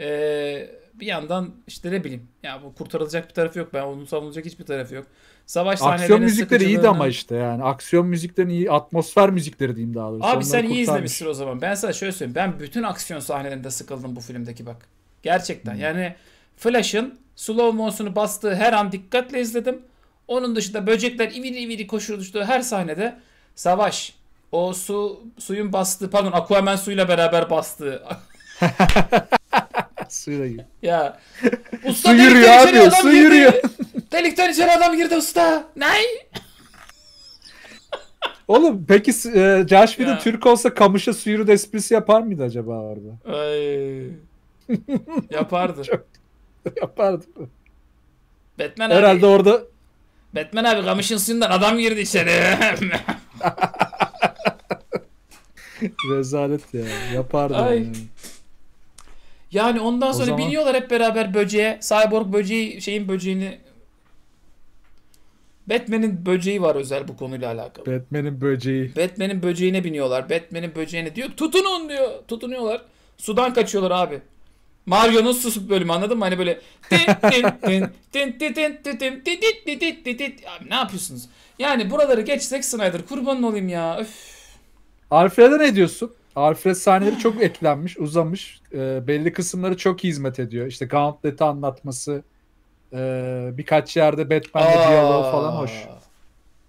Eee bir yandan işte ne bileyim ya bu kurtarılacak bir tarafı yok. Ben onu savunulacak hiçbir tarafı yok. Savaş Aksiyon müzikleri iyiydi ama işte yani. Aksiyon müziklerin iyi, atmosfer müzikleri diyeyim daha doğrusu. Abi sen iyi izlemişsin o zaman. Ben sana şöyle söyleyeyim. Ben bütün aksiyon sahnelerinde sıkıldım bu filmdeki bak. Gerçekten. Hmm. Yani Flash'ın slow motion'u bastığı her an dikkatle izledim. Onun dışında böcekler ivili ivili koşuşturduğu her sahnede savaş, o su suyun bastığı pardon Aquaman suyla beraber bastığı Suyla gir. Ya. Usta su yürüyor abi. Adam su girdi. yürüyor. Delikten içeri adam girdi usta. Ney? Oğlum peki e, Josh Whedon Türk olsa kamışa su yürüdü esprisi yapar mıydı acaba orada? Ay. Yapardı. Çok, yapardı. Batman abi Herhalde orada. Batman abi kamışın suyundan adam girdi içeri. Rezalet ya. Yapardı. Ay. Yani. Yani ondan sonra zaman... biniyorlar hep beraber böceğe. Cyborg böceği şeyin böceğini Batman'in böceği var özel bu konuyla alakalı. Batman'in böceği. Batman'in böceğine biniyorlar. Batman'in böceğine diyor tutunun diyor. Tutunuyorlar. Sudan kaçıyorlar abi. Mario'nun susup bölümü anladın mı? Hani böyle ne yapıyorsunuz? Yani buraları geçsek Snyder Kurban olayım ya. Alfred'e ne diyorsun? Alfred sahneleri çok etkilenmiş, uzamış. E, belli kısımları çok hizmet ediyor. İşte Gauntlet'i anlatması, e, birkaç yerde Batman'le diyalog falan hoş.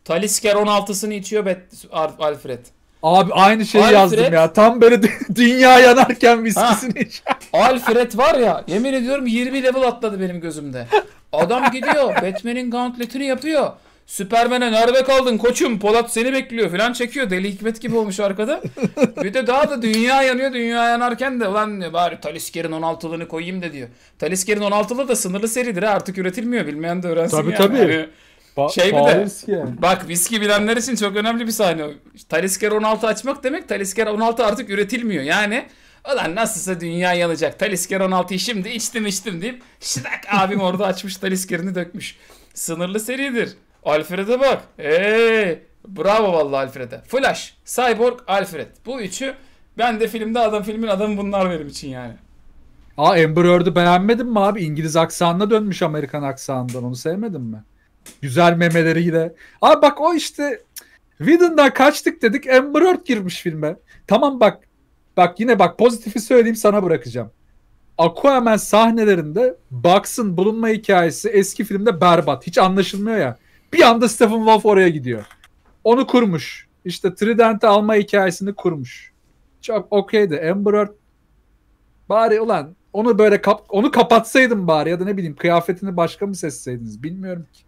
Talisker 16'sını içiyor Bet Alfred. Abi aynı şeyi Alfred, yazdım ya. Tam böyle dünya yanarken viskisini iç. Alfred var ya yemin ediyorum 20 level atladı benim gözümde. Adam gidiyor Batman'in gauntletini yapıyor. Süpermen'e nerede kaldın koçum Polat seni bekliyor falan çekiyor. Deli Hikmet gibi olmuş arkada. bir de daha da dünya yanıyor. Dünya yanarken de ulan bari Talisker'in 16'lını koyayım da diyor. Talisker'in 16'lı da sınırlı seridir artık üretilmiyor. Bilmeyen de öğrensin tabii, yani. Tabii tabii. Hani ba- şey bir de bak viski bilenler için çok önemli bir sahne. Talisker 16 açmak demek Talisker 16 artık üretilmiyor. Yani ulan nasılsa dünya yanacak. Talisker 16'yı şimdi içtim içtim deyip şıdak abim orada açmış Talisker'ini dökmüş. Sınırlı seridir. Alfred'e bak. Eee. Bravo vallahi Alfred'e. Flash, Cyborg, Alfred. Bu üçü ben de filmde adam filmin adamı bunlar benim için yani. Aa Amber Heard'ı beğenmedin mi abi? İngiliz aksanına dönmüş Amerikan aksanından. Onu sevmedin mi? Güzel memeleriyle. Aa bak o işte Whedon'dan kaçtık dedik. Amber Heard girmiş filme. Tamam bak. Bak yine bak pozitifi söyleyeyim sana bırakacağım. Aquaman sahnelerinde Bucks'ın bulunma hikayesi eski filmde berbat. Hiç anlaşılmıyor ya. Bir anda Stephen Wolf oraya gidiyor. Onu kurmuş. İşte Trident'i alma hikayesini kurmuş. Çok okeydi. Emperor bari ulan onu böyle kap onu kapatsaydım bari ya da ne bileyim kıyafetini başka mı sesseydiniz bilmiyorum ki.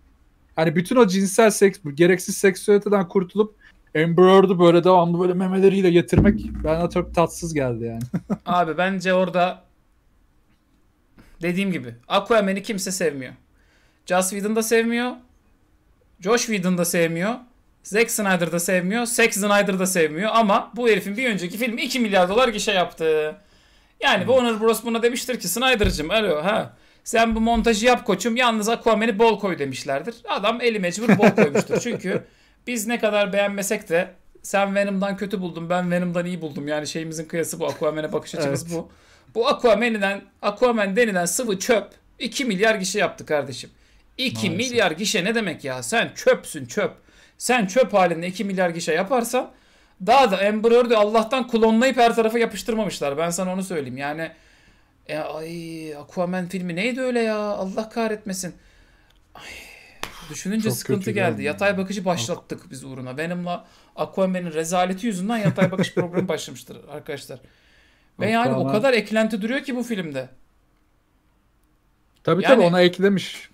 Hani bütün o cinsel seks, gereksiz seksüeliteden kurtulup Amber böyle devamlı böyle memeleriyle getirmek bana çok tatsız geldi yani. Abi bence orada dediğim gibi Aquaman'i kimse sevmiyor. Joss Whedon da sevmiyor. Josh Whedon da sevmiyor. Zack Snyder da sevmiyor. Zack Snyder da sevmiyor. Ama bu herifin bir önceki filmi 2 milyar dolar gişe yaptı. Yani hmm. Warner Bros. buna demiştir ki Snyder'cım alo ha. Sen bu montajı yap koçum. Yalnız Aquaman'i bol koy demişlerdir. Adam eli mecbur bol koymuştur. Çünkü biz ne kadar beğenmesek de sen Venom'dan kötü buldun ben Venom'dan iyi buldum. Yani şeyimizin kıyası bu Aquaman'e bakış açımız evet. bu. Bu Aquaman'den Aquaman denilen sıvı çöp 2 milyar kişi yaptı kardeşim. 2 milyar gişe ne demek ya? Sen çöpsün çöp. Sen çöp halinde 2 milyar gişe yaparsan daha da Amber Heard'ü Allah'tan klonlayıp her tarafa yapıştırmamışlar. Ben sana onu söyleyeyim. Yani e, ay Aquaman filmi neydi öyle ya? Allah kahretmesin. Ay, düşününce Çok sıkıntı geldi. Ya. Yatay bakışı başlattık biz uğruna. Venom'la Aquaman'in rezaleti yüzünden yatay bakış programı başlamıştır arkadaşlar. Ve yani o kadar eklenti duruyor ki bu filmde. Tabii yani, tabii ona eklemiş.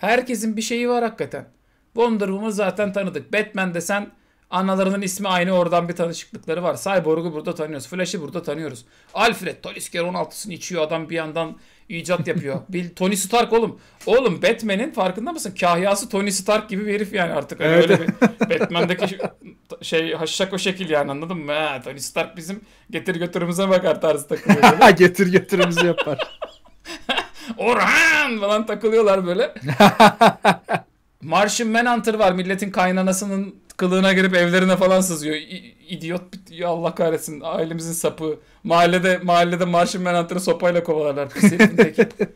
Herkesin bir şeyi var hakikaten. Wonder Woman zaten tanıdık. Batman desen analarının ismi aynı oradan bir tanışıklıkları var. Cyborg'u burada tanıyoruz. Flash'ı burada tanıyoruz. Alfred Talisker 16'sını içiyor adam bir yandan icat yapıyor. Bil Tony Stark oğlum. Oğlum Batman'in farkında mısın? Kahyası Tony Stark gibi bir herif yani artık. Hani evet. Öyle bir Batman'deki şey haşşak o şekil yani anladın mı? Ha, Tony Stark bizim getir götürümüze bakar tarzı takılıyor. getir götürümüzü yapar. Orhan falan takılıyorlar böyle. Martian Manhunter var. Milletin kaynanasının kılığına girip evlerine falan sızıyor. İ- idiot ya Allah kahretsin. Ailemizin sapı. Mahallede mahallede Martian Manhunter'ı sopayla kovalarlar.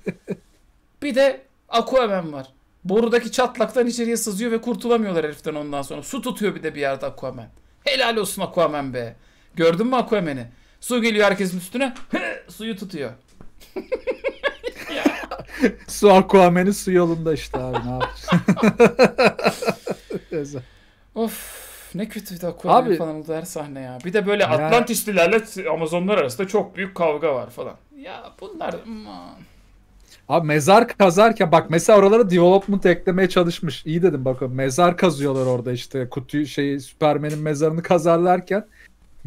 Bir de Aquaman var. Borudaki çatlaktan içeriye sızıyor ve kurtulamıyorlar heriften ondan sonra. Su tutuyor bir de bir yerde Aquaman. Helal olsun Aquaman be. Gördün mü Aquaman'i? Su geliyor herkesin üstüne. suyu tutuyor. su Aquaman'in su yolunda işte abi ne yapacaksın? of ne kötüydü Aquaman abi, falan oldu her sahne ya. Bir de böyle yani, Atlantislilerle Amazonlar arasında çok büyük kavga var falan. Ya bunlar aman. Abi mezar kazarken bak mesela oralara development eklemeye çalışmış. İyi dedim bakın mezar kazıyorlar orada işte kutuyu şey Superman'in mezarını kazarlarken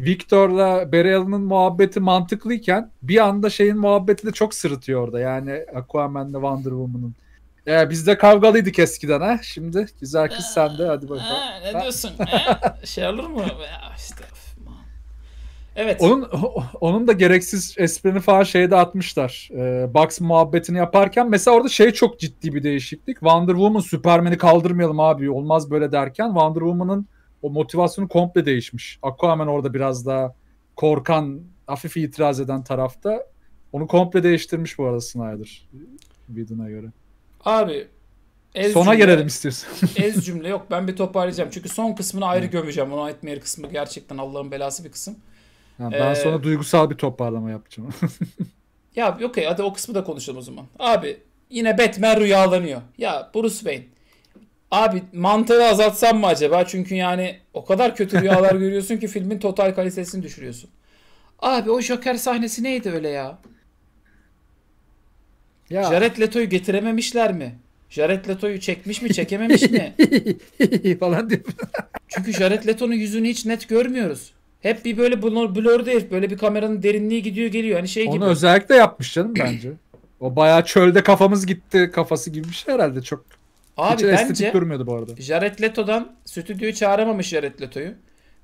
Victor'la Barry muhabbeti mantıklıyken bir anda şeyin muhabbeti de çok sırıtıyor orada. Yani Aquaman'la Wonder Woman'ın. Ee, biz de kavgalıydık eskiden ha. Şimdi güzel kız ee, sen de hadi bakalım. Ha, ne diyorsun? ha? şey olur mu? işte. Evet. Onun onun da gereksiz esprini falan şeyde atmışlar. Ee, Bugs muhabbetini yaparken mesela orada şey çok ciddi bir değişiklik. Wonder Woman Superman'i kaldırmayalım abi olmaz böyle derken Wonder Woman'ın o motivasyonu komple değişmiş. Aquaman orada biraz daha korkan, hafif itiraz eden tarafta. Onu komple değiştirmiş bu arada Snyder. Whedon'a göre. Abi Ez Sona cümle, gelelim istiyorsun. ez cümle yok ben bir toparlayacağım. Çünkü son kısmını ayrı evet. gömeceğim. Ona etmeyer kısmı gerçekten Allah'ın belası bir kısım. Ha, ben ee, sonra duygusal bir toparlama yapacağım. ya okey hadi o kısmı da konuşalım o zaman. Abi yine Batman rüyalanıyor. Ya Bruce Wayne Abi mantığı azaltsam mı acaba? Çünkü yani o kadar kötü rüyalar görüyorsun ki filmin total kalitesini düşürüyorsun. Abi o Joker sahnesi neydi öyle ya? Ya. Jared Leto'yu getirememişler mi? Jared Leto'yu çekmiş mi çekememiş mi? falan diyor. Çünkü Jared Leto'nun yüzünü hiç net görmüyoruz. Hep bir böyle blur, blur değil. Böyle bir kameranın derinliği gidiyor geliyor. Hani şey Onu gibi. Onu özellikle yapmış canım bence. o bayağı çölde kafamız gitti kafası gibi bir şey herhalde. Çok Abi Hiç bence estetik durmuyordu bu arada. Jared Leto'dan stüdyoyu çağıramamış Jared Leto'yu.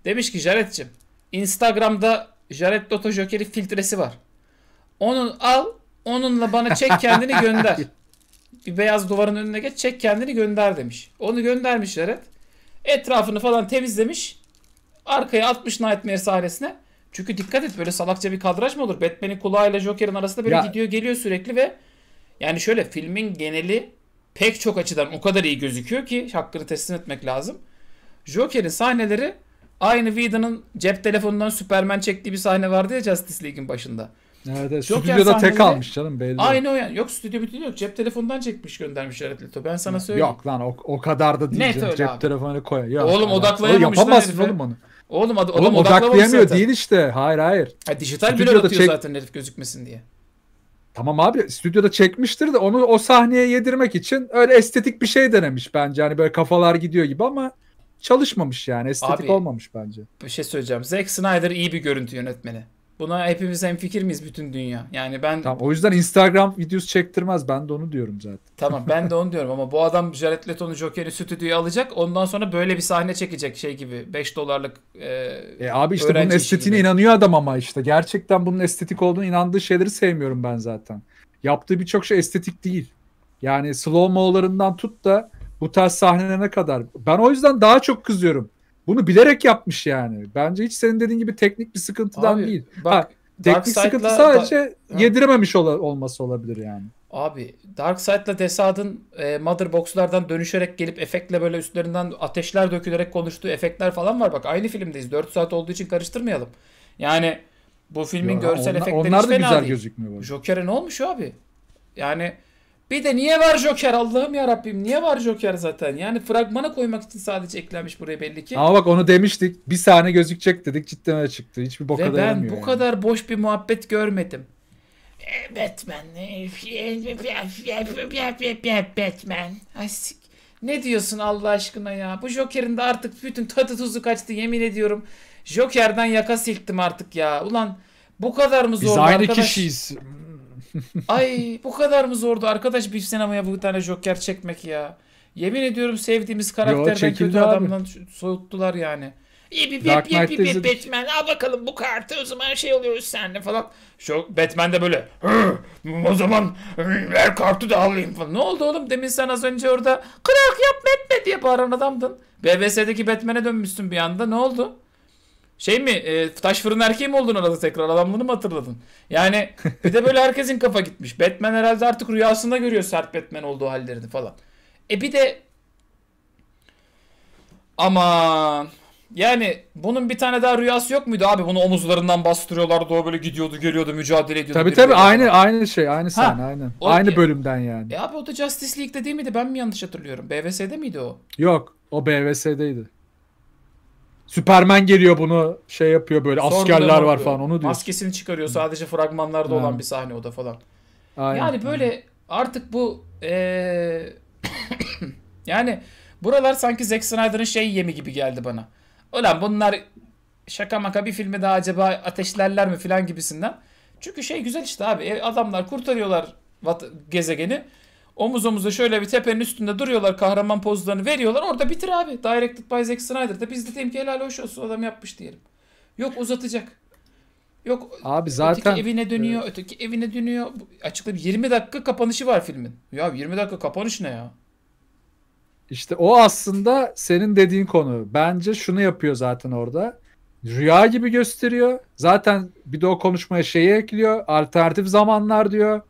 Demiş ki Jared'cim Instagram'da Jared Leto Joker'i filtresi var. Onun al onunla bana çek kendini gönder. Bir beyaz duvarın önüne geç çek kendini gönder demiş. Onu göndermiş Jared. Etrafını falan temizlemiş. Arkaya atmış Nightmare sahnesine. Çünkü dikkat et böyle salakça bir kadraj mı olur? Batman'in kulağıyla Joker'in arasında böyle ya. gidiyor geliyor sürekli ve yani şöyle filmin geneli pek çok açıdan o kadar iyi gözüküyor ki hakkını teslim etmek lazım. Joker'in sahneleri aynı Whedon'ın cep telefonundan Superman çektiği bir sahne vardı ya Justice League'in başında. Nerede? evet. stüdyoda tek almış canım belli. Aynı o yani. Yok stüdyo bütün yok. Cep telefonundan çekmiş göndermiş Jared Ben sana söyleyeyim. Yok lan o, o kadar da değil. Net Cep abi. telefonu koy. Yok, oğlum yani. odaklayamamış. Yapamazsın oğlum onu. Oğlum adam, oğlum, odaklayamıyor zaten. değil işte. Hayır hayır. Ha, dijital blur atıyor çek... zaten herif gözükmesin diye. Tamam abi stüdyoda çekmiştir de onu o sahneye yedirmek için öyle estetik bir şey denemiş bence. Hani böyle kafalar gidiyor gibi ama çalışmamış yani estetik Abi, olmamış bence. Bir şey söyleyeceğim. Zack Snyder iyi bir görüntü yönetmeni. Buna hepimiz hem fikir miyiz bütün dünya? Yani ben Tamam o yüzden Instagram videosu çektirmez. Ben de onu diyorum zaten. Tamam ben de onu diyorum ama bu adam Jared Leto'nun Joker'i stüdyoya alacak. Ondan sonra böyle bir sahne çekecek şey gibi 5 dolarlık e, e abi işte bunun estetiğine gibi. inanıyor adam ama işte. Gerçekten bunun estetik olduğunu inandığı şeyleri sevmiyorum ben zaten. Yaptığı birçok şey estetik değil. Yani slow mo'larından tut da bu tarz sahnelerine kadar. Ben o yüzden daha çok kızıyorum. Bunu bilerek yapmış yani. Bence hiç senin dediğin gibi teknik bir sıkıntıdan Abi, değil. Bak, ha, teknik sıkıntı sadece da, yedirememiş ol, olması olabilir yani. Abi Darkside'la Desad'ın e, Mother Box'lardan dönüşerek gelip efektle böyle üstlerinden ateşler dökülerek konuştuğu efektler falan var. Bak aynı filmdeyiz. 4 saat olduğu için karıştırmayalım. Yani bu filmin Yo, görsel onlar, efektleri onlar da güzel gözükmüyor. Joker'e ne olmuş abi? Yani bir de niye var Joker Allah'ım ya Rabbim niye var Joker zaten? Yani fragmana koymak için sadece eklenmiş buraya belli ki. Ama bak onu demiştik. Bir sahne gözükecek dedik. Cidden öyle çıktı. Hiçbir boka Ve ben bu yani. kadar boş bir muhabbet görmedim. Eh, Batman. Eh, Batman. Ay ne diyorsun Allah aşkına ya? Bu Joker'in de artık bütün tadı tuzu kaçtı yemin ediyorum. Joker'den yaka silktim artık ya. Ulan bu kadar mı zor Biz aynı arkadaş? kişiyiz. Ay bu kadar mı zordu arkadaş bir sinemaya bu tane Joker çekmek ya. Yemin ediyorum sevdiğimiz karakterden Yo, kötü adamdan soyuttular yani. İyi bir Dark bir bir bir Batman al bakalım bu kartı o zaman şey oluyoruz seninle falan. Şu Batman de böyle o zaman ıı, ver kartı da alayım falan. Ne oldu oğlum demin sen az önce orada kırak yapma etme diye bağıran adamdın. BBS'deki Batman'e dönmüşsün bir anda ne oldu? Şey mi e, taş fırın erkeği mi oldun arada tekrar adamlığını mı hatırladın? Yani bir de böyle herkesin kafa gitmiş. Batman herhalde artık rüyasında görüyor sert Batman olduğu hallerini falan. E bir de aman yani bunun bir tane daha rüyası yok muydu abi? Bunu omuzlarından bastırıyorlardı o böyle gidiyordu geliyordu mücadele ediyordu. Tabii tabii aynı falan. aynı şey aynı sahne aynı. O, aynı bölümden yani. E abi o da Justice League'de değil miydi? Ben mi yanlış hatırlıyorum? BVS'de miydi o? Yok o BVS'deydi. Süpermen geliyor bunu şey yapıyor böyle Sonra askerler var falan onu diyor. Maskesini çıkarıyor sadece fragmanlarda ha. olan bir sahne o da falan. Aynen. Yani böyle artık bu ee... yani buralar sanki Zack Snyder'ın şey yemi gibi geldi bana. Ulan bunlar şaka maka bir filmi daha acaba ateşlerler mi filan gibisinden. Çünkü şey güzel işte abi adamlar kurtarıyorlar gezegeni. Omuz omuza şöyle bir tepenin üstünde duruyorlar. Kahraman pozlarını veriyorlar. Orada bitir abi. Directed by Zack Snyder'da. Biz de diyelim ki helal hoş olsun adam yapmış diyelim. Yok uzatacak. Yok abi zaten öteki evine dönüyor, evet. öteki evine dönüyor. Açıklayayım 20 dakika kapanışı var filmin. Ya 20 dakika kapanış ne ya? İşte o aslında senin dediğin konu. Bence şunu yapıyor zaten orada. Rüya gibi gösteriyor. Zaten bir de o konuşmaya şeyi ekliyor. Alternatif zamanlar diyor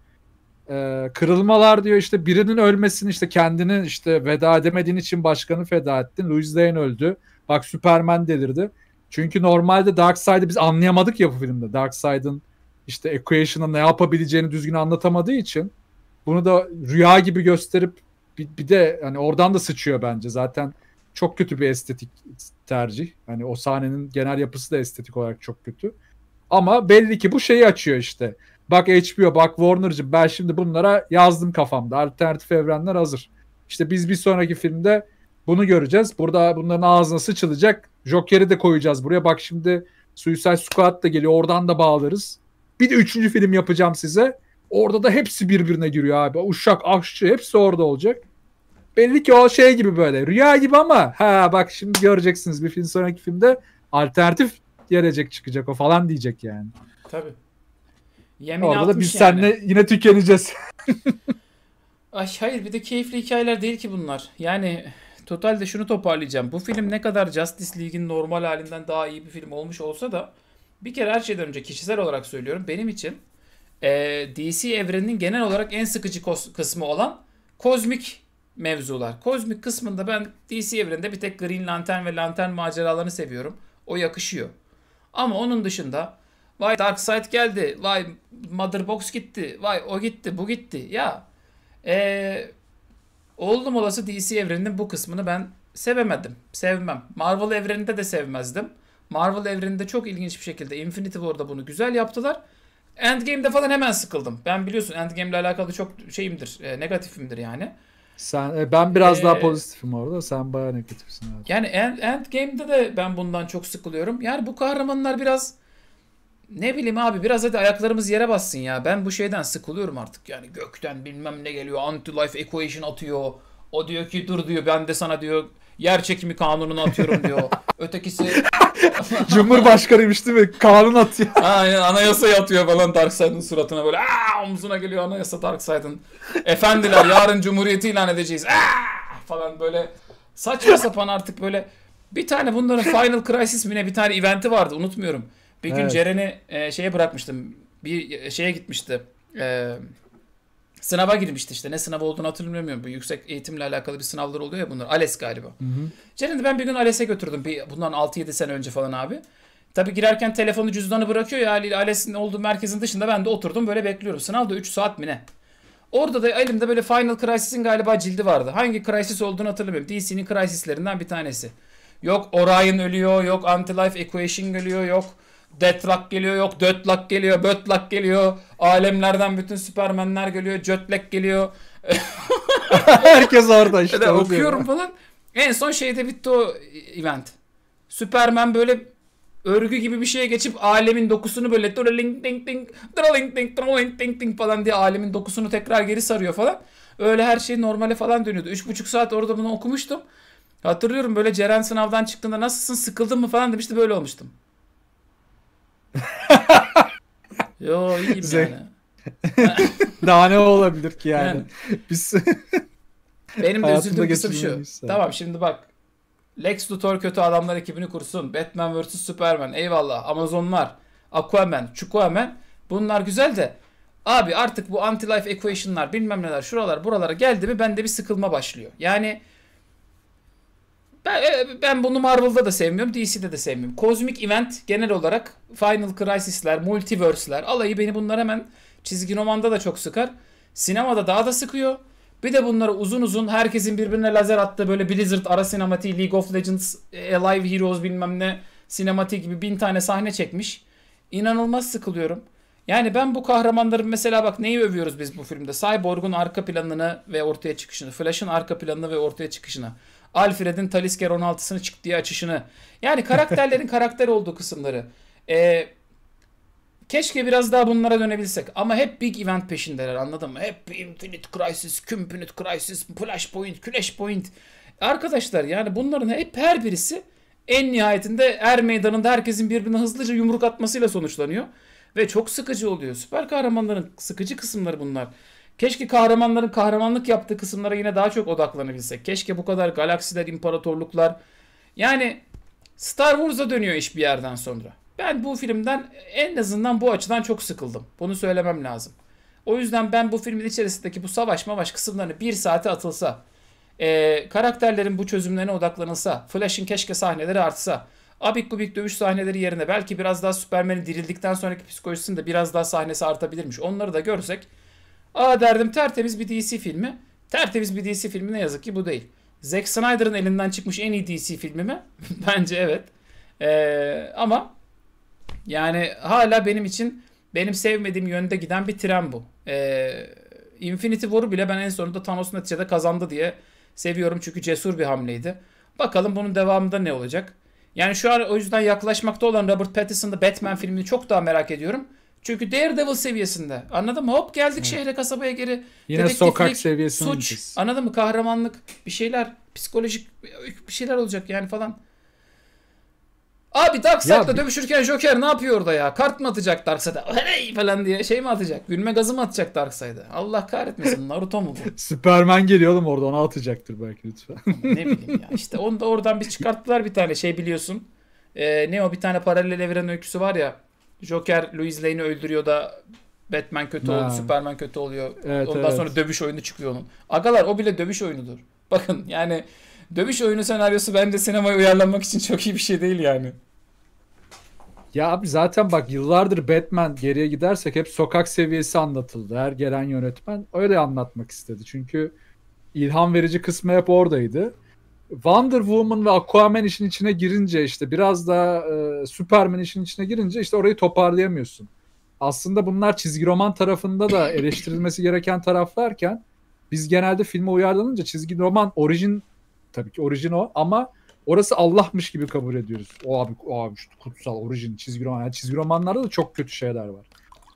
e, kırılmalar diyor işte birinin ölmesini işte kendini işte veda edemediğin için başkanı feda ettin. Louis Lane öldü. Bak Superman delirdi. Çünkü normalde Darkseid'i biz anlayamadık ya bu filmde. Darkseid'in işte Equation'a ne yapabileceğini düzgün anlatamadığı için bunu da rüya gibi gösterip bir, bir de hani oradan da sıçıyor bence. Zaten çok kötü bir estetik tercih. Hani o sahnenin genel yapısı da estetik olarak çok kötü. Ama belli ki bu şeyi açıyor işte. Bak HBO, bak Warner'cım ben şimdi bunlara yazdım kafamda. Alternatif evrenler hazır. İşte biz bir sonraki filmde bunu göreceğiz. Burada bunların ağzına sıçılacak. Joker'i de koyacağız buraya. Bak şimdi Suicide Squad da geliyor. Oradan da bağlarız. Bir de üçüncü film yapacağım size. Orada da hepsi birbirine giriyor abi. Uşak, aşçı hepsi orada olacak. Belli ki o şey gibi böyle. Rüya gibi ama ha bak şimdi göreceksiniz bir film sonraki filmde alternatif gelecek çıkacak o falan diyecek yani. Tabii. Yemin Orada da biz yani. seninle yine tükeneceğiz. Ay hayır bir de keyifli hikayeler değil ki bunlar. Yani totalde şunu toparlayacağım. Bu film ne kadar Justice League'in normal halinden daha iyi bir film olmuş olsa da bir kere her şeyden önce kişisel olarak söylüyorum. Benim için e, DC evreninin genel olarak en sıkıcı kısmı olan kozmik mevzular. Kozmik kısmında ben DC evreninde bir tek Green Lantern ve Lantern maceralarını seviyorum. O yakışıyor. Ama onun dışında Vay Dark Side geldi. Vay Motherbox gitti. Vay o gitti, bu gitti. Ya ee, oldum olası DC evreninin bu kısmını ben sevemedim. Sevmem. Marvel evreninde de sevmezdim. Marvel evreninde çok ilginç bir şekilde Infinity War'da bunu güzel yaptılar. Endgame'de falan hemen sıkıldım. Ben biliyorsun Endgame'le alakalı çok şeyimdir, e, negatifimdir yani. Sen e, ben biraz ee, daha e, pozitifim orada. Sen bayağı negatifsin abi. Yani End, Endgame'de de ben bundan çok sıkılıyorum. Yani bu kahramanlar biraz ne bileyim abi biraz hadi ayaklarımız yere bassın ya. Ben bu şeyden sıkılıyorum artık. Yani gökten bilmem ne geliyor. Anti-life equation atıyor. O diyor ki dur diyor ben de sana diyor yer çekimi kanununu atıyorum diyor. Ötekisi Cumhurbaşkanıymış değil mi? Kanun atıyor. Aynen anayasa atıyor falan Darkseid'in suratına böyle. Aa, omzuna geliyor anayasa Darkseid'in. Efendiler yarın cumhuriyeti ilan edeceğiz. Aa, falan böyle saçma sapan artık böyle bir tane bunların Final Crisis mi ne bir tane eventi vardı unutmuyorum. Bir gün Evet. Ceren'i e, şeye bırakmıştım. Bir e, şeye gitmişti. E, sınava girmişti işte. Ne sınav olduğunu hatırlamıyorum. Bu yüksek eğitimle alakalı bir sınavlar oluyor ya bunlar. ALES galiba. Hı hı. Ceren'i ben bir gün ALES'e götürdüm. Bir, bundan 6-7 sene önce falan abi. Tabii girerken telefonu cüzdanı bırakıyor ya ALES'in e olduğu merkezin dışında ben de oturdum böyle bekliyorum. Sınav da 3 saat mi ne? Orada da elimde böyle Final Crisis'in galiba cildi vardı. Hangi Crisis olduğunu hatırlamıyorum. DC'nin Crisis'lerinden bir tanesi. Yok Orion ölüyor, yok Anti-Life Equation ölüyor, yok Detlak geliyor yok Dötlak geliyor Bötlak geliyor. Alemlerden bütün süpermenler geliyor. Cötlek geliyor. Herkes orada işte. Evet, okuyorum falan. En son şeyde bitti o event. Süpermen böyle örgü gibi bir şeye geçip alemin dokusunu böyle ding ding ding ding ding ding ding ding falan diye alemin dokusunu tekrar geri sarıyor falan. Öyle her şey normale falan dönüyordu. Üç buçuk saat orada bunu okumuştum. Hatırlıyorum böyle Ceren sınavdan çıktığında nasılsın sıkıldın mı falan demişti böyle olmuştum. Yo iyiyim Zek. yani. Daha ne olabilir ki yani? yani. Biz Benim de üzüldüğüm kısım şu. Şey tamam şimdi bak. Lex Luthor kötü adamlar ekibini kursun. Batman vs Superman eyvallah. Amazonlar, Aquaman, Çukuaman bunlar güzel de abi artık bu anti-life equation'lar bilmem neler şuralar buralara geldi mi bende bir sıkılma başlıyor. Yani ben, e, ben bunu Marvel'da da sevmiyorum, DC'de de sevmiyorum. Kozmik event genel olarak Final Crisis'ler, Multiverse'ler alayı beni bunlar hemen çizgi romanda da çok sıkar. Sinemada daha da sıkıyor. Bir de bunları uzun uzun herkesin birbirine lazer attığı böyle Blizzard ara sinematiği, League of Legends, e, Alive Heroes bilmem ne sinematik gibi bin tane sahne çekmiş. İnanılmaz sıkılıyorum. Yani ben bu kahramanların mesela bak neyi övüyoruz biz bu filmde? Cyborg'un arka planını ve ortaya çıkışını, Flash'ın arka planını ve ortaya çıkışını. Alfred'in Talisker 16'sını çık diye açışını. Yani karakterlerin karakter olduğu kısımları. Ee, keşke biraz daha bunlara dönebilsek. Ama hep big event peşindeler anladın mı? Hep Infinite Crisis, Kümpinite Crisis, Flashpoint, Flashpoint. Arkadaşlar yani bunların hep her birisi en nihayetinde er meydanında herkesin birbirine hızlıca yumruk atmasıyla sonuçlanıyor. Ve çok sıkıcı oluyor. Süper kahramanların sıkıcı kısımları bunlar. Keşke kahramanların kahramanlık yaptığı kısımlara yine daha çok odaklanabilsek. Keşke bu kadar galaksiler, imparatorluklar. Yani Star Wars'a dönüyor iş bir yerden sonra. Ben bu filmden en azından bu açıdan çok sıkıldım. Bunu söylemem lazım. O yüzden ben bu filmin içerisindeki bu savaş mavaş kısımlarını bir saate atılsa, e, karakterlerin bu çözümlerine odaklanılsa, Flash'ın keşke sahneleri artsa, abik gubik dövüş sahneleri yerine belki biraz daha Superman'in dirildikten sonraki psikolojisinde biraz daha sahnesi artabilirmiş. Onları da görsek Aa derdim tertemiz bir DC filmi. Tertemiz bir DC filmi ne yazık ki bu değil. Zack Snyder'ın elinden çıkmış en iyi DC filmi mi? Bence evet. Ee, ama yani hala benim için benim sevmediğim yönde giden bir tren bu. Ee, Infinity War'u bile ben en sonunda Thanos neticede kazandı diye seviyorum. Çünkü cesur bir hamleydi. Bakalım bunun devamında ne olacak? Yani şu an o yüzden yaklaşmakta olan Robert Pattinson'da Batman filmini çok daha merak ediyorum. Çünkü Daredevil seviyesinde. Anladın mı? Hop geldik evet. şehre kasabaya geri. Yine sokak seviyesinde. Suç. Anladın mı? Kahramanlık. Bir şeyler. Psikolojik bir şeyler olacak yani falan. Abi Darkseid'le dövüşürken Joker ne yapıyor orada ya? Kart mı atacak Darkseid'e? Hey falan diye şey mi atacak? Gülme gazı mı atacak Darkseid'e? Allah kahretmesin Naruto mu bu? Superman geliyor oğlum orada onu atacaktır belki lütfen. ne bileyim ya işte onu da oradan bir çıkarttılar bir tane şey biliyorsun. Ee, ne o bir tane paralel evren öyküsü var ya. Joker Louis Lane'i öldürüyor da Batman kötü oluyor, Superman kötü oluyor. Evet, Ondan evet. sonra dövüş oyunu çıkıyor onun. Agalar o bile dövüş oyunudur. Bakın yani dövüş oyunu senaryosu de sinemaya uyarlanmak için çok iyi bir şey değil yani. Ya abi zaten bak yıllardır Batman geriye gidersek hep sokak seviyesi anlatıldı. Her gelen yönetmen öyle anlatmak istedi. Çünkü ilham verici kısmı hep oradaydı. Wonder Woman ve Aquaman işin içine girince işte biraz da e, Superman işin içine girince işte orayı toparlayamıyorsun. Aslında bunlar çizgi roman tarafında da eleştirilmesi gereken taraflarken biz genelde filme uyarlanınca çizgi roman orijin tabii ki orijin o ama orası Allah'mış gibi kabul ediyoruz. O abi o abi işte kutsal orijin çizgi roman. Yani çizgi romanlarda da çok kötü şeyler var.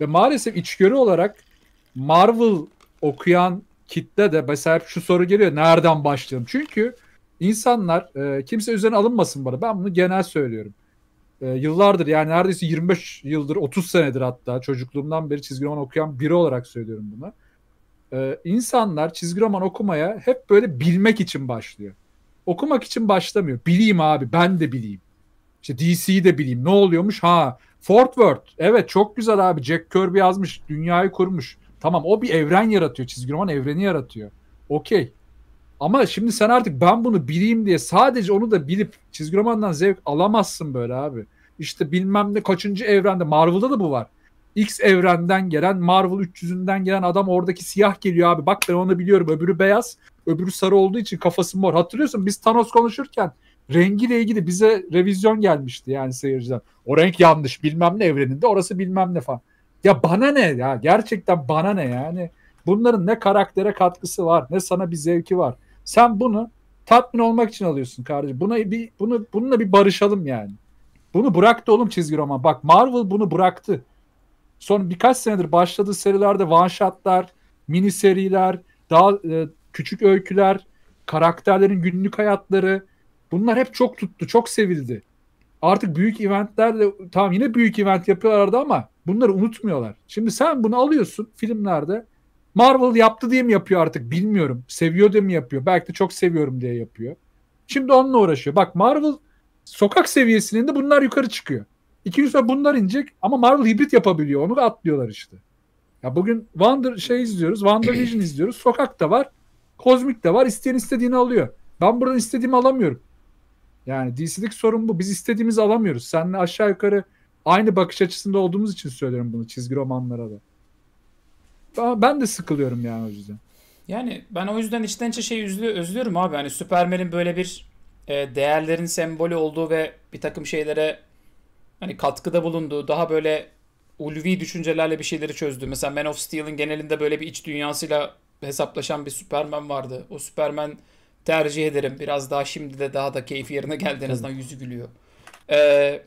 Ve maalesef içgörü olarak Marvel okuyan kitle de mesela şu soru geliyor nereden başlayalım? Çünkü İnsanlar e, kimse üzerine alınmasın bana. Ben bunu genel söylüyorum. E, yıllardır yani neredeyse 25 yıldır 30 senedir hatta çocukluğumdan beri çizgi roman okuyan biri olarak söylüyorum bunu. E, insanlar çizgi roman okumaya hep böyle bilmek için başlıyor. Okumak için başlamıyor. Bileyim abi ben de bileyim. İşte DC'yi de bileyim. Ne oluyormuş? Ha Fort Worth. Evet çok güzel abi. Jack Kirby yazmış. Dünyayı kurmuş. Tamam o bir evren yaratıyor. Çizgi roman evreni yaratıyor. Okey. Ama şimdi sen artık ben bunu bileyim diye sadece onu da bilip çizgi romandan zevk alamazsın böyle abi. İşte bilmem ne kaçıncı evrende Marvel'da da bu var. X evrenden gelen Marvel 300'ünden gelen adam oradaki siyah geliyor abi. Bak ben onu biliyorum. Öbürü beyaz, öbürü sarı olduğu için kafası mor. Hatırlıyorsun biz Thanos konuşurken rengiyle ilgili bize revizyon gelmişti yani seyirciden. O renk yanlış bilmem ne evreninde orası bilmem ne falan. Ya bana ne ya gerçekten bana ne yani. Bunların ne karaktere katkısı var ne sana bir zevki var. Sen bunu tatmin olmak için alıyorsun kardeşim. Buna bir bunu bununla bir barışalım yani. Bunu bıraktı oğlum çizgi roman. Bak Marvel bunu bıraktı. Son birkaç senedir başladığı serilerde one shotlar, mini seriler, daha e, küçük öyküler, karakterlerin günlük hayatları bunlar hep çok tuttu, çok sevildi. Artık büyük eventlerle tamam yine büyük event yapıyorlardı ama bunları unutmuyorlar. Şimdi sen bunu alıyorsun filmlerde Marvel yaptı diye mi yapıyor artık bilmiyorum. Seviyor diye mi yapıyor? Belki de çok seviyorum diye yapıyor. Şimdi onunla uğraşıyor. Bak Marvel sokak seviyesinde bunlar yukarı çıkıyor. İki gün sonra bunlar inecek ama Marvel hibrit yapabiliyor. Onu da atlıyorlar işte. Ya bugün Wonder şey izliyoruz. Wonder Vision izliyoruz. Sokak da var. Kozmik de var. İsteyen istediğini alıyor. Ben buradan istediğimi alamıyorum. Yani DC'deki sorun bu. Biz istediğimizi alamıyoruz. Seninle aşağı yukarı aynı bakış açısında olduğumuz için söylüyorum bunu çizgi romanlara da ben de sıkılıyorum yani o yüzden. Yani ben o yüzden içten içe şey üzülü özlüyorum abi. Hani Superman'in böyle bir e, değerlerin sembolü olduğu ve bir takım şeylere hani katkıda bulunduğu, daha böyle ulvi düşüncelerle bir şeyleri çözdü. Mesela Man of Steel'in genelinde böyle bir iç dünyasıyla hesaplaşan bir Superman vardı. O Superman tercih ederim. Biraz daha şimdi de daha da keyfi yerine geldi en azından yüzü gülüyor. Ee,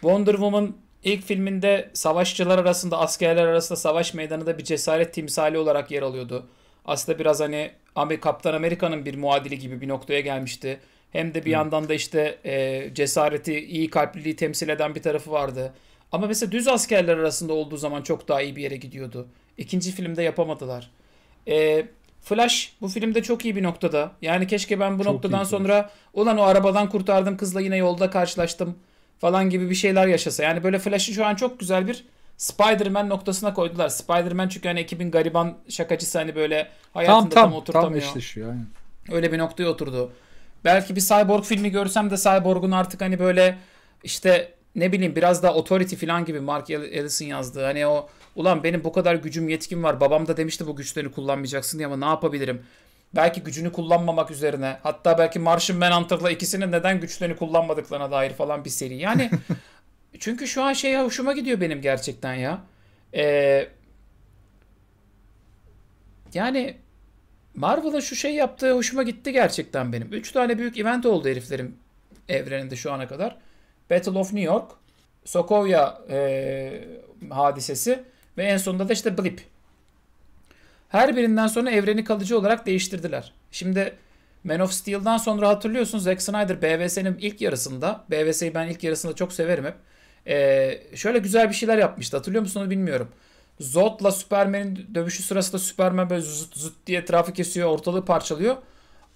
Wonder Woman İlk filminde savaşçılar arasında, askerler arasında savaş meydanında bir cesaret timsali olarak yer alıyordu. Aslında biraz hani Kaptan Amerika'nın bir muadili gibi bir noktaya gelmişti. Hem de bir hmm. yandan da işte e, cesareti, iyi kalpliliği temsil eden bir tarafı vardı. Ama mesela düz askerler arasında olduğu zaman çok daha iyi bir yere gidiyordu. İkinci filmde yapamadılar. E, Flash bu filmde çok iyi bir noktada. Yani keşke ben bu çok noktadan sonra ulan o arabadan kurtardım kızla yine yolda karşılaştım falan gibi bir şeyler yaşasa. Yani böyle Flash'ı şu an çok güzel bir Spider-Man noktasına koydular. Spider-Man çünkü hani ekibin gariban şakacısı hani böyle hayatında tam, tam, tam oturtamıyor. Tam eşleşiyor aynen. Öyle bir noktaya oturdu. Belki bir Cyborg filmi görsem de Cyborg'un artık hani böyle işte ne bileyim biraz daha Authority falan gibi Mark Ellison yazdı. Hani o ulan benim bu kadar gücüm yetkim var. Babam da demişti bu güçleri kullanmayacaksın diye ama ne yapabilirim? belki gücünü kullanmamak üzerine hatta belki Martian Manhunter'la ikisinin neden güçlerini kullanmadıklarına dair falan bir seri. Yani çünkü şu an şey hoşuma gidiyor benim gerçekten ya. Ee, yani Marvel'ın şu şey yaptığı hoşuma gitti gerçekten benim. Üç tane büyük event oldu heriflerin evreninde şu ana kadar. Battle of New York, Sokovia e, hadisesi ve en sonunda da işte Blip. Her birinden sonra evreni kalıcı olarak değiştirdiler. Şimdi Man of Steel'dan sonra hatırlıyorsunuz Zack Snyder BVS'nin ilk yarısında, BVS'yi ben ilk yarısında çok severim hep. Ee, şöyle güzel bir şeyler yapmıştı. Hatırlıyor musunuz bilmiyorum. Zod'la Superman'in dövüşü sırasında Superman böyle zıt zıt diye etrafı kesiyor, ortalığı parçalıyor.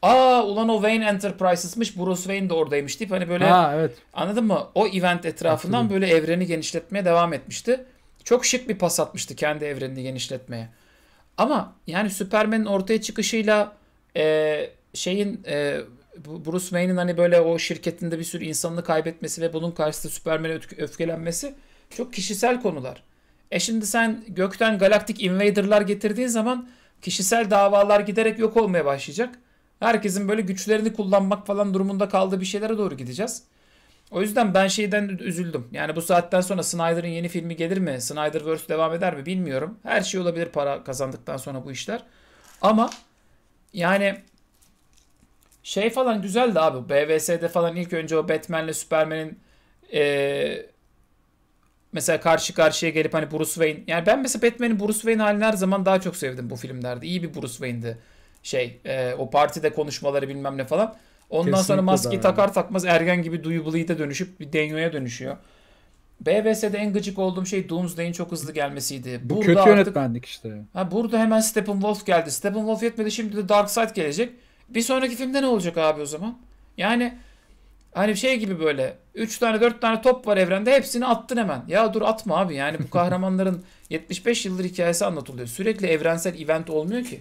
Aa ulan o Wayne Enterprises'mış Bruce Wayne de oradaymış deyip hani böyle ha, evet. anladın mı? O event etrafından Hatırladım. böyle evreni genişletmeye devam etmişti. Çok şık bir pas atmıştı kendi evrenini genişletmeye. Ama yani Superman'in ortaya çıkışıyla e, şeyin e, Bruce Wayne'in hani böyle o şirketinde bir sürü insanını kaybetmesi ve bunun karşısında Superman'e öfkelenmesi çok kişisel konular. E şimdi sen gökten galaktik invader'lar getirdiğin zaman kişisel davalar giderek yok olmaya başlayacak. Herkesin böyle güçlerini kullanmak falan durumunda kaldığı bir şeylere doğru gideceğiz. O yüzden ben şeyden üzüldüm. Yani bu saatten sonra Snyder'ın yeni filmi gelir mi? Snyderverse devam eder mi bilmiyorum. Her şey olabilir para kazandıktan sonra bu işler. Ama yani şey falan güzeldi abi. BVS'de falan ilk önce o Batman'le Superman'in ee, mesela karşı karşıya gelip hani Bruce Wayne. Yani ben mesela Batman'in Bruce Wayne halini her zaman daha çok sevdim bu filmlerde. İyi bir Bruce Wayne'di. Şey e, o partide konuşmaları bilmem ne falan. Ondan Kesinlikle sonra maskeyi takar takmaz ergen gibi duyubluyu da dönüşüp bir Denyo'ya dönüşüyor. BBS'de en gıcık olduğum şey Doomsday'in çok hızlı gelmesiydi. Bu burada kötü artık, yönetmenlik işte. Ha, burada hemen Steppenwolf geldi. Steppenwolf yetmedi şimdi de Darkseid gelecek. Bir sonraki filmde ne olacak abi o zaman? Yani hani şey gibi böyle 3 tane 4 tane top var evrende hepsini attın hemen. Ya dur atma abi yani bu kahramanların 75 yıldır hikayesi anlatılıyor. Sürekli evrensel event olmuyor ki.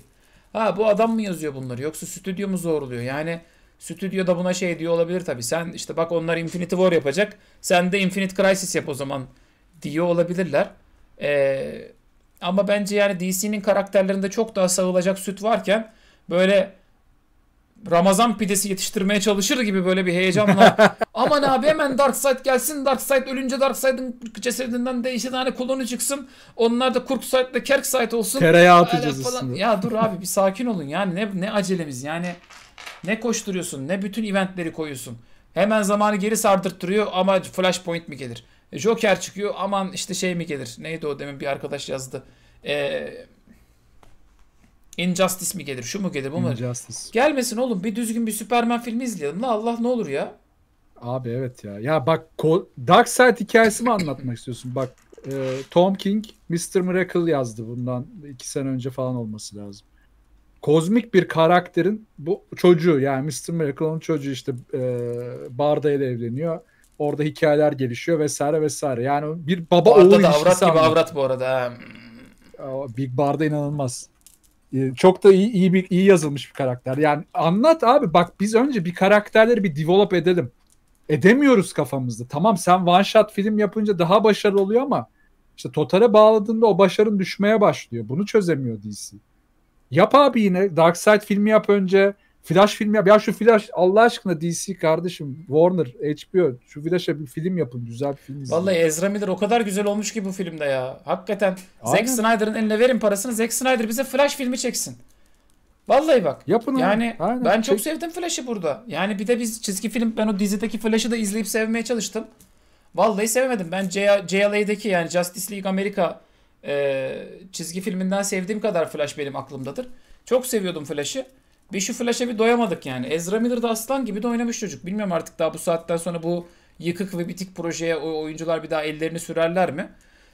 Ha bu adam mı yazıyor bunları yoksa stüdyo mu zorluyor? Yani Stüdyo da buna şey diyor olabilir tabi. Sen işte bak onlar Infinity War yapacak. Sen de Infinite Crisis yap o zaman diyor olabilirler. Ee, ama bence yani DC'nin karakterlerinde çok daha sağılacak süt varken böyle Ramazan pidesi yetiştirmeye çalışır gibi böyle bir heyecanla. Aman abi hemen Darkseid gelsin. Darkseid ölünce Darkseid'in cesedinden de işte tane kulonu çıksın. Onlar da Kurkseid'le Kerkseid olsun. Tereyağı atacağız falan. Ya dur abi bir sakin olun yani ne, ne acelemiz yani. Ne koşturuyorsun ne bütün eventleri koyuyorsun. Hemen zamanı geri sardırttırıyor ama flashpoint mi gelir? E, Joker çıkıyor aman işte şey mi gelir? Neydi o demin bir arkadaş yazdı. Eee... Injustice mi gelir? Şu mu gelir? Bu mu? Injustice. Gelmesin oğlum. Bir düzgün bir Superman filmi izleyelim. La Allah ne olur ya. Abi evet ya. Ya bak Dark Side hikayesi mi anlatmak istiyorsun? Bak e, Tom King Mr. Miracle yazdı bundan iki sene önce falan olması lazım kozmik bir karakterin bu çocuğu yani Mr. Miracle'ın çocuğu işte e, Barda ile evleniyor. Orada hikayeler gelişiyor vesaire vesaire. Yani bir baba oğul ilişkisi. avrat gibi anlıyor. avrat bu arada. Big Bar'da inanılmaz. E, çok da iyi, iyi bir iyi yazılmış bir karakter. Yani anlat abi bak biz önce bir karakterleri bir develop edelim. Edemiyoruz kafamızda. Tamam sen one shot film yapınca daha başarılı oluyor ama işte totale bağladığında o başarın düşmeye başlıyor. Bunu çözemiyor DC. Yap abi yine. Darkseid filmi yap önce. Flash filmi yap. Ya şu Flash Allah aşkına DC kardeşim. Warner, HBO. Şu Flash'a bir film yapın. Güzel bir film. Vallahi izleyin. Ezra Miller o kadar güzel olmuş ki bu filmde ya. Hakikaten. Aynen. Zack Snyder'ın eline verin parasını. Zack Snyder bize Flash filmi çeksin. Vallahi bak. Yapın yani Aynen. ben çok Çek. sevdim Flash'ı burada. Yani bir de biz çizgi film ben o dizideki Flash'ı da izleyip sevmeye çalıştım. Vallahi sevemedim. Ben JLA'deki yani Justice League Amerika e, çizgi filminden sevdiğim kadar Flash benim aklımdadır. Çok seviyordum Flash'ı. Bir şu Flash'a bir doyamadık yani. Ezra Miller de aslan gibi de oynamış çocuk. Bilmiyorum artık daha bu saatten sonra bu yıkık ve bitik projeye o oyuncular bir daha ellerini sürerler mi?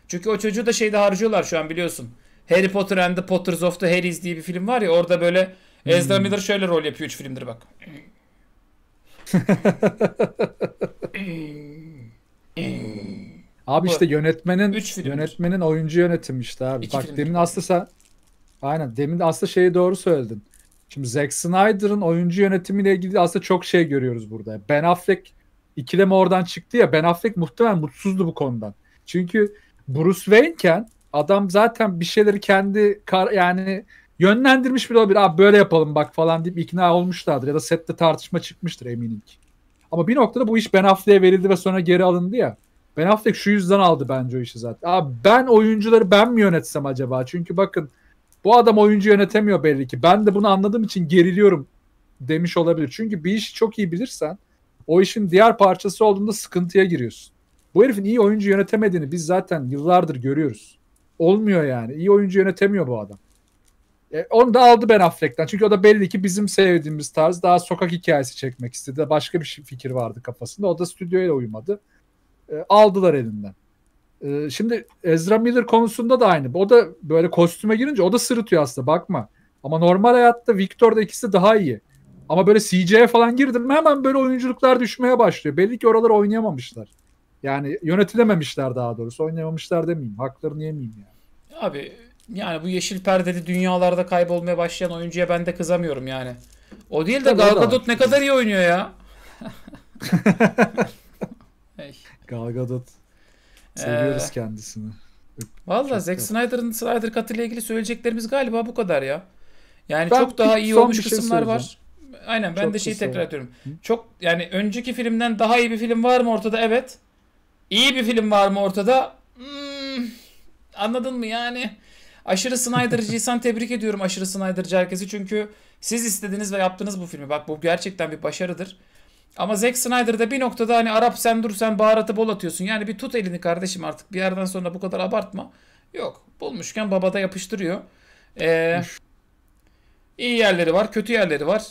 Çünkü o çocuğu da şeyde harcıyorlar şu an biliyorsun. Harry Potter and the Potters of the Harrys diye bir film var ya orada böyle hmm. Ezra Miller şöyle rol yapıyor 3 filmdir bak. Hmm. Hmm. Abi işte yönetmenin Üç yönetmenin oyuncu yönetim işte abi. İki Bak filmdir. demin aslında sen aynen demin aslında şeyi doğru söyledin. Şimdi Zack Snyder'ın oyuncu yönetimiyle ilgili aslında çok şey görüyoruz burada. Ben Affleck ikileme oradan çıktı ya Ben Affleck muhtemelen mutsuzdu bu konudan. Çünkü Bruce Wayne'ken adam zaten bir şeyleri kendi kar, yani yönlendirmiş bile olabilir. Abi böyle yapalım bak falan deyip ikna olmuşlardır ya da sette tartışma çıkmıştır eminim ki. Ama bir noktada bu iş Ben Affleck'e verildi ve sonra geri alındı ya. Ben Affleck şu yüzden aldı bence o işi zaten. Abi ben oyuncuları ben mi yönetsem acaba? Çünkü bakın bu adam oyuncu yönetemiyor belli ki. Ben de bunu anladığım için geriliyorum demiş olabilir. Çünkü bir işi çok iyi bilirsen o işin diğer parçası olduğunda sıkıntıya giriyorsun. Bu herifin iyi oyuncu yönetemediğini biz zaten yıllardır görüyoruz. Olmuyor yani. İyi oyuncu yönetemiyor bu adam. E, onu da aldı Ben Affleck'ten. Çünkü o da belli ki bizim sevdiğimiz tarz daha sokak hikayesi çekmek istedi. Başka bir şey, fikir vardı kafasında. O da stüdyoya uymadı e, aldılar elinden. E, şimdi Ezra Miller konusunda da aynı. O da böyle kostüme girince o da sırıtıyor aslında bakma. Ama normal hayatta Victor'da ikisi daha iyi. Ama böyle CJ'ye falan girdim hemen böyle oyunculuklar düşmeye başlıyor. Belli ki oraları oynayamamışlar. Yani yönetilememişler daha doğrusu. Oynayamamışlar demeyeyim. Haklarını yemeyeyim yani. Abi yani bu yeşil perdeli dünyalarda kaybolmaya başlayan oyuncuya ben de kızamıyorum yani. O değil de Gal Gadot ne kadar iyi oynuyor ya. Gal Gadot. Seviyoruz ee, kendisini. Valla Zack Snyder'ın Snyder Cut ile ilgili söyleyeceklerimiz galiba bu kadar ya. Yani ben çok daha iyi olmuş şey kısımlar var. Aynen ben de şeyi tekrar ediyorum. Çok yani önceki filmden daha iyi bir film var mı ortada? Evet. İyi bir film var mı ortada? Hmm, anladın mı yani? Aşırı Snyder'cıysan tebrik ediyorum aşırı Snyder'cı herkesi. Çünkü siz istediniz ve yaptınız bu filmi. Bak bu gerçekten bir başarıdır. Ama Zack Snyder'da bir noktada hani Arap sen dur sen baharatı bol atıyorsun. Yani bir tut elini kardeşim artık bir yerden sonra bu kadar abartma. Yok bulmuşken babada yapıştırıyor. Ee, iyi yerleri var kötü yerleri var.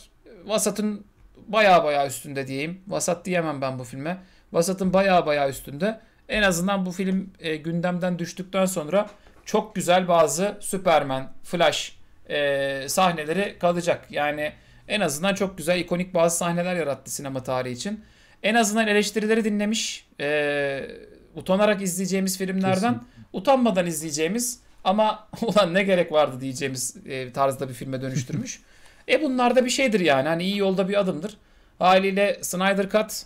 Vasat'ın baya baya üstünde diyeyim. Vasat diyemem ben bu filme. Vasat'ın baya baya üstünde. En azından bu film e, gündemden düştükten sonra çok güzel bazı Superman, Flash e, sahneleri kalacak. Yani en azından çok güzel ikonik bazı sahneler yarattı sinema tarihi için. En azından eleştirileri dinlemiş. E, utanarak izleyeceğimiz filmlerden Kesinlikle. utanmadan izleyeceğimiz ama ulan ne gerek vardı diyeceğimiz e, tarzda bir filme dönüştürmüş. e bunlar da bir şeydir yani. Hani iyi yolda bir adımdır. Haliyle Snyder Cut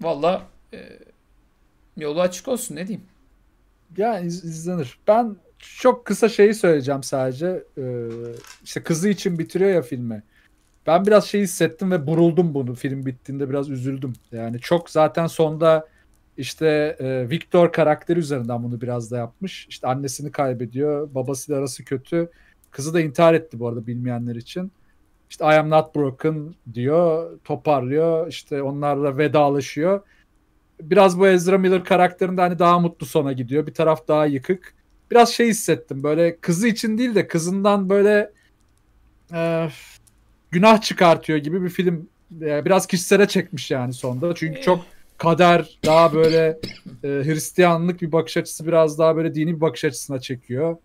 valla e, yolu açık olsun ne diyeyim. Ya iz, izlenir. Ben çok kısa şeyi söyleyeceğim sadece. Ee, işte kızı için bitiriyor ya filmi ben biraz şey hissettim ve buruldum bunu film bittiğinde biraz üzüldüm. Yani çok zaten sonda işte e, Victor karakteri üzerinden bunu biraz da yapmış. İşte annesini kaybediyor, babasıyla arası kötü. Kızı da intihar etti bu arada bilmeyenler için. İşte I am not broken diyor, toparlıyor. İşte onlarla vedalaşıyor. Biraz bu Ezra Miller karakterinde hani daha mutlu sona gidiyor. Bir taraf daha yıkık. Biraz şey hissettim böyle kızı için değil de kızından böyle e, günah çıkartıyor gibi bir film e, biraz kişisele çekmiş yani sonda. Çünkü ee. çok kader daha böyle e, Hristiyanlık bir bakış açısı biraz daha böyle dini bir bakış açısına çekiyor.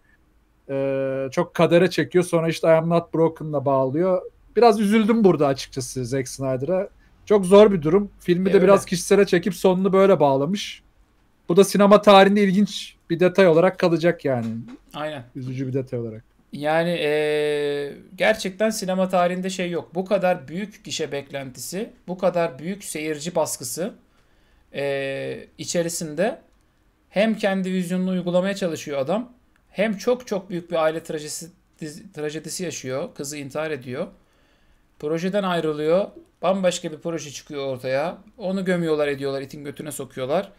E, çok kadere çekiyor. Sonra işte I Am Not Broken'la bağlıyor. Biraz üzüldüm burada açıkçası Zack Snyder'a. Çok zor bir durum. Filmi e, de öyle. biraz kişisele çekip sonunu böyle bağlamış. Bu da sinema tarihinde ilginç bir detay olarak kalacak yani. Aynen. Üzücü bir detay olarak. Yani e, gerçekten sinema tarihinde şey yok. Bu kadar büyük gişe beklentisi, bu kadar büyük seyirci baskısı e, içerisinde hem kendi vizyonunu uygulamaya çalışıyor adam, hem çok çok büyük bir aile trajedisi, trajedisi yaşıyor. Kızı intihar ediyor. Projeden ayrılıyor. Bambaşka bir proje çıkıyor ortaya. Onu gömüyorlar ediyorlar. itin götüne sokuyorlar.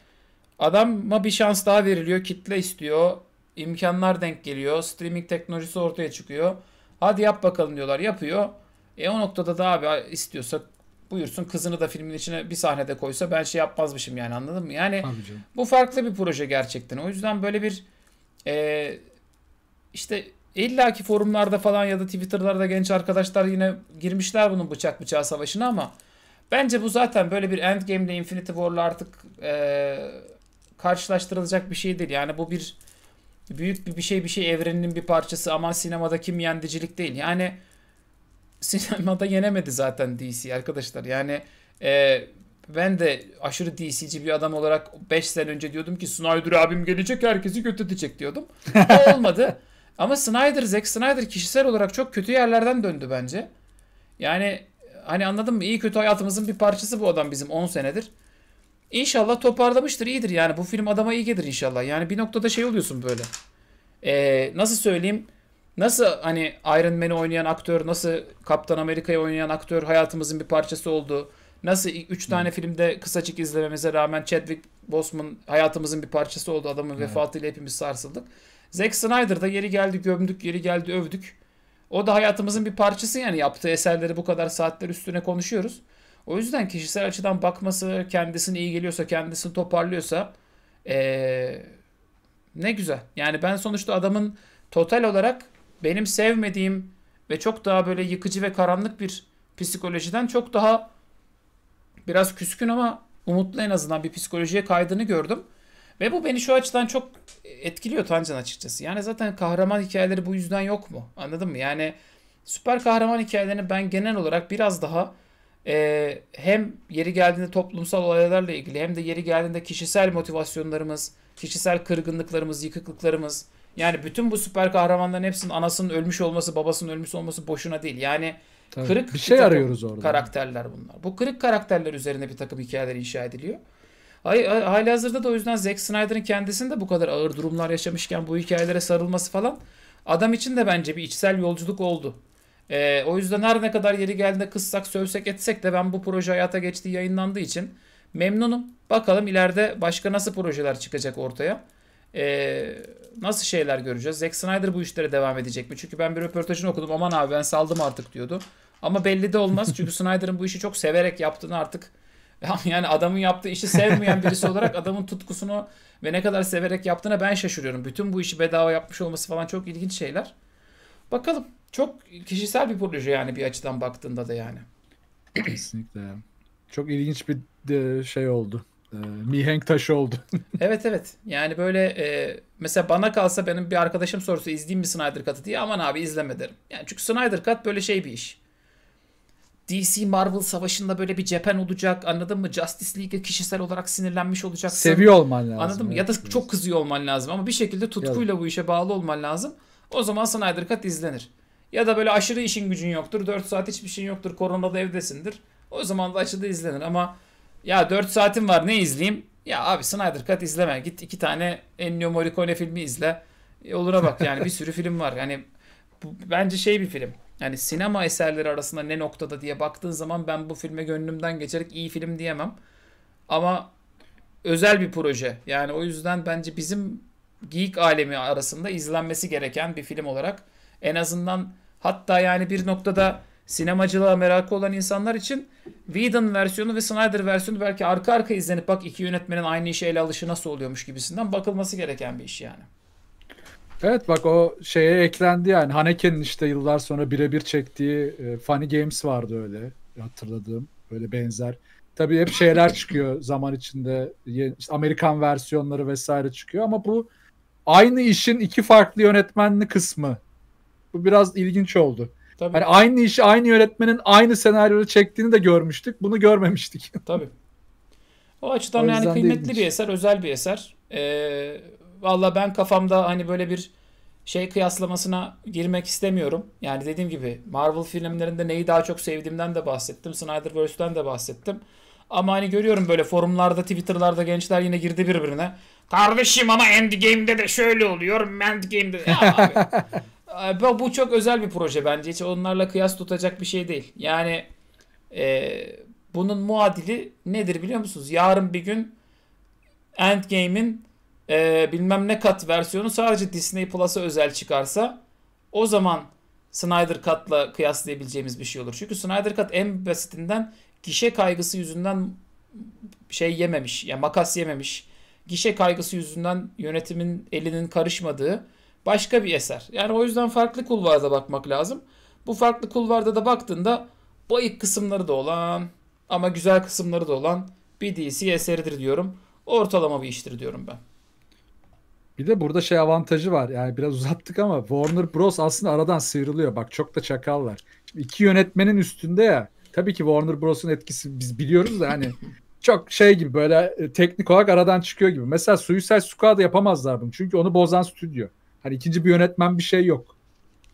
Adama bir şans daha veriliyor. Kitle istiyor imkanlar denk geliyor. Streaming teknolojisi ortaya çıkıyor. Hadi yap bakalım diyorlar. Yapıyor. E o noktada da abi istiyorsa buyursun kızını da filmin içine bir sahnede koysa ben şey yapmazmışım yani anladın mı? Yani bu farklı bir proje gerçekten. O yüzden böyle bir e, işte illaki forumlarda falan ya da Twitter'larda genç arkadaşlar yine girmişler bunun bıçak bıçağı savaşına ama bence bu zaten böyle bir Endgame ile Infinity War'la artık e, karşılaştırılacak bir şey değil. Yani bu bir büyük bir, şey bir şey evreninin bir parçası ama sinemada kim yendicilik değil. Yani sinemada yenemedi zaten DC arkadaşlar. Yani e, ben de aşırı DC'ci bir adam olarak 5 sene önce diyordum ki Snyder abim gelecek herkesi götürecek diyordum. olmadı. Ama Snyder, Zack Snyder kişisel olarak çok kötü yerlerden döndü bence. Yani hani anladım iyi kötü hayatımızın bir parçası bu adam bizim 10 senedir. İnşallah toparlamıştır. iyidir yani. Bu film adama iyi gelir inşallah. Yani bir noktada şey oluyorsun böyle. Ee, nasıl söyleyeyim? Nasıl hani Iron Man'i oynayan aktör, nasıl Kaptan Amerika'yı oynayan aktör hayatımızın bir parçası oldu. Nasıl 3 tane hmm. filmde kısacık izlememize rağmen Chadwick Boseman hayatımızın bir parçası oldu. Adamın hmm. vefatıyla hepimiz sarsıldık. Zack Snyder'da yeri geldi gömdük, yeri geldi övdük. O da hayatımızın bir parçası yani yaptığı eserleri bu kadar saatler üstüne konuşuyoruz. O yüzden kişisel açıdan bakması kendisini iyi geliyorsa, kendisini toparlıyorsa ee, ne güzel. Yani ben sonuçta adamın total olarak benim sevmediğim ve çok daha böyle yıkıcı ve karanlık bir psikolojiden çok daha biraz küskün ama umutlu en azından bir psikolojiye kaydığını gördüm. Ve bu beni şu açıdan çok etkiliyor Tancan açıkçası. Yani zaten kahraman hikayeleri bu yüzden yok mu? Anladın mı? Yani süper kahraman hikayelerini ben genel olarak biraz daha e, hem yeri geldiğinde toplumsal olaylarla ilgili hem de yeri geldiğinde kişisel motivasyonlarımız, kişisel kırgınlıklarımız, yıkıklıklarımız yani bütün bu süper kahramanların hepsinin anasının ölmüş olması, babasının ölmüş olması boşuna değil. Yani Tabii, kırık bir şey bir arıyoruz orada. Karakterler bunlar. Bu kırık karakterler üzerine bir takım hikayeler inşa ediliyor. Ay Hali hazırda da o yüzden Zack Snyder'ın de bu kadar ağır durumlar yaşamışken bu hikayelere sarılması falan adam için de bence bir içsel yolculuk oldu. E, o yüzden her ne kadar yeri geldiğinde kıssak sövsek etsek de ben bu proje hayata geçtiği yayınlandığı için memnunum. Bakalım ileride başka nasıl projeler çıkacak ortaya. E, nasıl şeyler göreceğiz? Zack Snyder bu işlere devam edecek mi? Çünkü ben bir röportajını okudum. Aman abi ben saldım artık diyordu. Ama belli de olmaz. Çünkü Snyder'ın bu işi çok severek yaptığını artık yani adamın yaptığı işi sevmeyen birisi olarak adamın tutkusunu ve ne kadar severek yaptığına ben şaşırıyorum. Bütün bu işi bedava yapmış olması falan çok ilginç şeyler. Bakalım. Çok kişisel bir proje yani bir açıdan baktığında da yani. Kesinlikle. Çok ilginç bir e, şey oldu. E, mihenk taşı oldu. evet evet. Yani böyle e, mesela bana kalsa benim bir arkadaşım sorusu izleyeyim mi Snyder Cut'ı diye aman abi izleme derim. Yani çünkü Snyder Cut böyle şey bir iş. DC Marvel savaşında böyle bir cephen olacak anladın mı? Justice League'e kişisel olarak sinirlenmiş olacaksın. Seviyor olman lazım. Anladın mı? Ya da çok kızıyor olman lazım ama bir şekilde tutkuyla bu işe bağlı olman lazım. O zaman Snyder Cut izlenir. Ya da böyle aşırı işin gücün yoktur. 4 saat hiçbir şeyin yoktur. Koronada evdesindir. O zaman da aşırı izlenir ama ya 4 saatim var ne izleyeyim? Ya abi Snyder Cut izleme. Git iki tane Ennio Morricone filmi izle. E olura bak yani bir sürü film var. Yani bu, bence şey bir film. Yani sinema eserleri arasında ne noktada diye baktığın zaman ben bu filme gönlümden geçerek iyi film diyemem. Ama özel bir proje. Yani o yüzden bence bizim geek alemi arasında izlenmesi gereken bir film olarak en azından hatta yani bir noktada sinemacılığa merakı olan insanlar için Whedon versiyonu ve Snyder versiyonu belki arka arka izlenip bak iki yönetmenin aynı işe ele alışı nasıl oluyormuş gibisinden bakılması gereken bir iş yani. Evet bak o şeye eklendi yani Haneke'nin işte yıllar sonra birebir çektiği e, Funny Games vardı öyle hatırladığım böyle benzer. Tabii hep şeyler çıkıyor zaman içinde işte Amerikan versiyonları vesaire çıkıyor ama bu aynı işin iki farklı yönetmenli kısmı bu biraz ilginç oldu. Tabii. Hani aynı işi aynı yönetmenin aynı senaryoyu çektiğini de görmüştük. Bunu görmemiştik. Tabii. O açıdan o yani kıymetli bir eser, özel bir eser. Ee, Valla ben kafamda hani böyle bir şey kıyaslamasına girmek istemiyorum. Yani dediğim gibi Marvel filmlerinde neyi daha çok sevdiğimden de bahsettim. Snyderverse'den de bahsettim. Ama hani görüyorum böyle forumlarda, Twitter'larda gençler yine girdi birbirine. Kardeşim ama Endgame'de de şöyle oluyor. Endgame'de de. Ya abi bu, bu çok özel bir proje bence. Hiç onlarla kıyas tutacak bir şey değil. Yani e, bunun muadili nedir biliyor musunuz? Yarın bir gün Endgame'in e, bilmem ne kat versiyonu sadece Disney Plus'a özel çıkarsa o zaman Snyder Cut'la kıyaslayabileceğimiz bir şey olur. Çünkü Snyder Cut en basitinden gişe kaygısı yüzünden şey yememiş. Yani makas yememiş. Gişe kaygısı yüzünden yönetimin elinin karışmadığı başka bir eser. Yani o yüzden farklı kulvarda bakmak lazım. Bu farklı kulvarda da baktığında bayık kısımları da olan ama güzel kısımları da olan bir DC eseridir diyorum. Ortalama bir iştir diyorum ben. Bir de burada şey avantajı var. Yani biraz uzattık ama Warner Bros aslında aradan sıyrılıyor. Bak çok da çakallar. Şimdi iki yönetmenin üstünde ya. Tabii ki Warner Bros'un etkisi biz biliyoruz da hani çok şey gibi böyle e, teknik olarak aradan çıkıyor gibi. Mesela Suicide Squad'ı yapamazlar bunu. Çünkü onu bozan stüdyo. Hani ikinci bir yönetmen bir şey yok.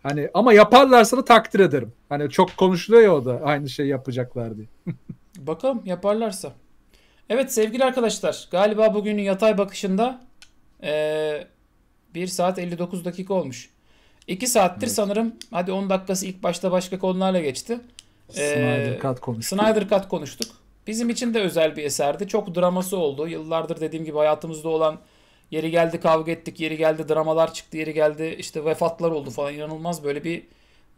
Hani ama yaparlarsa da takdir ederim. Hani çok konuşuluyor ya o da aynı şey yapacaklar diye. Bakalım yaparlarsa. Evet sevgili arkadaşlar galiba bugünün yatay bakışında ee, 1 saat 59 dakika olmuş. 2 saattir evet. sanırım hadi 10 dakikası ilk başta başka konularla geçti. Ee, Snyder Cut konuştuk. Snyder Cut konuştuk. Bizim için de özel bir eserdi. Çok draması oldu. Yıllardır dediğim gibi hayatımızda olan Yeri geldi kavga ettik, yeri geldi dramalar çıktı, yeri geldi işte vefatlar oldu falan inanılmaz böyle bir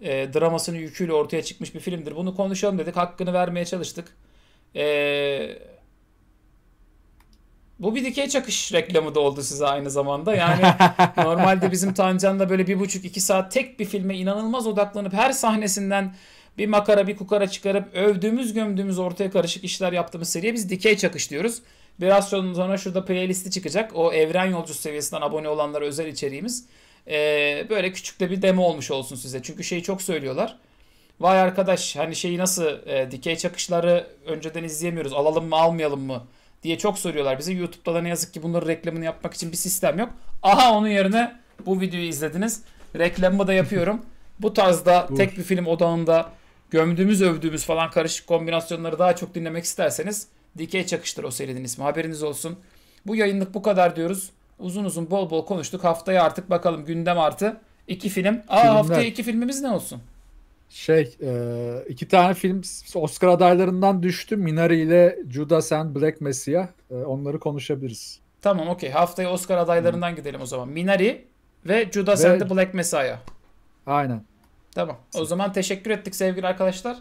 e, dramasının yüküyle ortaya çıkmış bir filmdir. Bunu konuşalım dedik, hakkını vermeye çalıştık. E, bu bir dikey çakış reklamı da oldu size aynı zamanda. Yani normalde bizim Tancan'la böyle bir buçuk iki saat tek bir filme inanılmaz odaklanıp her sahnesinden bir makara bir kukara çıkarıp övdüğümüz gömdüğümüz ortaya karışık işler yaptığımız seriye biz dikey çakış diyoruz. Biraz sonra şurada playlisti çıkacak. O evren yolcusu seviyesinden abone olanlara özel içeriğimiz. Ee, böyle küçük de bir demo olmuş olsun size. Çünkü şeyi çok söylüyorlar. Vay arkadaş hani şeyi nasıl e, dikey çakışları önceden izleyemiyoruz. Alalım mı almayalım mı diye çok soruyorlar bize. YouTube'da da ne yazık ki bunların reklamını yapmak için bir sistem yok. Aha onun yerine bu videoyu izlediniz. Reklamımı da yapıyorum. bu tarzda tek bir film odağında gömdüğümüz övdüğümüz falan karışık kombinasyonları daha çok dinlemek isterseniz Dikey Çakıştır o serinin ismi. Haberiniz olsun. Bu yayınlık bu kadar diyoruz. Uzun uzun bol bol konuştuk. Haftaya artık bakalım gündem artı. iki film. Aa Filmler. haftaya iki filmimiz ne olsun? Şey e, iki tane film Oscar adaylarından düştü. Minari ile Judas and Black Messiah. E, onları konuşabiliriz. Tamam okey. Haftaya Oscar adaylarından hmm. gidelim o zaman. Minari ve Judas ve... and the Black Messiah. Aynen. Tamam. O zaman teşekkür ettik sevgili arkadaşlar.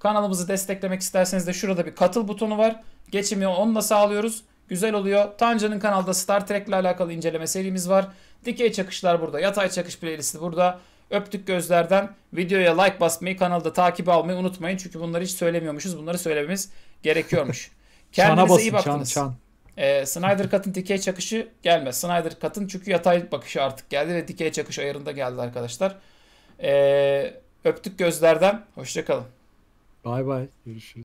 Kanalımızı desteklemek isterseniz de şurada bir katıl butonu var. Geçimi onu da sağlıyoruz. Güzel oluyor. Tanca'nın kanalda Star Trek ile alakalı inceleme serimiz var. Dikey çakışlar burada. Yatay çakış playlisti burada. Öptük gözlerden. Videoya like basmayı, kanalda takip almayı unutmayın. Çünkü bunları hiç söylemiyormuşuz. Bunları söylememiz gerekiyormuş. Kendinize basın, iyi baktınız. Çan, çan. Ee, Snyder Cut'ın dikey çakışı gelmez. Snyder Cut'ın çünkü yatay bakışı artık geldi ve dikey çakış ayarında geldi arkadaşlar. Ee, öptük gözlerden. Hoşçakalın. Bay bay. Görüşürüz.